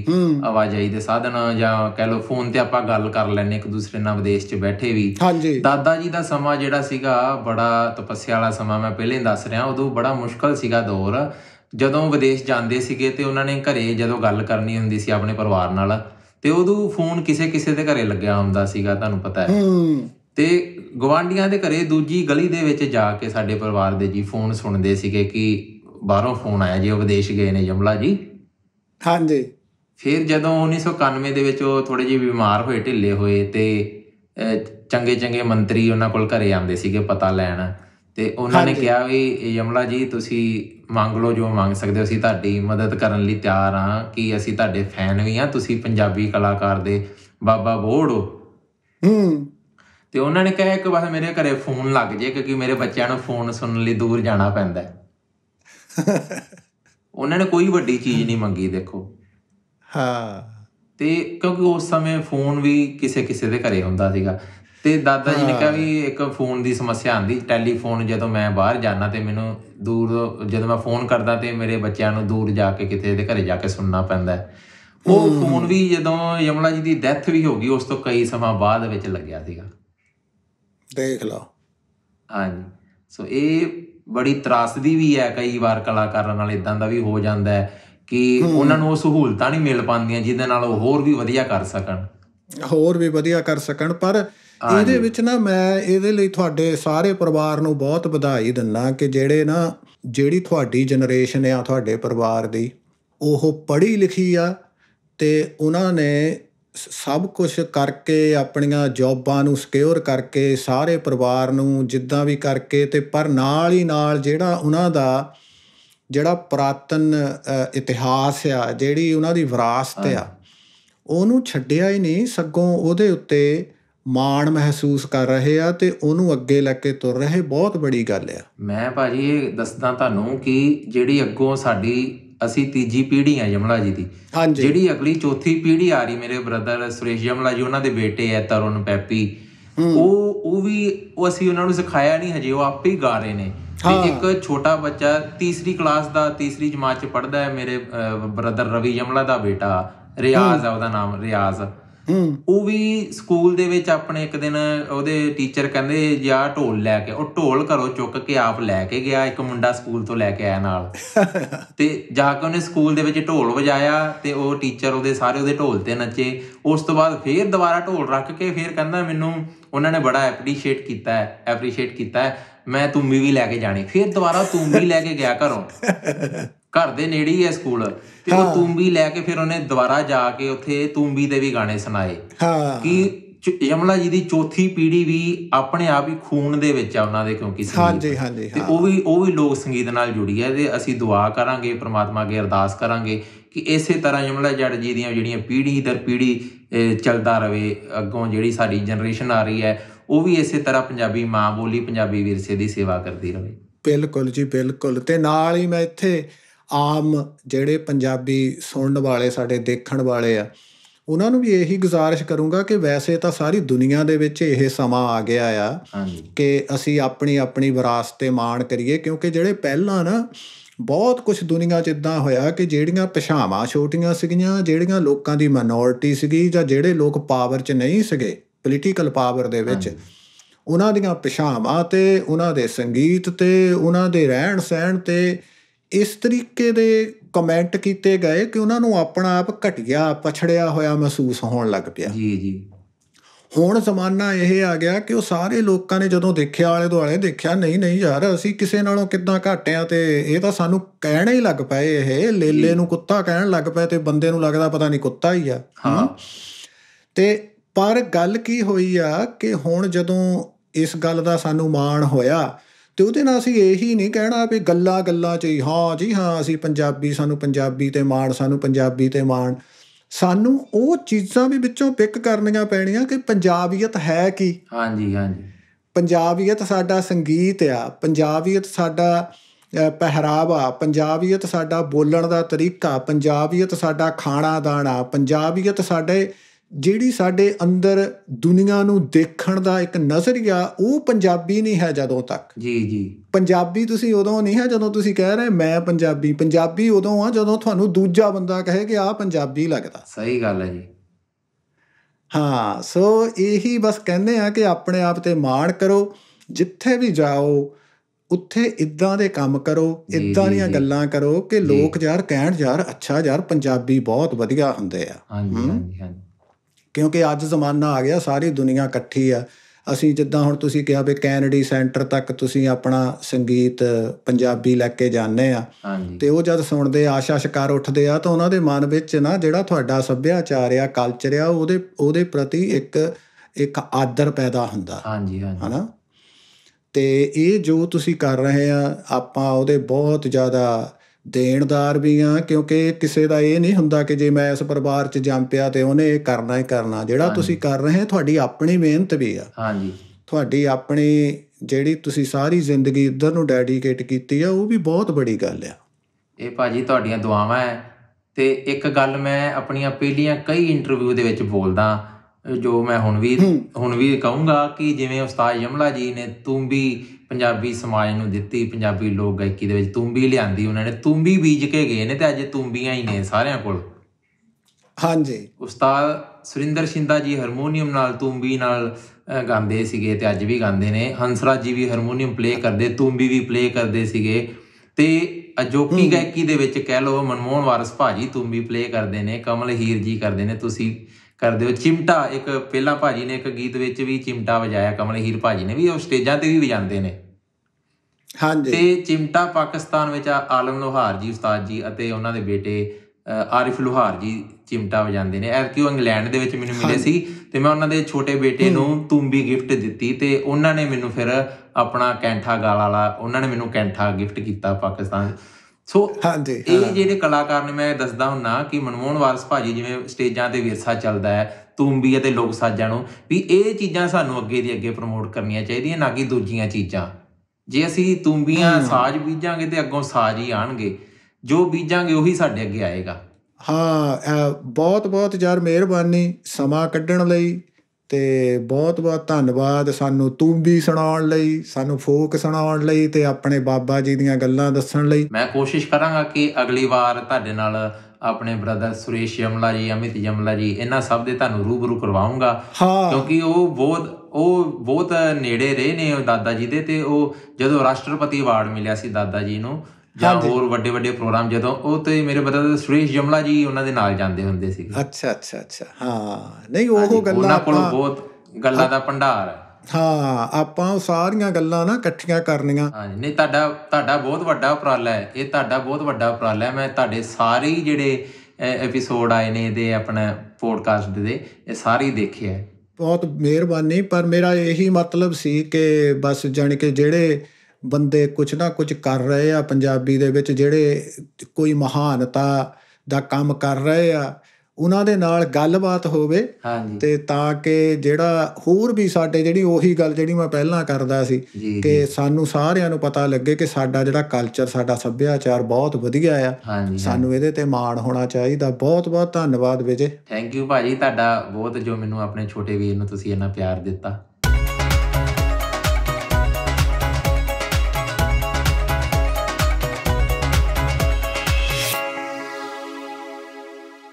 ਆਵਾਜ਼ਾਈ ਦੇ ਸਾਧਨ ਜਾਂ ਕਹਿ ਲੋ ਫੋਨ ਤੇ ਆਪਾਂ ਗੱਲ ਕਰ ਲੈਨੇ ਇੱਕ ਦੂਸਰੇ ਨਾਲ ਵਿਦੇਸ਼ 'ਚ ਬੈਠੇ ਵੀ ਦਾਦਾ ਜੀ ਦਾ ਸਮਾਂ ਜਿਹੜਾ ਸੀਗਾ ਬੜਾ ਤਪੱਸਿਆ ਵਾਲਾ ਸਮਾਂ ਮੈਂ ਪਹਿਲੇ ਦੱਸ ਰਿਹਾ ਉਦੋਂ ਬੜਾ ਮੁਸ਼ਕਲ ਸੀਗਾ ਦੌਰ ਜਦੋਂ ਵਿਦੇਸ਼ ਜਾਂਦੇ ਸੀਗੇ ਤੇ ਉਹਨਾਂ ਨੇ ਘਰੇ ਜਦੋਂ ਗੱਲ ਕਰਨੀ ਹੁੰਦੀ ਸੀ ਆਪਣੇ ਪਰਿਵਾਰ ਨਾਲ ਤੇ ਉਦੋਂ ਫੋਨ ਕਿਸੇ ਕਿਸੇ ਦੇ ਘਰੇ ਲੱਗਿਆ ਹੁੰਦਾ ਸੀਗਾ ਤੁਹਾਨੂੰ ਪਤਾ ਹੈ ਤੇ ਗਵਾਂਡੀਆਂ ਦੇ ਘਰੇ ਦੂਜੀ ਗਲੀ ਦੇ ਵਿੱਚ ਜਾ ਕੇ ਸਾਡੇ ਪਰਿਵਾਰ ਦੇ ਜੀ ਫੋਨ ਸੁਣਦੇ ਸੀਗੇ ਕਿ ਬਾਹਰੋਂ ਫੋਨ ਆਇਆ ਜੀ ਉਹ ਵਿਦੇਸ਼ ਗਏ ਨੇ ਜਮਲਾ ਜੀ ਹਾਂਜੀ ਫਿਰ ਜਦੋਂ 1991 ਦੇ ਵਿੱਚ ਉਹ ਥੋੜੇ ਜਿਹੇ ਬਿਮਾਰ ਹੋਏ ਢਿੱਲੇ ਹੋਏ ਤੇ ਚੰਗੇ ਚੰਗੇ ਮੰਤਰੀ ਉਹਨਾਂ ਕੋਲ ਘਰੇ ਆਉਂਦੇ ਸੀਗੇ ਪਤਾ ਲੈਣ ਤੇ ਉਹਨਾਂ ਨੇ ਕਿਹਾ ਵੀ ਜਮਲਾ ਜੀ ਤੁਸੀਂ ਮੰਗ ਲਓ ਜੋ ਮੰਗ ਸਕਦੇ ਹੋ ਅਸੀਂ ਤੁਹਾਡੀ ਮਦਦ ਕਰਨ ਲਈ ਤਿਆਰ ਹਾਂ ਕਿ ਅਸੀਂ ਤੁਹਾਡੇ ਫੈਨ ਵੀ ਹਾਂ ਤੁਸੀਂ ਪੰਜਾਬੀ ਕਲਾਕਾਰ ਦੇ ਬਾਬਾ ਬੋੜ ਹੂੰ ਤੇ ਉਹਨਾਂ ਨੇ ਕਿਹਾ ਕਿ ਬਸ ਮੇਰੇ ਘਰੇ ਫੋਨ ਲੱਗ ਜੇ ਕਿਉਂਕਿ ਮੇਰੇ ਬੱਚਿਆਂ ਨੂੰ ਫੋਨ ਸੁਣਨ ਲਈ ਦੂਰ ਜਾਣਾ ਪੈਂਦਾ [laughs] ਉਹਨਾਂ ਨੇ ਕੋਈ ਵੱਡੀ ਚੀਜ਼ ਨਹੀਂ ਮੰਗੀ ਦੇਖੋ ਹਾਂ ਤੇ ਕਿਉਂਕਿ ਉਸ ਸਮੇਂ ਫੋਨ ਵੀ ਕਿਸੇ ਕਿਸੇ ਦੇ ਘਰੇ ਹੁੰਦਾ ਸੀਗਾ ਤੇ ਦਾਦਾ ਜੀ ਨੇ ਕਿਹਾ ਵੀ ਇੱਕ ਫੋਨ ਦੀ ਸਮੱਸਿਆ ਆਂਦੀ ਟੈਲੀਫੋਨ ਜਦੋਂ ਮੈਂ ਬਾਹਰ ਜਾਣਾ ਤੇ ਮੈਨੂੰ ਦੂਰ ਜਦੋਂ ਮੈਂ ਫੋਨ ਕਰਦਾ ਤੇ ਮੇਰੇ ਬੱਚਿਆਂ ਨੂੰ ਦੂਰ ਜਾ ਕੇ ਕਿਤੇ ਦੇ ਘਰੇ ਜਾ ਕੇ ਸੁਣਨਾ ਪੈਂਦਾ ਉਹ ਫੋਨ ਵੀ ਜਦੋਂ ਯਮਲਾ ਜੀ ਦੀ ਡੈਥ ਵੀ ਹੋ ਗਈ ਉਸ ਤੋਂ ਕਈ ਸਮਾਂ ਬਾਅਦ ਵਿੱਚ ਲੱਗਿਆ ਸੀਗਾ ਦੇਖ ਲਓ ਹਾਂ ਸੋ ਇਹ ਬੜੀ ਤਰਾਸਦੀ ਵੀ ਹੈ ਕਈ ਵਾਰ ਕਲਾਕਾਰਾਂ ਨਾਲ ਇਦਾਂ ਦਾ ਵੀ ਹੋ ਜਾਂਦਾ ਹੈ ਕਿ ਉਹਨਾਂ ਨੂੰ ਉਹ ਸਹੂਲਤਾਂ ਨਹੀਂ ਮਿਲ ਪਾਉਂਦੀਆਂ ਜਿਹਦੇ ਨਾਲ ਉਹ ਹੋਰ ਵੀ ਵਧੀਆ ਕਰ ਸਕਣ ਹੋਰ ਵੀ ਵਧੀਆ ਕਰ ਸਕਣ ਪਰ ਇਹਦੇ ਵਿੱਚ ਨਾ ਮੈਂ ਇਹਦੇ ਲਈ ਤੁਹਾਡੇ ਸਾਰੇ ਪਰਿਵਾਰ ਨੂੰ ਬਹੁਤ ਵਧਾਈ ਦਿੰਦਾ ਕਿ ਜਿਹੜੇ ਨਾ ਜਿਹੜੀ ਤੁਹਾਡੀ ਜਨਰੇਸ਼ਨ ਆ ਤੁਹਾਡੇ ਪਰਿਵਾਰ ਦੀ ਉਹ ਪੜ੍ਹੀ ਲਿਖੀ ਆ ਤੇ ਉਹਨਾਂ ਨੇ ਸਭ ਕੁਝ ਕਰਕੇ ਆਪਣੀਆਂ ਜੌਬਾਂ ਨੂੰ ਸਿਕਿਉਰ ਕਰਕੇ ਸਾਰੇ ਪਰਿਵਾਰ ਨੂੰ ਜਿੱਦਾਂ ਵੀ ਕਰਕੇ ਤੇ ਪਰ ਨਾਲ ਹੀ ਨਾਲ ਜਿਹੜਾ ਉਹਨਾਂ ਦਾ ਜਿਹੜਾ ਪ੍ਰਾਤਨ ਇਤਿਹਾਸ ਆ ਜਿਹੜੀ ਉਹਨਾਂ ਦੀ ਵਿਰਾਸਤ ਆ ਉਹਨੂੰ ਛੱਡਿਆ ਹੀ ਨਹੀਂ ਸਗੋਂ ਉਹਦੇ ਉੱਤੇ ਮਾਣ ਮਹਿਸੂਸ ਕਰ ਰਹੇ ਆ ਤੇ ਉਹਨੂੰ ਅੱਗੇ ਲੈ ਕੇ ਤੁਰ ਰਹੇ ਬਹੁਤ ਬੜੀ ਗੱਲ ਆ ਮੈਂ ਭਾਜੀ ਇਹ ਦੱਸਦਾ ਤੁਹਾਨੂੰ ਕਿ ਜਿਹੜੀ ਅੱਗੋਂ ਸਾਡੀ ਅਸੀਂ ਤੀਜੀ ਪੀੜ੍ਹੀ ਆ ਜਮਲਾ ਜੀ ਦੀ ਜਿਹੜੀ ਅਗਲੀ ਚੌਥੀ ਪੀੜ੍ਹੀ ਆ ਰਹੀ ਮੇਰੇ ਬ੍ਰਦਰ ਸੁਰੇਸ਼ ਜਮਲਾ ਜੀ ਉਹਨਾਂ ਦੇ ਬੇਟੇ ਐ ਤਰੁਣ ਪੈਪੀ ਉਹ ਉਹ ਵੀ ਉਹ ਅਸੀਂ ਉਹਨਾਂ ਨੂੰ ਸਿਖਾਇਆ ਨਹੀਂ ਹਜੇ ਉਹ ਆਪੇ ਹੀ ਗਾ ਰਹੇ ਨੇ ਤੇ ਇੱਕ ਛੋਟਾ ਬੱਚਾ ਤੀਸਰੀ ਕਲਾਸ ਦਾ ਤੀਸਰੀ ਜਮਾਤ ਚ ਪੜਦਾ ਹੈ ਮੇਰੇ ਬ੍ਰਦਰ ਰਵੀ ਜਮਲਾ ਦਾ ਬੇਟਾ ਰਿਆਜ਼ ਆ ਉਹਦਾ ਨਾਮ ਰਿਆਜ਼ ਉਹ ਵੀ ਸਕੂਲ ਦੇ ਵਿੱਚ ਆਪਣੇ ਇੱਕ ਦਿਨ ਉਹਦੇ ਟੀਚਰ ਕਹਿੰਦੇ ਜਾ ਢੋਲ ਲੈ ਕੇ ਉਹ ਢੋਲ ਕਰੋ ਚੁੱਕ ਕੇ ਆਪ ਲੈ ਕੇ ਗਿਆ ਇੱਕ ਮੁੰਡਾ ਸਕੂਲ ਤੋਂ ਲੈ ਕੇ ਆਇਆ ਨਾਲ [laughs] ਤੇ ਜਾ ਕੇ ਉਹਨੇ ਸਕੂਲ ਦੇ ਵਿੱਚ ਢੋਲ ਵਜਾਇਆ ਤੇ ਉਹ ਟੀਚਰ ਉਹਦੇ ਸਾਰੇ ਉਹਦੇ ਢੋਲ ਤੇ ਨੱਚੇ ਉਸ ਤੋਂ ਬਾਅਦ ਫੇਰ ਦੁਬਾਰਾ ਢੋਲ ਰੱਖ ਕੇ ਫੇਰ ਕਹਿੰਦਾ ਮੈਨੂੰ ਉਹਨਾਂ ਨੇ ਬੜਾ ਐਪਰੀਸ਼ੀਏਟ ਕੀਤਾ ਹੈ ਐਪਰੀਸ਼ੀਏਟ ਕੀਤਾ ਹੈ ਮੈਂ ਤੂੰ ਵੀ ਲੈ ਕੇ ਜਾਣੀ ਫੇਰ ਦੁਬਾਰਾ ਤੂੰ ਵੀ ਲੈ ਕੇ ਗਿਆ ਘਰੋਂ [laughs] ਘਰ ਦੇ ਨੇੜੇ ਹੀ ਹੈ ਸਕੂਲ ਤੇ ਉਹ ਤੂੰਬੀ ਲੈ ਕੇ ਫਿਰ ਉਹਨੇ ਦੁਬਾਰਾ ਜਾ ਕੇ ਉੱਥੇ ਤੂੰਬੀ ਦੇ ਵੀ ਗਾਣੇ ਸੁਣਾਏ ਹਾਂ ਕਿ ਯਮਲਾ ਜੀ ਦੀ ਚੌਥੀ ਪੀੜ੍ਹੀ ਵੀ ਆਪਣੇ ਆਪ ਹੀ ਖੂਨ ਦੇ ਵਿੱਚ ਆ ਉਹਨਾਂ ਦੇ ਕਿਉਂਕਿ ਹਾਂਜੀ ਹਾਂਜੀ ਤੇ ਉਹ ਵੀ ਉਹ ਵੀ ਲੋਕ ਸੰਗੀਤ ਨਾਲ ਜੁੜੀ ਹੈ ਤੇ ਅਸੀਂ ਦੁਆ ਕਰਾਂਗੇ ਪ੍ਰਮਾਤਮਾ ਅਗੇ ਅਰਦਾਸ ਕਰਾਂਗੇ ਕਿ ਇਸੇ ਤਰ੍ਹਾਂ ਯਮਲਾ ਜੱਟ ਜੀ ਦੀਆਂ ਜਿਹੜੀਆਂ ਪੀੜ੍ਹੀ ਦਰ ਪੀੜ੍ਹੀ ਚੱਲਦਾ ਰਵੇ ਅੱਗੋਂ ਜਿਹੜੀ ਸਾਡੀ ਜਨਰੇਸ਼ਨ ਆ ਰਹੀ ਹੈ ਉਹ ਵੀ ਇਸੇ ਤਰ੍ਹਾਂ ਪੰਜਾਬੀ ਮਾਂ ਬੋਲੀ ਪੰਜਾਬੀ ਵਿਰਸੇ ਦੀ ਸੇਵਾ ਕਰਦੀ ਰਵੇ ਬਿਲਕੁਲ ਜੀ ਬਿਲਕੁਲ ਤੇ ਨਾਲ ਹੀ ਮੈਂ ਇੱਥੇ ਆਮ ਜਿਹੜੇ ਪੰਜਾਬੀ ਸੁਣਨ ਵਾਲੇ ਸਾਡੇ ਦੇਖਣ ਵਾਲੇ ਆ ਉਹਨਾਂ ਨੂੰ ਵੀ ਇਹੀ ਗੁਜ਼ਾਰਿਸ਼ ਕਰੂੰਗਾ ਕਿ ਵੈਸੇ ਤਾਂ ਸਾਰੀ ਦੁਨੀਆ ਦੇ ਵਿੱਚ ਇਹ ਸਮਾਂ ਆ ਗਿਆ ਆ ਕਿ ਅਸੀਂ ਆਪਣੀ ਆਪਣੀ ਵਿਰਾਸਤ ਤੇ ਮਾਣ ਕਰੀਏ ਕਿਉਂਕਿ ਜਿਹੜੇ ਪਹਿਲਾਂ ਨਾ ਬਹੁਤ ਕੁਝ ਦੁਨੀਆ 'ਚ ਇਦਾਂ ਹੋਇਆ ਕਿ ਜਿਹੜੀਆਂ ਪਛਾਵਾਂ ਛੋਟੀਆਂ ਸੀਗੀਆਂ ਜਿਹੜੀਆਂ ਲੋਕਾਂ ਦੀ ਮਾਈਨੋਰਟੀ ਸੀਗੀ ਜਾਂ ਜਿਹੜੇ ਲੋਕ ਪਾਵਰ 'ਚ ਨਹੀਂ ਸੀਗੇ ਪੋਲੀਟੀਕਲ ਪਾਵਰ ਦੇ ਵਿੱਚ ਉਹਨਾਂ ਦੀਆਂ ਪਛਾਵਾਂ ਤੇ ਉਹਨਾਂ ਦੇ ਸੰਗੀਤ ਤੇ ਉਹਨਾਂ ਦੇ ਰਹਿਣ ਸਹਿਣ ਤੇ ਇਸ ਤਰੀਕੇ ਦੇ ਕਮੈਂਟ ਕੀਤੇ ਗਏ ਕਿ ਉਹਨਾਂ ਨੂੰ ਆਪਣਾ ਆਪ ਘਟਿਆ ਪਛੜਿਆ ਹੋਇਆ ਮਹਿਸੂਸ ਹੋਣ ਲੱਗ ਪਿਆ ਜੀ ਜੀ ਹੁਣ ਜ਼ਮਾਨਾ ਇਹ ਆ ਗਿਆ ਕਿ ਉਹ ਸਾਰੇ ਲੋਕਾਂ ਨੇ ਜਦੋਂ ਦੇਖਿਆ ਆਲੇ ਦੁਆਲੇ ਦੇਖਿਆ ਨਹੀਂ ਨਹੀਂ ਯਾਰ ਅਸੀਂ ਕਿਸੇ ਨਾਲੋਂ ਕਿੱਦਾਂ ਘਟਿਆ ਤੇ ਇਹ ਤਾਂ ਸਾਨੂੰ ਕਹਿਣਾ ਹੀ ਲੱਗ ਪਏ ਇਹ ਲੇਲੇ ਨੂੰ ਕੁੱਤਾ ਕਹਿਣ ਲੱਗ ਪਏ ਤੇ ਬੰਦੇ ਨੂੰ ਲੱਗਦਾ ਪਤਾ ਨਹੀਂ ਕੁੱਤਾ ਹੀ ਆ ਹਾਂ ਤੇ ਪਰ ਗੱਲ ਕੀ ਹੋਈ ਆ ਕਿ ਹੁਣ ਜਦੋਂ ਇਸ ਗੱਲ ਦਾ ਸਾਨੂੰ ਮਾਣ ਹੋਇਆ ਤੇ ਉਹਦੇ ਨਾਲ ਅਸੀਂ ਇਹੀ ਨਹੀਂ ਕਹਿਣਾ ਵੀ ਗੱਲਾਂ ਗੱਲਾਂ 'ਚ ਹੀ ਹਾਂ ਜੀ ਹਾਂ ਅਸੀਂ ਪੰਜਾਬੀ ਸਾਨੂੰ ਪੰਜਾਬੀ ਤੇ ਮਾਣ ਸਾਨੂੰ ਪੰਜਾਬੀ ਤੇ ਮਾਣ ਸਾਨੂੰ ਉਹ ਚੀਜ਼ਾਂ ਵੀ ਵਿੱਚੋਂ ਪਿਕ ਕਰਨੀਆਂ ਪੈਣੀਆਂ ਕਿ ਪੰਜਾਬੀਅਤ ਹੈ ਕੀ ਹਾਂਜੀ ਹਾਂਜੀ ਪੰਜਾਬੀਅਤ ਸਾਡਾ ਸੰਗੀਤ ਆ ਪੰਜਾਬੀਅਤ ਸਾਡਾ ਪਹਿਰਾਵਾ ਪੰਜਾਬੀਅਤ ਸਾਡਾ ਬੋਲਣ ਦਾ ਤਰੀਕਾ ਪੰਜਾਬੀਅਤ ਸਾਡਾ ਖਾਣਾ ਦਾਣਾ ਪੰਜਾਬੀਅਤ ਸਾਡੇ ਜਿਹੜੀ ਸਾਡੇ ਅੰਦਰ ਦੁਨੀਆ ਨੂੰ ਦੇਖਣ ਦਾ ਇੱਕ ਨਜ਼ਰੀਆ ਉਹ ਪੰਜਾਬੀ ਨਹੀਂ ਹੈ ਜਦੋਂ ਤੱਕ ਜੀ ਜੀ ਪੰਜਾਬੀ ਤੁਸੀਂ ਉਦੋਂ ਨਹੀਂ ਹੈ ਜਦੋਂ ਤੁਸੀਂ ਕਹਿ ਰਹੇ ਮੈਂ ਪੰਜਾਬੀ ਪੰਜਾਬੀ ਉਦੋਂ ਆ ਜਦੋਂ ਤੁਹਾਨੂੰ ਦੂਜਾ ਬੰਦਾ ਕਹੇ ਕਿ ਆ ਪੰਜਾਬੀ ਲੱਗਦਾ ਸਹੀ ਗੱਲ ਹੈ ਜੀ ਹਾਂ ਸੋ ਇਹੀ ਬਸ ਕਹਿੰਦੇ ਆ ਕਿ ਆਪਣੇ ਆਪ ਤੇ ਮਾਣ ਕਰੋ ਜਿੱਥੇ ਵੀ ਜਾਓ ਉੱਥੇ ਇਦਾਂ ਦੇ ਕੰਮ ਕਰੋ ਇਦਾਂ ਦੀਆਂ ਗੱਲਾਂ ਕਰੋ ਕਿ ਲੋਕ ਯਾਰ ਕਹਿਣ ਯਾਰ ਅੱਛਾ ਯਾਰ ਪੰਜਾਬੀ ਬਹੁਤ ਵਧੀਆ ਹੁੰਦੇ ਆ ਹਾਂਜੀ ਹਾਂਜੀ ਕਿਉਂਕਿ ਅੱਜ ਜ਼ਮਾਨਾ ਆ ਗਿਆ ਸਾਰੀ ਦੁਨੀਆ ਇਕੱਠੀ ਆ ਅਸੀਂ ਜਿੱਦਾਂ ਹੁਣ ਤੁਸੀਂ ਕਿਹਾ ਵੀ ਕੈਨੇਡੀ ਸੈਂਟਰ ਤੱਕ ਤੁਸੀਂ ਆਪਣਾ ਸੰਗੀਤ ਪੰਜਾਬੀ ਲੈ ਕੇ ਜਾਂਦੇ ਆ ਤੇ ਉਹ ਜਦ ਸੁਣਦੇ ਆਸ਼ਾ ਸ਼ਿਕਾਰ ਉੱਠਦੇ ਆ ਤਾਂ ਉਹਨਾਂ ਦੇ ਮਨ ਵਿੱਚ ਨਾ ਜਿਹੜਾ ਤੁਹਾਡਾ ਸੱਭਿਆਚਾਰ ਆ ਕਲਚਰ ਆ ਉਹਦੇ ਉਹਦੇ ਪ੍ਰਤੀ ਇੱਕ ਇੱਕ ਆਦਰ ਪੈਦਾ ਹੁੰਦਾ ਹਾਂਜੀ ਹਾਂਜੀ ਹਨਾ ਤੇ ਇਹ ਜੋ ਤੁਸੀਂ ਕਰ ਰਹੇ ਆ ਆਪਾਂ ਉਹਦੇ ਬਹੁਤ ਜ਼ਿਆਦਾ ਦੇਣਦਾਰ ਵੀ ਆ ਕਿਉਂਕਿ ਕਿਸੇ ਦਾ ਇਹ ਨਹੀਂ ਹੁੰਦਾ ਕਿ ਜੇ ਮੈਂ ਇਸ ਪਰਿਵਾਰ 'ਚ ਜੰਮ ਪਿਆ ਤੇ ਉਹਨੇ ਇਹ ਕਰਨਾ ਹੀ ਕਰਨਾ ਜਿਹੜਾ ਤੁਸੀਂ ਕਰ ਰਹੇ ਤੁਹਾਡੀ ਆਪਣੀ ਮਿਹਨਤ ਵੀ ਆ ਹਾਂਜੀ ਤੁਹਾਡੀ ਆਪਣੀ ਜਿਹੜੀ ਤੁਸੀਂ ਸਾਰੀ ਜ਼ਿੰਦਗੀ ਉਧਰ ਨੂੰ ਡੈਡੀਕੇਟ ਕੀਤੀ ਆ ਉਹ ਵੀ ਬਹੁਤ ਬੜੀ ਗੱਲ ਆ ਇਹ ਭਾਜੀ ਤੁਹਾਡੀਆਂ ਦੁਆਵਾਂ ਐ ਤੇ ਇੱਕ ਗੱਲ ਮੈਂ ਆਪਣੀਆਂ ਪਹਿਲੀਆਂ ਕਈ ਇੰਟਰਵਿਊ ਦੇ ਵਿੱਚ ਬੋਲਦਾ ਜੋ ਮੈਂ ਹੁਣ ਵੀ ਹੁਣ ਵੀ ਕਹੂੰਗਾ ਕਿ ਜਿਵੇਂ ਉਸਤਾਦ ਯਮਲਾ ਜੀ ਨੇ ਤੂੰ ਵੀ ਪੰਜਾਬੀ ਸਮਾਜ ਨੂੰ ਦਿੱਤੀ ਪੰਜਾਬੀ ਲੋਕ ਗਾਇਕੀ ਦੇ ਵਿੱਚ ਤੁੰਬੀ ਲਿਆਂਦੀ ਉਹਨਾਂ ਨੇ ਤੁੰਬੀ ਬੀਜ ਕੇ ਗਏ ਨੇ ਤੇ ਅੱਜ ਤੁੰਬੀਆਂ ਹੀ ਨੇ ਸਾਰਿਆਂ ਕੋਲ ਹਾਂਜੀ ਉਸਤਾਦ ਸੁਰਿੰਦਰ ਸ਼ਿੰਦਾ ਜੀ ਹਾਰਮੋਨੀਅਮ ਨਾਲ ਤੁੰਬੀ ਨਾਲ ਗਾਉਂਦੇ ਸੀਗੇ ਤੇ ਅੱਜ ਵੀ ਗਾਉਂਦੇ ਨੇ ਹੰਸਰਾਜ ਜੀ ਵੀ ਹਾਰਮੋਨੀਅਮ ਪਲੇ ਕਰਦੇ ਤੁੰਬੀ ਵੀ ਪਲੇ ਕਰਦੇ ਸੀਗੇ ਤੇ ਅਜੋਕੀ ਗਾਇਕੀ ਦੇ ਵਿੱਚ ਕਹਿ ਲਓ ਮਨਮੋਹਨ ਵਾਰਸ ਭਾਜੀ ਤੁੰਬੀ ਪਲੇ ਕਰਦੇ ਨੇ ਕਮਲ ਹੀਰ ਜੀ ਕਰਦੇ ਨੇ ਤੁਸੀਂ ਕਰਦੇ ਹੋ ਚਿਮਟਾ ਇੱਕ ਪਹਿਲਾ ਭਾਜੀ ਨੇ ਇੱਕ ਗੀਤ ਵਿੱਚ ਵੀ ਚਿਮਟਾ ਵਜਾਇਆ ਕਮਲ ਹੀਰ ਭਾਜੀ ਨੇ ਵੀ ਉਹ ਸਟੇਜਾਂ ਤੇ ਵੀ ਵਜਾਉਂਦੇ ਨੇ ਹਾਂਜੀ ਤੇ ਚਿਮਟਾ ਪਾਕਿਸਤਾਨ ਵਿੱਚ ਆਲਮ ਲੋਹਾਰ ਜੀ ਉਸਤਾਦ ਜੀ ਅਤੇ ਉਹਨਾਂ ਦੇ ਬੇਟੇ ਆਰਿਫ ਲੋਹਾਰ ਜੀ ਚਿਮਟਾ ਵਜਾਉਂਦੇ ਨੇ ਐਰ ਕਿਉਂ ਇੰਗਲੈਂਡ ਦੇ ਵਿੱਚ ਮੈਨੂੰ ਮਿਲੇ ਸੀ ਤੇ ਮੈਂ ਉਹਨਾਂ ਦੇ ਛੋਟੇ ਬੇਟੇ ਨੂੰ ਤੁੰਬੀ ਗਿਫਟ ਦਿੱਤੀ ਤੇ ਉਹਨਾਂ ਨੇ ਮੈਨੂੰ ਫਿਰ ਆਪਣਾ ਕੈਂਠਾ ਗਾਲ ਵਾਲਾ ਉਹਨਾਂ ਨੇ ਮੈਨੂੰ ਕੈਂਠਾ ਗਿਫਟ ਕੀਤਾ ਪਾਕਿਸਤਾਨ ਸੋ ਇਹ ਜਿਹੜੇ ਕਲਾਕਾਰ ਨੇ ਮੈਂ ਦੱਸਦਾ ਹੁੰਨਾ ਕਿ ਮਨਮੋਹਨ ਵਾਰਸ ਭਾਜੀ ਜਿਵੇਂ ਸਟੇਜਾਂ ਤੇ ਵਿਰਸਾ ਚੱਲਦਾ ਹੈ ਤੂੰਬੀ ਅਤੇ ਲੋਕ ਸਾਜਾਂ ਨੂੰ ਵੀ ਇਹ ਚੀਜ਼ਾਂ ਸਾਨੂੰ ਅੱਗੇ ਦੀ ਅੱਗੇ ਪ੍ਰਮੋਟ ਕਰਨੀਆਂ ਚਾਹੀਦੀਆਂ ਨਾ ਕਿ ਦੂਜੀਆਂ ਚੀਜ਼ਾਂ ਜੇ ਅਸੀਂ ਤੂੰਬੀਆਂ ਸਾਜ ਬੀਜਾਂਗੇ ਤੇ ਅੱਗੋਂ ਸਾਜ ਹੀ ਆਣਗੇ ਜੋ ਬੀਜਾਂਗੇ ਉਹੀ ਸਾਡੇ ਅੱਗੇ ਆਏਗਾ ਹਾਂ ਬਹੁਤ ਬਹੁਤ ਯਾਰ ਮਿਹਰਬਾਨੀ ਸਮਾਂ ਕੱਢਣ ਲਈ ਤੇ ਬਹੁਤ ਬਹੁਤ ਧੰਨਵਾਦ ਸਾਨੂੰ ਤੂੰਬੀ ਸੁਣਾਉਣ ਲਈ ਸਾਨੂੰ ਫੋਕ ਸੁਣਾਉਣ ਲਈ ਤੇ ਆਪਣੇ ਬਾਬਾ ਜੀ ਦੀਆਂ ਗੱਲਾਂ ਦੱਸਣ ਲਈ ਮੈਂ ਕੋਸ਼ਿਸ਼ ਕਰਾਂਗਾ ਕਿ ਅਗਲੀ ਵਾਰ ਤੁਹਾਡੇ ਨਾਲ ਆਪਣੇ ਬ੍ਰਦਰ ਸੁਰੇਸ਼ ਯਮਲਾ ਜੀ ਅਮਿਤ ਯਮਲਾ ਜੀ ਇਹਨਾਂ ਸਭ ਦੇ ਤੁਹਾਨੂੰ ਰੂਬਰੂ ਕਰਵਾਉਂਗਾ ਕਿਉਂਕਿ ਉਹ ਬਹੁਤ ਉਹ ਬਹੁਤ ਨੇੜੇ ਰਹੇ ਨੇ ਦਾਦਾ ਜੀ ਦੇ ਤੇ ਉਹ ਜਦੋਂ ਰਾਸ਼ਟਰਪਤੀ ਅਵਾਰਡ ਮਿਲਿਆ ਸੀ ਦਾਦਾ ਜੀ ਨੂੰ ਜਾਂ ਹੋਰ ਵੱਡੇ ਵੱਡੇ ਪ੍ਰੋਗਰਾਮ ਜਦੋਂ ਉਹ ਤੇ ਮੇਰੇ ਬਤਾ ਦੇ ਸੁਰੇਸ਼ ਜਮਲਾ ਜੀ ਉਹਨਾਂ ਦੇ ਨਾਲ ਜਾਂਦੇ ਹੁੰਦੇ ਸੀ ਅੱਛਾ ਅੱਛਾ ਅੱਛਾ ਹਾਂ ਨਹੀਂ ਉਹ ਗੱਲਾਂ ਉਹਨਾਂ ਕੋਲ ਬਹੁਤ ਗੱਲਾਂ ਦਾ ਭੰਡਾਰ ਹੈ ਹਾਂ ਆਪਾਂ ਸਾਰੀਆਂ ਗੱਲਾਂ ਨਾ ਇਕੱਠੀਆਂ ਕਰਨੀਆਂ ਹਾਂਜੀ ਨਹੀਂ ਤੁਹਾਡਾ ਤੁਹਾਡਾ ਬਹੁਤ ਵੱਡਾ ਉਪਰਾਲਾ ਹੈ ਇਹ ਤੁਹਾਡਾ ਬਹੁਤ ਵੱਡਾ ਉਪਰਾਲਾ ਹੈ ਮੈਂ ਤੁਹਾਡੇ ਸਾਰੇ ਜਿਹੜੇ ਐਪੀਸੋਡ ਆਏ ਨੇ ਇਹਦੇ ਆਪਣਾ ਪੋਡਕਾਸਟ ਦੇ ਇਹ ਸਾਰੇ ਦੇਖਿਆ ਬਹੁਤ ਮਿਹਰਬਾਨੀ ਪਰ ਮੇਰਾ ਇਹੀ ਮਤਲਬ ਸੀ ਕਿ ਬਸ ਜਾਨੀ ਕਿ ਜਿਹੜੇ ਬੰਦੇ ਕੁਝ ਨਾ ਕੁਝ ਕਰ ਰਹੇ ਆ ਪੰਜਾਬੀ ਦੇ ਵਿੱਚ ਜਿਹੜੇ ਕੋਈ ਮਹਾਨਤਾ ਦਾ ਕੰਮ ਕਰ ਰਹੇ ਆ ਉਹਨਾਂ ਦੇ ਨਾਲ ਗੱਲਬਾਤ ਹੋਵੇ ਤੇ ਤਾਂ ਕਿ ਜਿਹੜਾ ਹੋਰ ਵੀ ਸਾਡੇ ਜਿਹੜੀ ਉਹੀ ਗੱਲ ਜਿਹੜੀ ਮੈਂ ਪਹਿਲਾਂ ਕਰਦਾ ਸੀ ਕਿ ਸਾਨੂੰ ਸਾਰਿਆਂ ਨੂੰ ਪਤਾ ਲੱਗੇ ਕਿ ਸਾਡਾ ਜਿਹੜਾ ਕਲਚਰ ਸਾਡਾ ਸੱਭਿਆਚਾਰ ਬਹੁਤ ਵਧੀਆ ਆ ਸਾਨੂੰ ਇਹਦੇ ਤੇ ਮਾਣ ਹੋਣਾ ਚਾਹੀਦਾ ਬਹੁਤ ਬਹੁਤ ਧੰਨਵਾਦ ਵਿਜੇ ਥੈਂਕ ਯੂ ਭਾਜੀ ਤੁਹਾਡਾ ਬਹੁਤ ਜੋ ਮੈਨੂੰ ਆਪਣੇ ਛੋਟੇ ਵੀਰ ਨੂੰ ਤੁਸੀਂ ਇੰਨਾ ਪਿਆਰ ਦਿੱਤਾ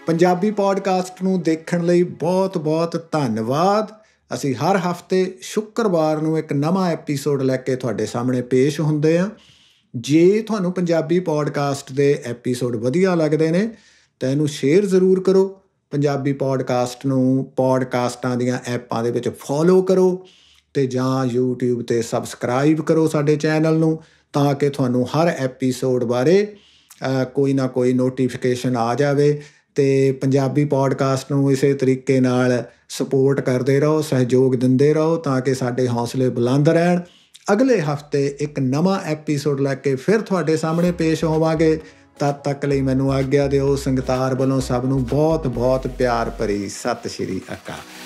ਪੰਜਾਬੀ ਪੋਡਕਾਸਟ ਨੂੰ ਦੇਖਣ ਲਈ ਬਹੁਤ-ਬਹੁਤ ਧੰਨਵਾਦ ਅਸੀਂ ਹਰ ਹਫਤੇ ਸ਼ੁੱਕਰਵਾਰ ਨੂੰ ਇੱਕ ਨਵਾਂ ਐਪੀਸੋਡ ਲੈ ਕੇ ਤੁਹਾਡੇ ਸਾਹਮਣੇ ਪੇਸ਼ ਹੁੰਦੇ ਆ ਜੇ ਤੁਹਾਨੂੰ ਪੰਜਾਬੀ ਪੋਡਕਾਸਟ ਦੇ ਐਪੀਸੋਡ ਵਧੀਆ ਲੱਗਦੇ ਨੇ ਤਾਂ ਇਹਨੂੰ ਸ਼ੇਅਰ ਜ਼ਰੂਰ ਕਰੋ ਪੰਜਾਬੀ ਪੋਡਕਾਸਟ ਨੂੰ ਪੋਡਕਾਸਟਾਂ ਦੀਆਂ ਐਪਾਂ ਦੇ ਵਿੱਚ ਫੋਲੋ ਕਰੋ ਤੇ ਜਾਂ YouTube ਤੇ ਸਬਸਕ੍ਰਾਈਬ ਕਰੋ ਸਾਡੇ ਚੈਨਲ ਨੂੰ ਤਾਂ ਕਿ ਤੁਹਾਨੂੰ ਹਰ ਐਪੀਸੋਡ ਬਾਰੇ ਕੋਈ ਨਾ ਕੋਈ ਨੋਟੀਫਿਕੇਸ਼ਨ ਆ ਜਾਵੇ ਤੇ ਪੰਜਾਬੀ ਪੋਡਕਾਸਟ ਨੂੰ ਇਸੇ ਤਰੀਕੇ ਨਾਲ ਸਪੋਰਟ ਕਰਦੇ ਰਹੋ ਸਹਿਯੋਗ ਦਿੰਦੇ ਰਹੋ ਤਾਂ ਕਿ ਸਾਡੇ ਹੌਸਲੇ ਬੁਲੰਦ ਰਹਿਣ ਅਗਲੇ ਹਫਤੇ ਇੱਕ ਨਵਾਂ ਐਪੀਸੋਡ ਲੈ ਕੇ ਫਿਰ ਤੁਹਾਡੇ ਸਾਹਮਣੇ ਪੇਸ਼ ਹੋਵਾਂਗੇ ਤਦ ਤੱਕ ਲਈ ਮੈਨੂੰ ਆਗਿਆ ਦਿਓ ਸੰਗਤਾਰ ਵੱਲੋਂ ਸਭ ਨੂੰ ਬਹੁਤ ਬਹੁਤ ਪਿਆਰ ਭਰੀ ਸਤਿ ਸ਼੍ਰੀ ਅਕਾਲ